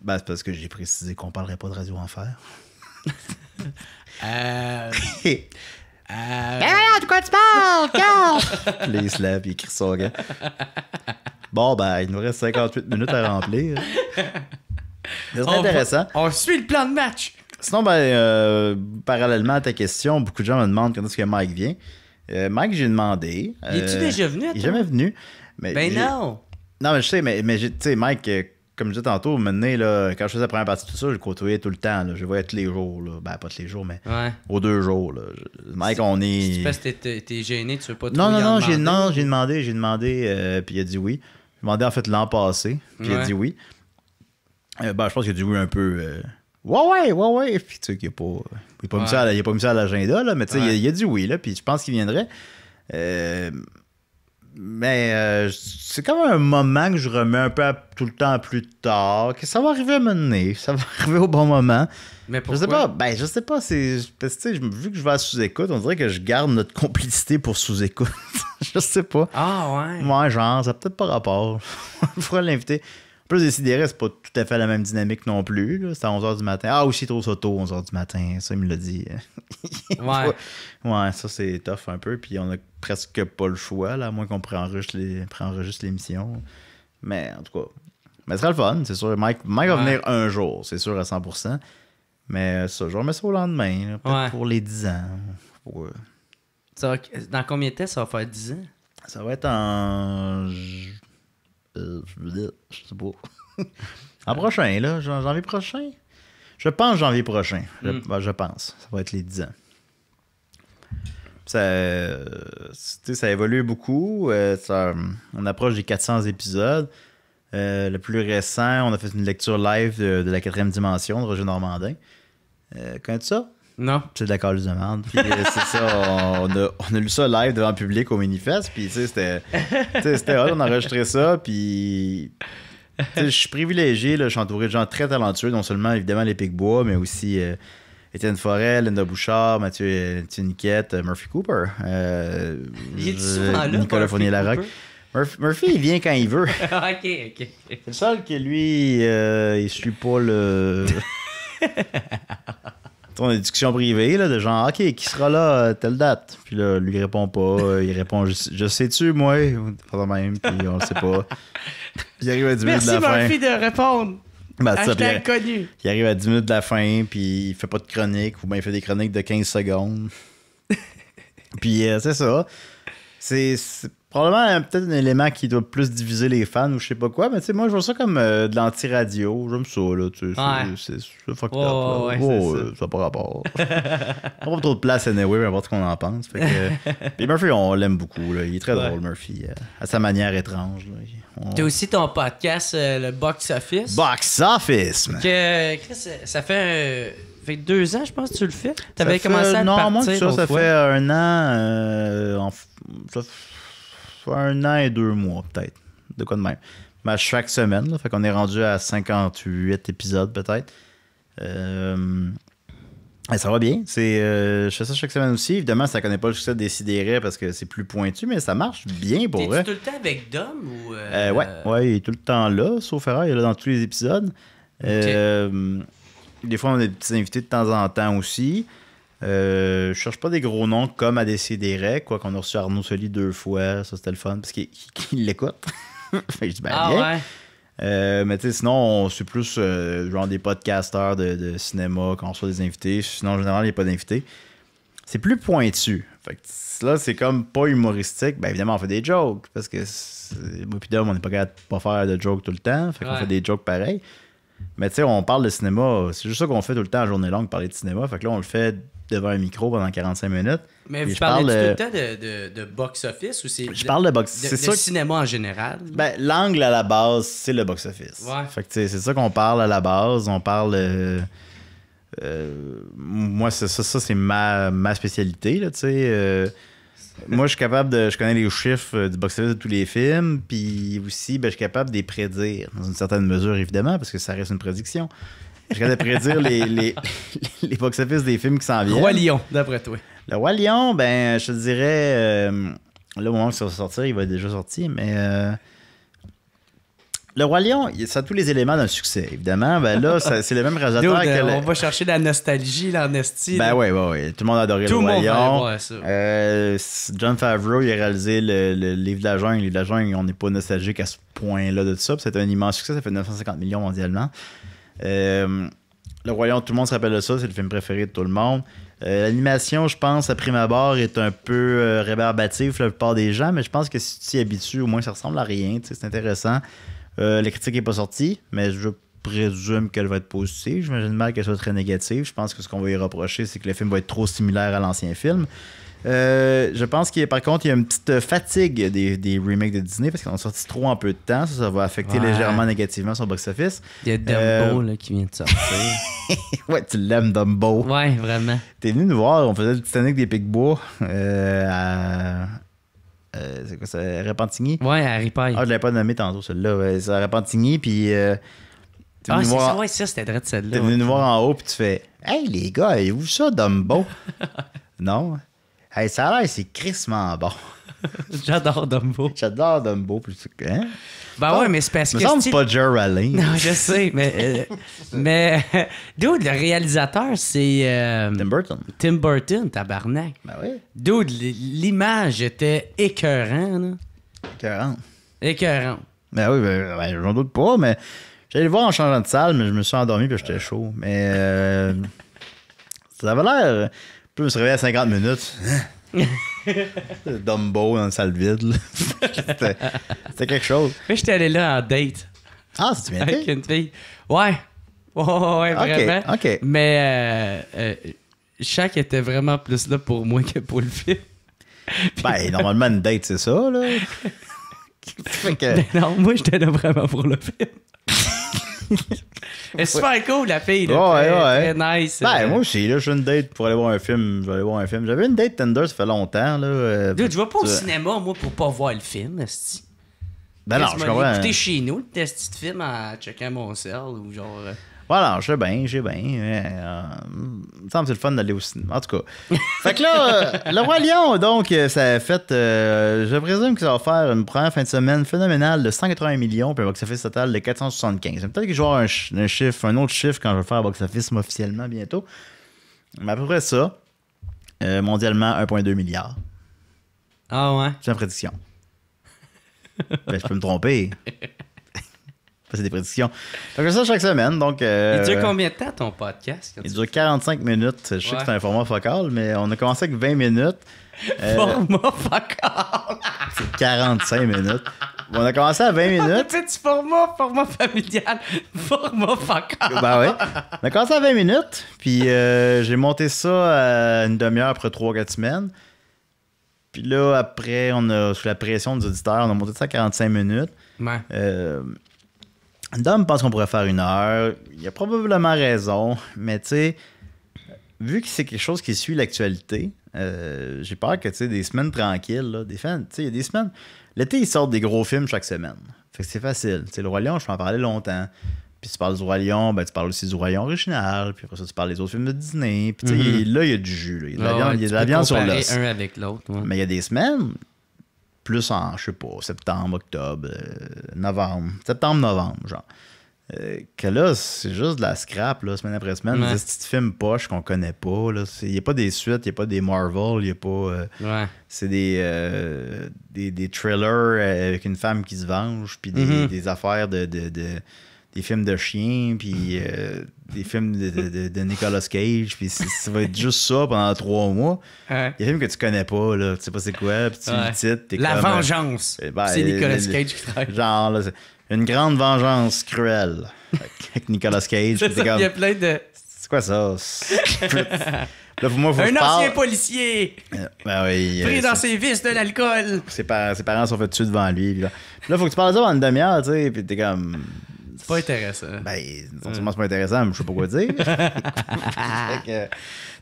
bah c'est parce que j'ai précisé qu'on parlerait pas de Radio Enfer. (laughs) euh... Euh... Ben de quoi tu parles? (laughs) Les slaves, il crie son gars. Bon, ben, il nous reste 58 minutes à remplir. C'est intéressant. On suit le plan de match. Sinon, ben, euh, parallèlement à ta question, beaucoup de gens me demandent quand est-ce que Mike vient. Euh, Mike, j'ai demandé. Il est-tu euh, déjà venu? Il est jamais venu. Mais ben non! Non, mais je sais, mais, mais tu sais, Mike euh, comme je disais tantôt, maintenant, là, quand je faisais la première partie de tout ça, je côtoyais tout le temps. Là. Je voyais tous les jours. Ben, pas tous les jours, mais ouais. aux deux jours. Là. Mec, on est. Tu
penses que t'es gêné, tu veux pas Non, non, non,
j'ai demandé, j'ai demandé, euh, puis il a dit oui. J'ai demandé en fait l'an passé, puis il a dit oui. Euh, ben, je pense qu'il a dit oui un peu. Euh, ouais, ouais, ouais, ouais. Puis tu sais qu'il n'a pas, pas, mis ça à, l'agenda, là, mais tu sais, il, a dit oui, là, puis je pense qu'il viendrait. Euh, mais euh, c'est comme un moment que je remets un peu tout le temps plus tard, que ça va arriver à un ça va (laughs) arriver au bon moment. Mais pourquoi? Je sais pas, ben je sais pas, vu que je vais à sous-écoute, on dirait que je garde notre complicité pour sous-écoute. (laughs) je sais pas. Ah ouais. Moi ouais, genre, ça peut-être pas rapport. Il faudra (laughs) l'inviter. Plus c'est pas tout à fait la même dynamique non plus. C'est à 11h du matin. Ah, aussi, trop tôt, 11h du matin. Ça, il me l'a dit. (laughs) ouais. Ouais, ça, c'est tough un peu. Puis on a presque pas le choix, là, à moins qu'on juste l'émission. mais en tout cas, mais ce sera le fun, c'est sûr. Mike, va venir un jour, c'est sûr, à 100%. Mais euh, ça, je remets ça au lendemain, pour les 10 ans. dans combien de temps ça va faire 10 ans? Ça va être en euh, je sais pas. (laughs) en prochain, là, janvier prochain? Je pense janvier prochain. Je, hmm. ben, pense. Ça va être les 10 ans. Ça, euh, ça évolue beaucoup. Euh, on approche des 400 épisodes. Euh, le plus récent, on a fait une lecture live de, la quatrième dimension de Roger Normandin. connais-tu ça? Non. C'est de la demande. de euh, c'est ça, on, a, on a, lu ça live devant le public au manifeste. Puis tu sais, c'était
hot, on a enregistré
ça. Puis je suis privilégié, je suis entouré de gens très talentueux, non seulement évidemment les Bois, mais aussi euh, Étienne Forel, Linda Bouchard, Mathieu, euh, Mathieu Niquette, Murphy Cooper. Euh, il souvent là, Nicolas Fournier-Larocque. Murphy, il vient quand il veut. (laughs) Ah, ok, ok. C'est le seul que lui, il il suit pas le. (laughs) une discussion privée, là, de genre, OK, qui sera là à euh, telle date? Puis là, lui répond pas. Euh, il répond, je, sais-tu, moi? Pas même, puis on le sait pas. Il arrive à 10 minutes de la fin. Merci,
de répondre. Ben, ça, il, euh, connu.
il arrive à 10 minutes de la fin, puis il fait pas de chronique, ou bien il fait des chroniques de 15 secondes. (laughs) puis c'est ça. C'est probablement euh, peut-être un élément qui doit plus diviser les fans ou je sais pas quoi, mais tu sais, moi je vois ça comme euh, de l'anti-radio, j'aime ça, là, tu sais, ouais. c'est fucked up. Euh, ça n'a pas rapport. (laughs) on pas trop de place, anyway, peu importe ce qu'on en pense. Fait que, puis Murphy, on l'aime beaucoup, là, il est très drôle, Murphy, à sa manière étrange. tu T'as
aussi ton podcast, le Box Office. Box
Office,
Que, ça fait fait deux ans, je pense, que tu le fais. Tu avais commencé à non, le partir. Non, ça, ça
fait un an soit un an et deux mois, peut-être. De quoi de même. Mais chaque semaine, là, fait qu'on est rendu à 58 épisodes, peut-être. Euh, ça va bien. Euh, je fais ça chaque semaine aussi. Évidemment, ça connaît pas le succès des Sidérés parce que c'est plus pointu, mais ça marche bien pour eux. tout le
temps avec Dom ou. Euh, ouais, ouais,
il est tout le temps là, sauf erreur, il est là dans tous les épisodes. des fois, on a des petits invités de temps en temps aussi. Euh, je cherche pas des gros noms comme à Décideret, quoi qu'on a reçu Arnaud Soli deux fois, ça c'était le fun, parce qu'il (laughs) l'écoute. (laughs) je dis bien. Ben, ah, euh, mais tu sais, sinon, c'est plus euh, genre des podcasteurs de, cinéma quand on reçoit des invités. Sinon, généralement général, il n'y a pas d'invités. C'est plus pointu. Fait que là, c'est comme pas humoristique. Ben évidemment, on fait des jokes. Parce que moi puis on n'est pas capable de pas faire de jokes tout le temps. Fait qu'on fait des jokes pareils. Mais tu sais, on parle de cinéma. C'est juste ça qu'on fait tout le temps à journée longue, parler de cinéma. Fait que là, on le fait devant un micro pendant 45 minutes. Mais vous parlez parle, tout
le temps de, box-office Je parle de box C'est ça.
cinéma en général. Ben, l'angle à la base, c'est le box-office. c'est ça qu'on parle à la base. On parle. Euh, euh, moi, ça, ça c'est ma, spécialité, là, euh, moi, je suis capable de. Je connais les chiffres du box-office de tous les films, puis aussi, ben, je suis capable de les prédire, dans une certaine mesure, évidemment, parce que ça reste une prédiction. Je regardais prédire les, les, (laughs) les box-office des films qui s'en viennent. le Roi Lion, d'après toi. Le Roi Lion, ben, je te dirais. le euh, là, au moment où ça va sortir, il va être déjà sorti, mais. Euh, le Roi Lion, ça a tous les éléments d'un succès, évidemment. Ben là, c'est le même (laughs) réalisateur que On va chercher la nostalgie, l'amnestie. Ben oui, oui. Tout le monde a adoré Le Roi Lion. Euh, John Favreau, il a réalisé le, Livre de la Jungle. Le Livre de la Jungle, on n'est pas nostalgique à ce point-là de tout ça. C'est un immense succès. Ça fait 950 millions mondialement. Euh, le Royaume, tout le monde se rappelle de ça, c'est le film préféré de tout le monde. Euh, l'animation, je pense, à prime abord, est un peu euh, rébarbative la plupart des gens, mais je pense que si tu t'y habitues, au moins ça ressemble à rien, c'est intéressant. Euh, la critique n'est pas sortie, mais je présume qu'elle va être positive. J'imagine mal qu'elle soit très négative. Je pense que ce qu'on va y reprocher, c'est que le film va être trop similaire à l'ancien film. Euh, je pense qu'il par contre, il y a une petite fatigue des, des remakes de Disney parce qu'ils ont sorti trop en peu de temps. Ça, va affecter légèrement négativement son box-office. Il y a Dumbo euh, là, qui vient de sortir. (laughs) ouais, tu l'aimes, Dumbo. Ouais, vraiment. T'es venu nous voir, on faisait le Titanic des Picbois euh, à. Euh, c'est quoi ça Repentigny Ouais, à Ripaille. Ah, je l'ai pas nommé tantôt, celle là C'est à Repentigny, puis. Es
ah, c'est ça,
ouais, ça, c'était
drôle celle-là. T'es venu nous voir en haut, puis tu fais Hey les gars, avez-vous ça, Dumbo (laughs) Non Hey, ça a l'air, c'est crissement bon. (laughs) J'adore Dumbo. J'adore Dumbo plus que. Hein? Ben ah, ouais, mais c'est parce me que. c'est pas Joe Rally. Non, je sais,
mais. Euh, (laughs) mais. (laughs) Dude, le réalisateur, c'est. Euh, Tim Burton. Tim Burton,
tabarnak. Ben oui. Dude, l'image était écœurante. Écœurant. Écœurante. Ben oui, ben, ben, j'en doute pas, mais j'allais le voir en changeant de salle, mais je me suis endormi puis j'étais chaud. Mais euh, ça avait l'air peux me se réveiller à 50 minutes. Hein? (laughs) Dumbo dans une salle vide. C'était quelque chose. Mais j'étais allé là en date. Ah, c'est bien Avec une fille. Ouais.
Ouais, ouais, vraiment. Mais chaque euh, euh, était vraiment plus
là pour moi que pour le film. ben, (laughs) normalement, une date, c'est ça, là.
(laughs) non, moi, j'étais là vraiment pour le film.
(laughs) C'est super
cool, la fille. Là, ouais, ouais. nice. Ben, euh, moi
aussi, là, je suis une date pour aller voir un film. Je voir un film. J'avais une date Tinder, ça fait longtemps. Là. Euh, Dude, je vais pas au
cinéma, moi, pour pas voir le film.
Ben non, je comprends. écouter
chez nous, le test de film en checkant mon sel ou genre. Euh,
voilà, je sais bien, j'ai bien. Euh, il me semble que c'est le fun d'aller au cinéma. En tout cas. (laughs) fait que là, euh, le Roi Lion, donc, euh, ça a fait. je présume que ça va faire une première fin de semaine phénoménale de 180 millions, puis un box-office total de 475. Peut-être que je vais avoir un, autre chiffre quand je vais faire box-office officiellement bientôt. Mais à peu près ça. mondialement, 1,2 milliard. Ah ouais? C'est une prédiction. (laughs) Ben, je peux me tromper. (laughs) c'est des prédictions. Donc, ça chaque semaine. Donc, euh, il dure combien
de temps ton podcast? Il
dure 45 minutes. Je sais que c'est un format focal, mais on a commencé avec 20 minutes. Euh, format
focal!
(laughs) c'est 45 minutes. On a commencé à 20 (laughs) minutes.
Petit format, format familial, (laughs) format focal.
Ben oui. On a commencé à 20 minutes, puis euh, j'ai monté ça une demi-heure après 3-4 semaines. Puis là, après, on a, sous la pression des auditeurs, on a monté ça à 45 minutes. Ouais. Dom pense qu'on pourrait faire une heure. Il a probablement raison, mais tu sais, vu que c'est quelque chose qui suit l'actualité, euh, j'ai peur que tu sais, des semaines tranquilles, des fans, tu sais, il y a des semaines. L'été, ils sortent des gros films chaque semaine. Fait que c'est facile. Tu le Roi Lion, je peux en parler longtemps. Puis tu parles du Roi Lion, ben, tu parles aussi du Roi Lion original. Puis après ça, tu parles des autres films de Disney. Puis mhm. là, il y a du jus. Il y a de la ah viande, sur avec l'autre. Mais il y a des semaines, plus en, je sais pas, septembre, octobre, euh, novembre. Septembre, novembre, genre. Euh, que là, c'est juste de la scrap, là, semaine après semaine. Des petits films poches qu'on connaît pas. Il n'y a pas des suites, il n'y a pas des Marvel, il n'y a pas. Euh, c'est des, thrillers avec une femme qui se venge, puis des, mm-hmm. affaires de, des films de chiens, puis des films de, Nicolas Cage, puis ça va être juste ça pendant trois mois. Il y a des films que tu connais pas, là, tu sais pas c'est quoi, puis tu le La vengeance! Euh, ben, c'est Nicolas Cage qui travaille. Genre, là, une grande vengeance cruelle avec Nicolas Cage. plein de... C'est quoi ça? (laughs) un ancien policier! Euh, ben euh, pris dans ses vices de l'alcool! Ses, parents sont fait dessus devant lui. Là. là, faut que tu parles ça pendant une demi-heure, tu sais, puis t'es comme pas intéressant. Ben, non seulement c'est pas intéressant, mais je sais pas quoi dire.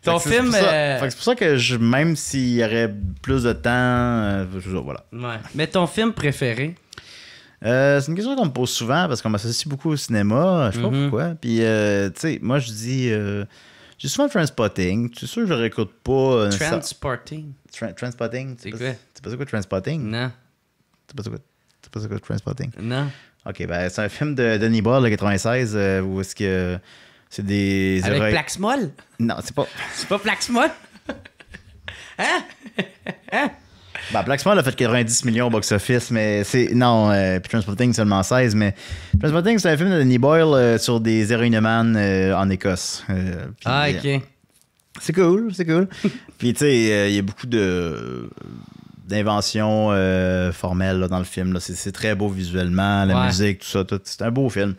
Ton film. C'est pour, ça que je, même s'il y aurait plus de temps, euh, voilà. Mais ton film préféré? Euh, c'est une question qu'on me pose souvent parce qu'on m'associe beaucoup au cinéma. Je sais pas mhm. pourquoi. Puis, euh, tu sais, moi, je dis. j'ai souvent Transpotting. Tu es sûr que je réécoute pas. Transporting. Transpotting. C'est quoi? C'est pas ça quoi Transpotting? Non. C'est pas ça quoi? C'est pas ça quoi Transpotting? Non. OK, ben, c'est un film de Danny Boyle, de 96, euh, où est-ce que c'est des... Avec heureux... Plaxmol? Non, c'est pas... c'est pas Plaxmol? (laughs) hein? hein? Ben, Plaxmol a fait 90 millions au box-office, mais c'est. Non, euh, puis Transporting seulement 16, mais. Transporting, c'est un film de Danny Boyle euh, sur des Iron euh, en Écosse. ah, ok. c'est cool, c'est cool. (laughs) puis, tu sais, il y a beaucoup de d'invention euh, formelle dans le film. C'est très beau visuellement, la musique, tout ça. Tout, c'est un beau film.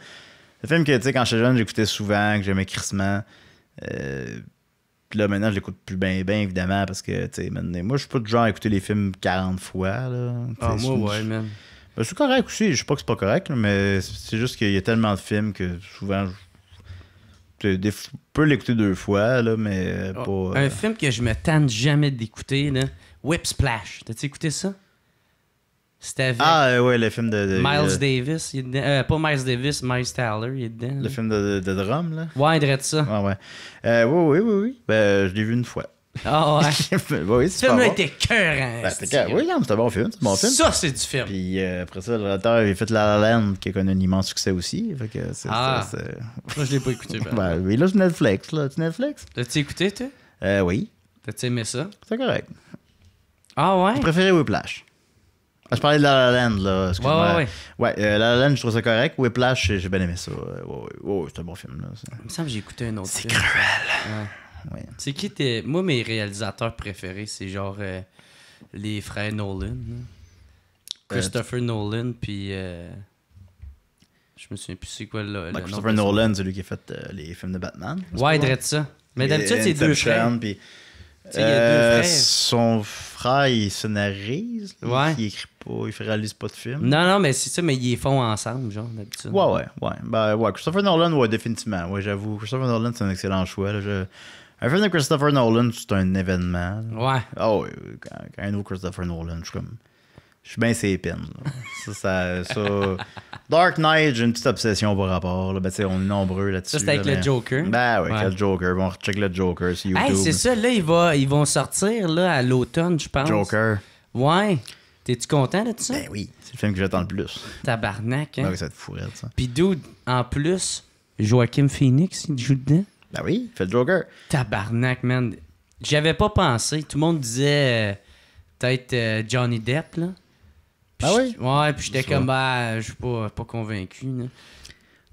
le un film que, tu sais, quand j'étais jeune, j'écoutais souvent, que j'aimais crissement. Euh, puis là, maintenant, je l'écoute plus bien, bien, évidemment, parce que, tu sais, moi, je suis pas du genre à écouter les films 40 fois. Ah, moi, ouais, même. Ben, c'est correct aussi. Je sais pas que c'est pas correct, mais c'est juste qu'il y a tellement de films que souvent, je peux l'écouter deux fois, là, mais euh, ah, pas. Un
film que je me tente jamais d'écouter, là. Whip Splash. T'as-tu écouté ça? C'était avec. Ah,
euh, ouais, le film de. Miles euh,
Davis. Il est euh, pas Miles Davis, Miles Tyler, il est dedans. Le film
de, de, de, drum, là. Ouais, il dirait ça. Ah, ouais. ouais, oui, oui, oui. Ben, je l'ai vu une fois. Ah ouais. (laughs) oui, Ce film-là était
cœur. Hein, ben,
c'était Oui, c'est un bon film. C'est bon film. Ça, c'est du film. Puis après ça, le réalisateur, il fait La La Land, qui a connu un immense succès aussi. Fait que ah. Ça, Moi, je l'ai pas écouté. (laughs) Ben. ben oui, là, c'est Netflix. Là. C'est Netflix.
T'as-tu écouté, toi? Euh, oui. T'as-tu aimé ça?
C'est correct. Ah ouais? J'ai préféré Whiplash. Ah, je parlais de La La Land, là. Ouais, ouais, euh, La La Land, je trouve ça correct. Whiplash, j'ai bien aimé ça. Ouais, ouais, c'est un bon film, là. Il me
semble que j'ai écouté un autre C'est cruel. Ouais. C'est qui tes... Moi, mes réalisateurs préférés, c'est genre euh, les frères Nolan. Euh, Christopher Nolan, puis... Je me souviens plus c'est quoi là ben, Christopher Nolan,
c'est lui qui a fait les films de Batman. Ouais, il dirait ça. Mais d'habitude, c'est deux frères. Puis euh, son frère, il scénarise. Il écrit pas, il réalise pas de film. Non,
non, mais c'est ça, mais ils font ensemble, genre, d'habitude. Ouais, ouais,
ouais. Ben, ouais. Christopher Nolan, ouais, définitivement. Ouais, j'avoue. Christopher Nolan, c'est un excellent choix. Un film de Christopher Nolan, c'est un événement. Ouais. Oh, quand, un nouveau Christopher Nolan, je suis comme je suis bien ses Ça, ça, ça... Dark Knight, j'ai une petite obsession par rapport. Là. Ben, on est nombreux là-dessus. Ça, c'est avec le Joker. Ben oui, ouais. le Joker. On check le Joker sur YouTube. Hey, c'est ça,
là, ils vont sortir là, à l'automne, je pense. Joker. Ouais. T'es-tu content de ça? Ben oui, c'est le film que j'attends le plus. Tabarnak, hein? Ben oui, ça te fourrait, ça. Puis dude, en plus, Joachim
Phoenix, il joue dedans? Ben oui, il fait le Joker.
Tabarnak, man. J'avais pas pensé. Tout le monde disait euh, peut-être euh, Johnny Depp, là ah oui? Ouais, puis j'étais comme, bah, je suis pas, pas convaincu. Là.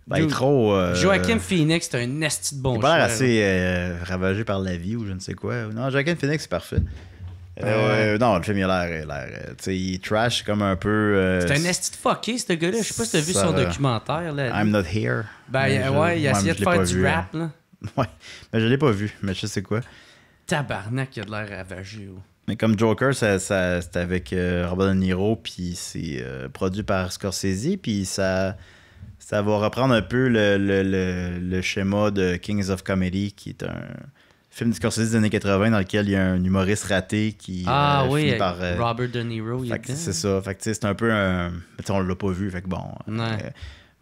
Ben, est trop. Euh, Joachim Phoenix, c'est un esti de bon Il a assez
euh, ravagé par la vie ou je ne sais quoi. Non, Joachim Phoenix, c'est parfait. Ben euh, non, le film, il a l'air. Il euh, trash comme un peu. c'est un
esti de fucké, ce gars-là. Je sais pas si t'as vu son documentaire. Là. I'm not here. Ben, ouais, il a essayé de faire du hein. rap, là.
(laughs) Ouais, mais je l'ai pas vu, mais je sais quoi.
Tabarnak, il a de l'air ravagé. ouais. Oh.
Mais comme Joker, ça, avec euh, Robert De Niro, puis c'est euh, produit par Scorsese, puis ça, ça va reprendre un peu le, schéma de Kings of Comedy, qui est un film de Scorsese des années 80 dans lequel il y a un humoriste raté qui euh, ah, par... Robert De Niro, C'est hein. ça. c'est un peu un... on l'a pas vu, fait bon...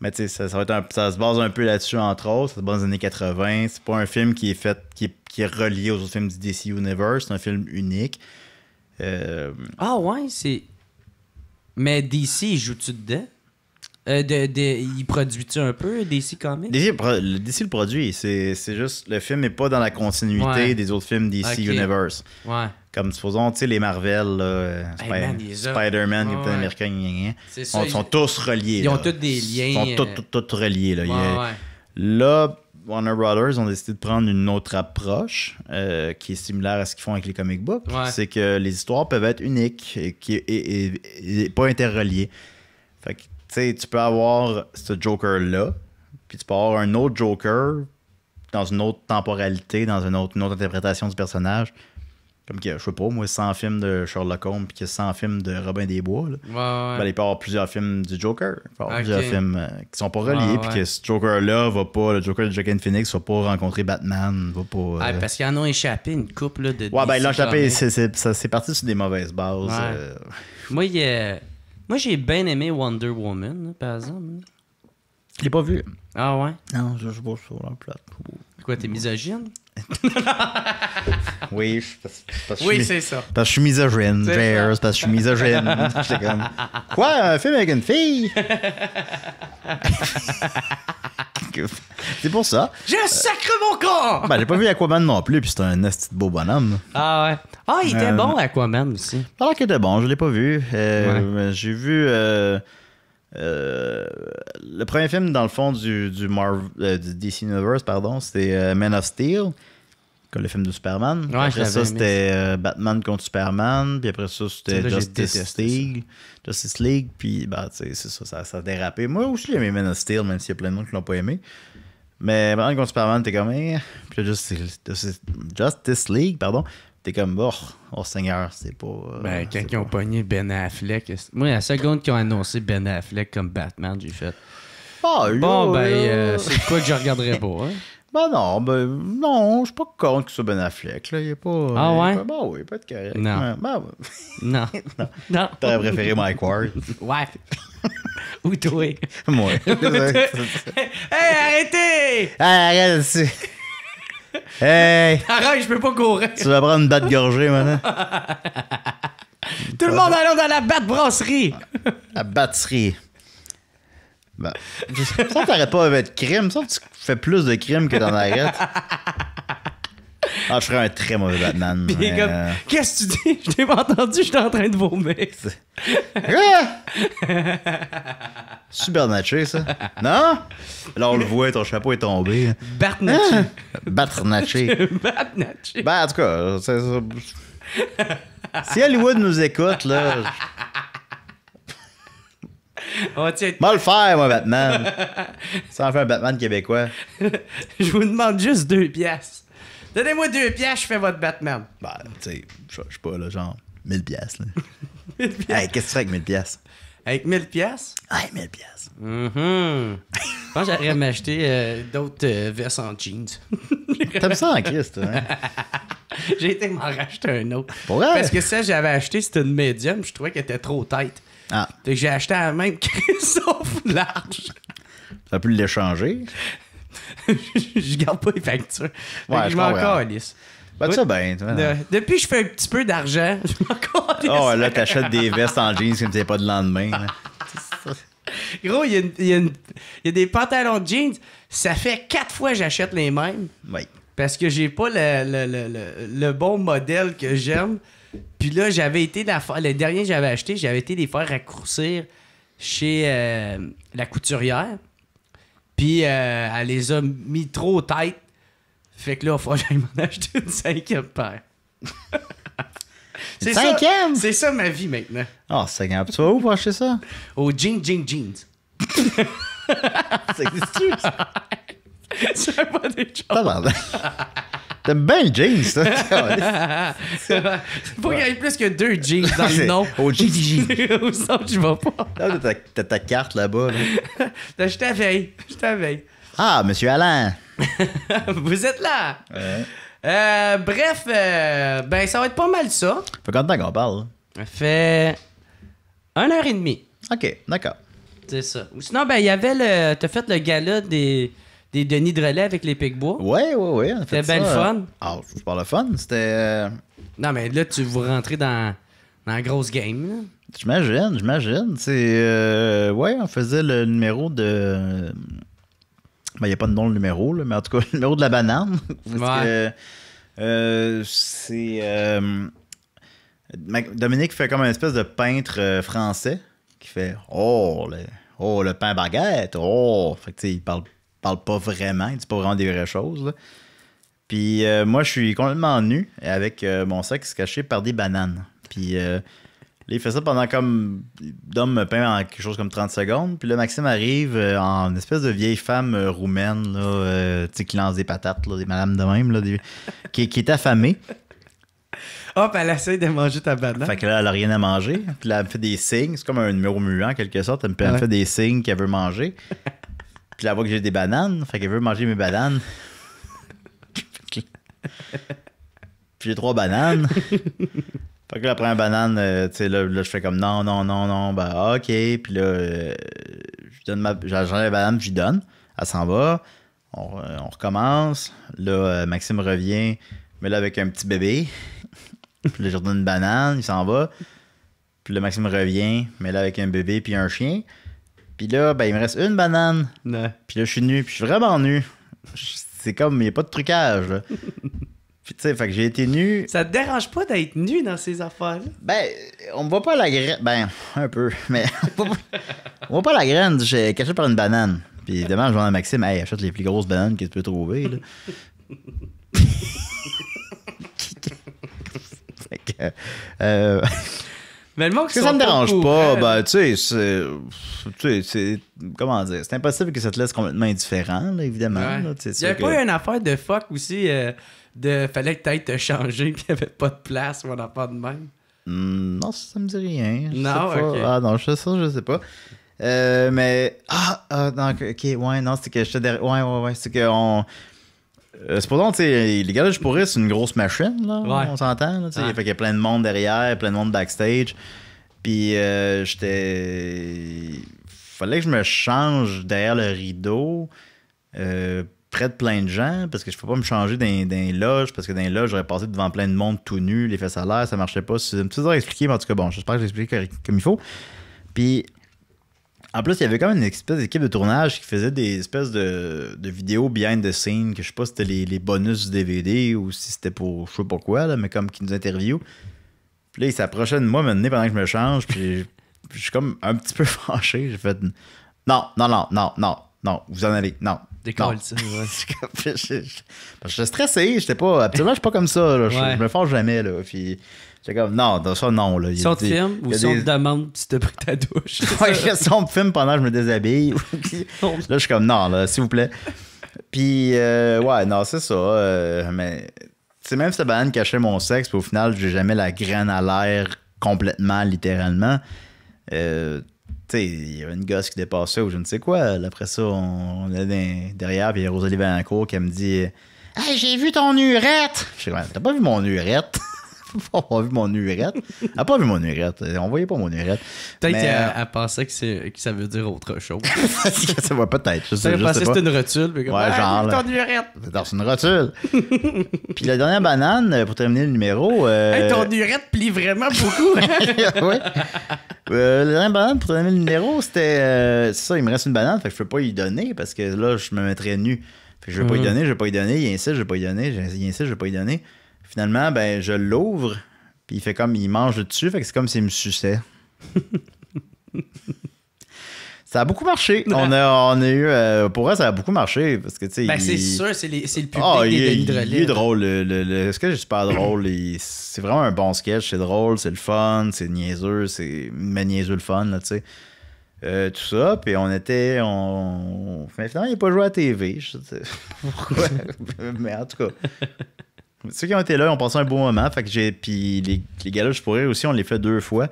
mais tu sais, ça, se base un peu là-dessus, entre autres. Ça se base années 80. C'est pas un film qui est fait... qui qui est relié aux autres films du DC Universe. C'est un film unique. Euh, ah ouais, c'est. Mais DC, joue-tu dedans? Euh, de, de, il produit-tu un peu DC Comics? DC, le, DC le produit. C'est, juste le film n'est pas dans la continuité des autres films DC Universe. Ouais. Comme supposons, tu sais, les Marvel, Spider-Man, Captain America, ils sont, tous reliés. Ils ont tous des liens. Ils sont euh, tous, reliés. Là. là, Warner Brothers ont décidé de prendre une autre approche euh, qui est similaire à ce qu'ils font avec les comic books. C'est que les histoires peuvent être uniques et, pas interreliées. tu peux avoir ce Joker-là, puis tu peux avoir un autre Joker dans une autre temporalité, dans une une autre interprétation du personnage. Comme que, je sais pas, moi, 100 films de Sherlock Holmes puis que 100 films de Robin des Bois. Ouais, ouais. il peut y avoir plusieurs films du Joker. Il peut y avoir plusieurs films qui euh, qui sont pas reliés. puis que ce Joker-là va pas, le Joker de Joaquin Phoenix va pas rencontrer Batman. Va pas, euh. ouais, parce
qu'ils en ont échappé une couple là, de. Ouais, ben, ils échappé.
C'est parti sur des mauvaises bases. Euh.
Moi, il, moi j'ai bien aimé Wonder Woman, par exemple. Je l'ai pas vu. Ah ouais? Non, je vois pas sur la plate. Quoi, t'es misogyne? (laughs) oui, parce,
c'est ça. Parce que je suis misogyne, parce que je suis misogyne. J'étais comme, quoi, un film avec une fille? (laughs) c'est pour ça.
J'ai un sacré mon corps! Ben, j'ai pas
vu Aquaman non plus, puis c'était un esti beau bonhomme.
Ah ouais. Ah, il était euh, bon,
Aquaman aussi. Alors qu'il était bon, je l'ai pas vu. Euh, j'ai vu. Euh, euh, le premier film, dans le fond, du, DC euh, Universe, pardon, c'était Men euh, Man of Steel, comme le film de Superman. après ça, c'était Batman contre Superman. Puis après ça, c'était Justice League. Justice League. Puis bah, c'est ça, ça, a dérapé. Moi aussi, j'ai aimé Man of Steel, même s'il y a plein de monde qui l'ont pas aimé. Mais Batman contre Superman, t'es comme. Eh, puis Justice League, pardon t'es comme, oh, oh Seigneur, c'est pas. Euh, ben, quand ils ont pogné Ben Affleck,
moi, la seconde qu'ils ont annoncé Ben Affleck comme Batman, j'ai fait.
Oh, bon, ben, euh, c'est
quoi que je regarderais pas,
hein? (laughs) Ben non, ben non, je suis pas contre que ce soit Ben Affleck. Là. Il est pas. Euh, ah ouais? Il ben oui, pas de correct. Non. Hein, ben (laughs) (laughs) non. non. T'aurais préféré Mike Ward. Ouais. Ou toi. Moi. hey, arrêtez! Hey, arrêtez-le! Hey! (laughs) Arrête,
je peux pas courir. Tu
vas prendre une batte gorgée maintenant. Hein? (laughs) Tout le monde allons dans la batte brasserie. La batterie. Ben, ça, t'arrêtes pas avec crime. Ça, tu fais plus de crimes que t'en arrêtes. (laughs) Ah, je ferais un très mauvais Batman. mais, euh,
qu'est-ce que tu dis? Je t'ai pas entendu, j'étais en train de vomir. Ah!
super natché ça. Non? Là, on le voit, ton chapeau est tombé. batnatché ah! batnatché (laughs) batnatché Ben, en tout cas, ça. Si Hollywood nous écoute, là. On va le faire, moi, Batman. Ça en fait un Batman québécois. (laughs) Je vous demande juste deux pièces. Donnez-moi deux pièces, je fais votre Batman. Bah, tu sais, je suis pas là, genre 1000 pièces. 1000 pièces. qu'est-ce que tu fais avec 1000 pièces? Avec 1000 pièces? 1000 pièces. Mm -hmm. je pense que m'acheter euh, d'autres euh,
vestes en jeans. (laughs) T'aimes ça en Christ, hein? (laughs) J'ai été m'en racheter un autre. Pourquoi? Parce que ça, j'avais acheté, c'était une médium, je trouvais qu'elle était trop tête. Ah. J'ai acheté à la même (laughs) Christophe large.
Ça a pu l'échanger. (laughs) je garde pas les factures. je, m'en calisse. Ben,
depuis je fais un petit peu d'argent, (laughs) je m'en
calisse. Oh, là, t'achètes des vestes en jeans comme t'es pas de lendemain.
Gros, il y, a des pantalons de jeans. Ça fait quatre fois que j'achète les mêmes. Parce que j'ai pas le, bon modèle que j'aime. Puis là, j'avais été la, le dernier que j'avais acheté, j'avais été les faire raccourcir chez euh, la couturière. Puis euh, elle les a mis trop tête. Fait que là, il faut que (laughs) j'aille m'en acheter une cinquième paire.
c'est cinquième? Ça, c'est ça ma vie maintenant. Oh, ah, cinquième. Tu vas où pour acheter ça? Au Jean Jean Jeans. (laughs) ça existe-tu? C'est (laughs) pas des choses. T'aimes bien le jeans, ça. (laughs) C'est pas qu'il y ait plus que deux jeans dans le nom. Au GDG. (laughs) Où ça, tu vas pas. t'as ta, carte là-bas. Là. je t'avais. Je veille. Ah, monsieur Alain.
(laughs) Vous êtes là. Euh, bref, euh, ben, ça va être pas mal ça. Fait combien de temps qu'on parle? Hein. Ça fait. Une heure et demie. OK, d'accord. C'est ça. Ou sinon, ben, il y avait le. T'as fait le gala des des Denis de avec les Picbois. Oui, oui, oui. C'était belle euh, fun. Ah, je parle fun. C'était. Euh, non, mais là, tu vous rentrer dans, dans la grosse game.
J'imagine, j'imagine. C'est. Euh, ouais, on faisait le numéro de. Ben, il n'y a pas de nom le numéro, là, mais en tout cas, (laughs) le numéro de la banane. (laughs) Euh, c'est. Dominique fait comme un espèce de peintre français qui fait Oh, le, oh, le pain baguette, oh. Fait que, tu sais, il parle parle pas vraiment, il dit pas vraiment des vraies choses. Puis euh, moi, je suis complètement nu avec euh, mon sexe caché par des bananes. Puis euh, là, il fait ça pendant comme. Dom me peint en quelque chose comme 30 secondes. Puis là, Maxime arrive en espèce de vieille femme roumaine, qui lance des patates, des madames de même, qui, est affamée. (laughs) Hop, elle essaie de manger ta banane. Fait que là, elle a rien à manger. Puis là, elle me fait des signes. C'est comme un numéro muant, en quelque sorte. elle me fait des signes qu'elle veut manger. Puis la voit que j'ai des bananes, fait qu'elle veut manger mes bananes. (laughs) puis j'ai trois bananes.
fait
que la première banane, euh, tu sais, là, je fais comme non, non, non, non, bah ok. Puis là, euh, je donne ma. la banane, je lui donne. Elle s'en va. On, euh, recommence. Là, Maxime revient, mais là, avec un petit bébé. puis là, je donne une banane, il s'en va. Puis là, Maxime revient, mais là, avec un bébé, puis un chien. Pis là, ben, il me reste une banane. Pis Puis là, je suis nu. Puis je suis vraiment nu. C'est comme, il n'y a pas de trucage. Là. (laughs) Puis tu sais, fait que j'ai été nu. Ça te dérange pas d'être nu dans ces affaires -là? Ben, on me voit pas la graine. Ben, un peu. (laughs) Mais on voit pas la graine. J'ai caché par une banane. Puis demain, je vais à Maxime, hey, achète les plus grosses bananes que tu peux trouver. Là. (laughs) que, euh, mais le monde que ça me dérange pas, ben, tu sais, c'est. Comment dire? C'est impossible que ça te laisse complètement indifférent, évidemment. il n'y avait pas eu une
affaire de fuck aussi, euh, de fallait que tu ailles te changer, qu'il (laughs) n'y avait pas de place ou a affaire de même.
Hmm, non, ça, ne me dit rien. non, Ah non, je sais sais pas. Euh, mais. Ah, ah ok, ouais, non, c'est que je Ouais, ouais, ouais, c'est que euh, c'est tu sais, les gars, je pourrais, c'est une grosse machine, là, on s'entend. Là, sais, Fait qu'il y a plein de monde derrière, plein de monde backstage. Puis euh, j'étais. Fallait que je me change derrière le rideau, euh, près de plein de gens, parce que je ne peux pas me changer dans, les loges, parce que dans les j'aurais passé devant plein de monde tout nu, les fesses à l'air, ça marchait pas. C'est un petit peu expliqué, mais en tout cas, bon, j'espère que j'ai expliqué comme il faut. Puis en plus, il y avait quand même une espèce d'équipe de tournage qui faisait des espèces de, vidéos behind the scenes, que je sais pas si c'était les, bonus bonus DVD ou si c'était pour je sais pas quoi, mais comme qui nous interview. Puis là, il s'approchait de moi maintenant pendant que je me change, puis (laughs) je suis comme un petit peu (laughs) fâché. J'ai fait non, non, non, non, non, non, vous en allez, non. Décolle, ça, (laughs) je J'étais stressé, j'étais pas. Absolument, suis pas comme ça, je, me force jamais, là. Puis suis comme, non, dans ça, non. Là. Il si on te filme ou si on te
demande si tu te pris ta douche.
(laughs) ouais, si on me filme pendant que je me déshabille. (laughs) là, je suis comme, non, là, s'il vous plaît. Puis, euh, ouais, non, c'est ça. Euh, mais, tu même si ta banane cachait mon sexe, puis au final, j'ai jamais la graine à l'air complètement, littéralement. Euh, tu sais, il y a une gosse qui dépassait ou je ne sais quoi. Après ça, on, est derrière, puis il y a Rosalie Valancourt qui me dit Hey, j'ai vu ton urette! Je suis comme, t'as pas vu mon urette? (laughs) on pas vu mon urette. Elle n'a pas vu mon urette. On voyait pas mon urette. Peut-être qu'elle
euh, pensait que, ça veut dire autre chose. (laughs)
ça va peut-être. Je pensait que c'était une rotule. ouais, genre. Ton urette. C'est une rotule. puis ah, (laughs) la dernière banane, euh, pour terminer le numéro. Euh... Hey, ton
urette plie vraiment beaucoup. Hein? oui.
Euh, la dernière banane, pour terminer le numéro, c'était. C'est ça, il me reste une banane, fait que je peux pas y donner parce que là, je me mettrais nu. Fait que je vais pas y hmm. donner, je vais pas y donner, il insiste, je vais pas y donner, il insiste, je vais pas y donner. Finalement, ben, je l'ouvre, puis il fait comme, il mange dessus, fait que c'est comme s'il me suçait. (laughs) Ça a beaucoup marché. on, a, on a eu. Euh, pour moi ça a beaucoup marché. Parce que, ben, c'est sûr, c'est, le ah, public oh, des il, est drôle. Le, le, sketch est super drôle. c'est vraiment un bon sketch. C'est drôle, c'est le fun, c'est niaiseux, c'est. Mais niaiseux le fun, là, tu sais. Euh, tout ça, puis on était. Mais finalement, il n'a pas joué à la TV. pourquoi. (laughs) mais en tout cas, ceux qui ont été là ont passé un bon moment. Puis les, les galas je pourrais aussi, on les fait deux fois.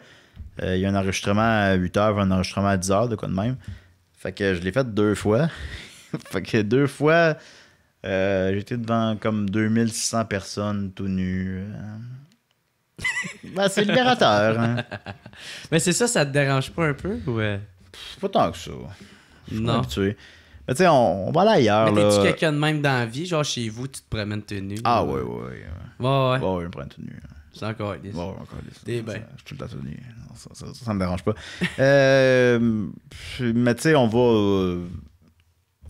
Euh, il y a un enregistrement à 8h, un enregistrement à 10h, de quoi de même. Fait que je l'ai fait deux fois. (laughs) que deux fois, euh, j'étais devant comme 2600 personnes tout nu. Euh. Ben, c'est libérateur. Hein. (laughs) Mais c'est ça, ça te dérange pas un peu? Pas tant que ça. non. Habitué. Mais tu sais, on, va aller ailleurs. Mais t'es-tu
quelqu'un de même dans la vie? Genre, chez vous, tu te promènes tenue? Ah, ouais, ouais. Ouais, ouais. Ouais, ouais, je me prends tenue. C'est encore
lisse. Ouais, encore lisse. bien. Je suis tout le tenue. Ça, ça, ça, me dérange pas. (laughs) euh, mais tu sais, on va. Euh,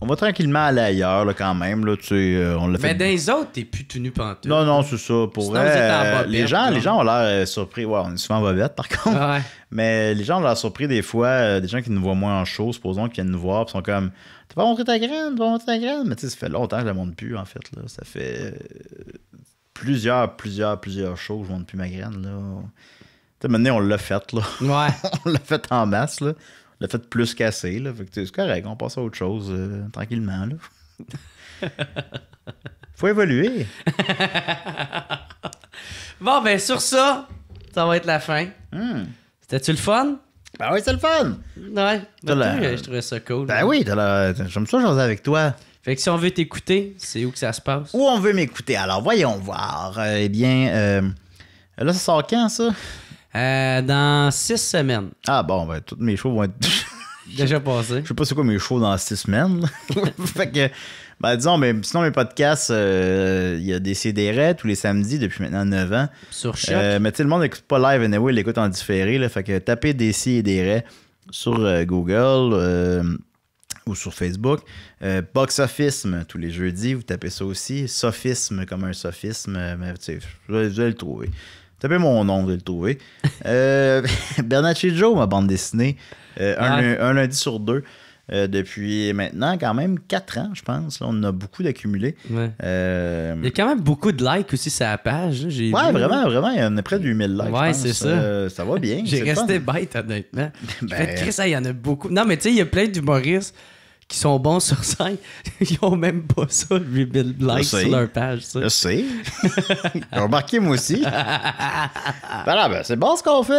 on va tranquillement aller ailleurs là, quand même. Là, tu euh, on le fait... Mais dans les autres, t'es plus tenu pantoute. Non, non, c'est ça. Pour vrai, euh, les, gens, les gens ont l'air surpris. Ouais, on est souvent bobettes, par (laughs) contre. ouais. Mais les gens ont l'air surpris des fois. des gens qui nous voient moins en supposons, qu'ils viennent nous voir, puis sont comme « Va vas montrer ta graine, va vas montrer ta graine. Mais tu sais, ça fait longtemps que je la montre plus, en fait. Là. Ça fait euh, plusieurs, plusieurs, plusieurs shows que je montre plus ma graine. Là. Tu sais, maintenant, on l'a faite, là. Ouais. (laughs) on l'a faite en masse, là. On l'a faite plus cassé là. Fait que c'est correct, on passe à autre chose euh, tranquillement, là. (laughs) Faut évoluer. (laughs) bon,
ben, sur ça, ça va être la fin. Hmm. C'était-tu le fun? Ben oui, c'est le fun! Ouais, ben je trouvais ça cool.
Ben hein. oui, j'aime ça ai avec toi. Fait que si on veut t'écouter, c'est où que ça se passe? Où on veut m'écouter? Alors, voyons voir. Euh, eh bien, euh, là, ça sort quand, ça? Euh, dans six semaines. Ah bon, ben, toutes mes shows vont être... (laughs) Déjà passé. Je sais pas c'est quoi mes shows dans six semaines. (laughs) fait que ben, disons, mais sinon, mes podcasts, euh, il y a des CDR tous les samedis depuis maintenant 9 ans. Sur euh, Choc. mais tu le monde n'écoute pas live anyway, il l'écoute en différé. Là, fait que tapez des CDR sur euh, Google ou sur Facebook. box sophisme tous les jeudis, vous tapez ça aussi. Sophisme, comme un sophisme. Mais, vous, allez, le trouver. Tapez mon nom, vous allez le trouver. (laughs) Euh, (laughs) Bernard Joe, ma bande dessinée. un lundi sur deux. Euh, depuis maintenant quand même 4 ans, je pense. on a beaucoup d'accumulés. Euh, il y a quand même beaucoup de likes aussi sur la page. ouais, vraiment, vraiment. Il y en a près de
8000 likes. Ouais, c'est ça. Euh, ça va bien. (laughs) J'ai resté bête, honnêtement. (laughs) ben... fait, il y en a beaucoup. Non, mais tu sais, il y a plein d'humoristes sont bons sur scène, (laughs) ils ont même pas ça, 8000
likes sur leur page. Je sais. J'ai remarqué, moi aussi. voilà, (laughs) ben ben, c'est bon ce qu'on fait.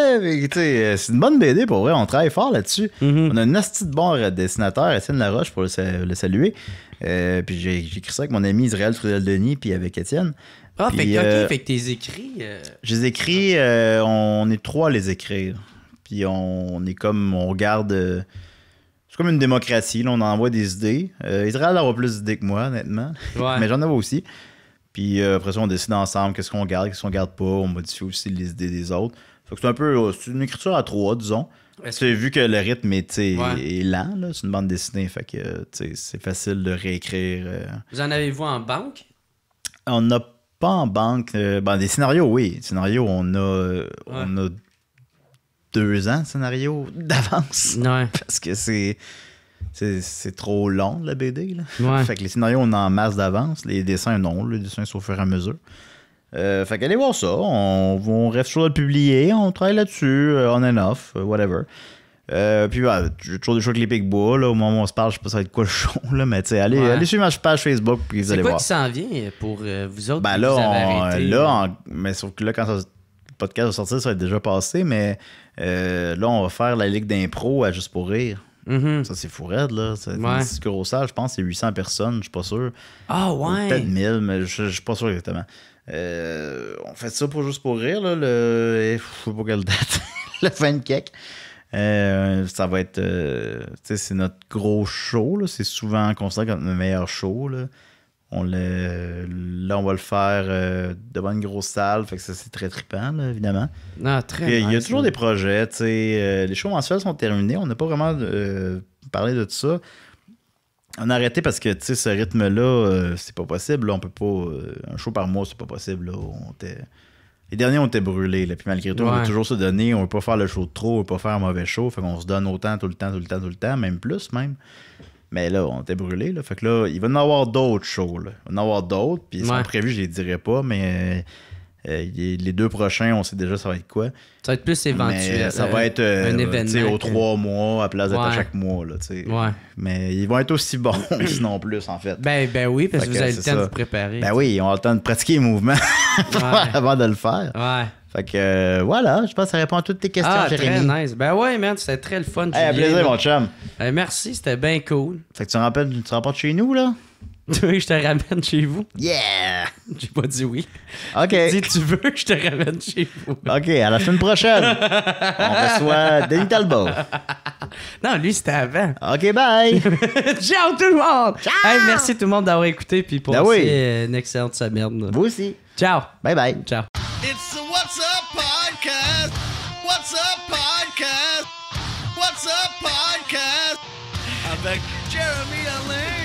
Euh, c'est une bonne BD pour vrai. On travaille fort là-dessus. Mhm. On a un asti de bon dessinateur, Étienne Laroche, pour le, saluer. Euh, puis j'ai écrit ça avec mon ami Israël Trudel-Denis, puis avec Étienne. Ah, puis, fait, que, euh, fait que
tes écrits.
J'ai euh, Je on est trois à les écrire. Puis on, on, est comme, on regarde c'est comme une démocratie, là, on envoie des idées. Euh, Israël aura plus d'idées que moi, honnêtement. Mais j'en avais aussi. Puis euh, après ça, on décide ensemble qu'est-ce qu'on garde, qu'est-ce qu'on garde pas. On modifie aussi les idées des autres. Fait que c'est un peu euh, une écriture à trois, disons. C'est vu que le rythme est, lent, c'est une bande dessinée, fait que euh, c'est facile de réécrire.
Vous en avez-vous en banque?
On n'a pas en banque. Ben, des scénarios, oui. Des scénarios, on a, on a deux ans de scénario d'avance. (laughs) Parce que c'est. C'est trop long, la BD. Là. fait que les scénarios, on en masse d'avance. Les dessins, non. Les dessins, sont au fur et à mesure. Euh, fait qu'allez voir ça. On, on rêve toujours de le publier. On travaille là-dessus, euh, on and off, euh, whatever. Euh, puis, bah, j'ai toujours des choses avec les Big bois. au moment où on se parle, je sais pas ça va être quoi le show. Là, mais tu allez, allez suivre ma page Facebook. Puis vous allez quoi qui
s'en vient pour vous autres? Ben là, avez arrêté, là,
là. mais sauf que là, quand ça, le podcast va sortir, ça va être déjà passé. Mais euh, là, on va faire la Ligue d'impro à Juste pour rire. Mhm. Ça, c'est fou raide, là. C'est gros une je pense, c'est 800 personnes, je suis pas sûr. Ah ouais? Peut-être 1000, mais je, suis pas sûr exactement. Euh, on fait ça pour juste pour rire, là, le. Eh, sais pas quelle date. (laughs) le de cake euh, ça va être. c'est notre gros show, C'est souvent considéré comme le meilleur show, là. On là, on va le faire euh, devant une grosse salle. Fait que ça, c'est très trippant, évidemment.
Ah, il
y a toujours hein. des projets. Euh, les shows mensuels sont terminés. On n'a pas vraiment euh, parlé de tout ça. On a arrêté parce que ce rythme-là, c'est pas possible. on peut pas. un show par mois, c'est pas possible. On Les derniers, ont été brûlés. Puis malgré tout, on veut toujours se donner. On veut pas faire le show trop. On veut pas faire un mauvais show. Fait qu'on se donne autant, tout le temps, tout le temps, tout le temps. Même plus, même. Mais là, on était brûlés. Là. Fait que là, il va y en avoir d'autres shows. Là. Il va y en avoir d'autres. Puis ils sont prévus, je les dirai pas. Mais euh, les deux prochains, on sait déjà ça va être quoi. Ça va être plus éventuel. ça va euh, être euh, un Aux trois mois à place d'être à chaque mois. Là, Mais ils vont être aussi bons, (laughs) sinon plus, en fait. Ben, ben oui, parce que vous avez le temps de vous préparer. Ben oui, on a le temps de pratiquer les mouvements (laughs) avant de le faire. Ouais. Fait que euh, voilà, je pense que ça répond à toutes tes questions, ah, Jérémy. Très
nice. Ben ouais, man, c'était très le fun. Hey, à plaisir, mon
chum. merci, c'était bien cool. Fait que tu rappelles tu remportes chez nous, là? (laughs) tu veux que je te ramène chez vous? Yeah! J'ai pas dit oui. OK. si tu veux que je te ramène chez vous? OK, à la semaine prochaine.
on
reçoit Denis Talbot. (laughs) Non, lui, c'était
avant. OK, bye! (laughs) Ciao tout le monde! Ciao! merci tout le monde d'avoir écouté, puis ben pour une excellente semaine. Vous aussi. Ciao! Bye bye. Ciao.
It's the What's Up Podcast! What's Up Podcast! What's Up Podcast! Avec Jeremy Alain!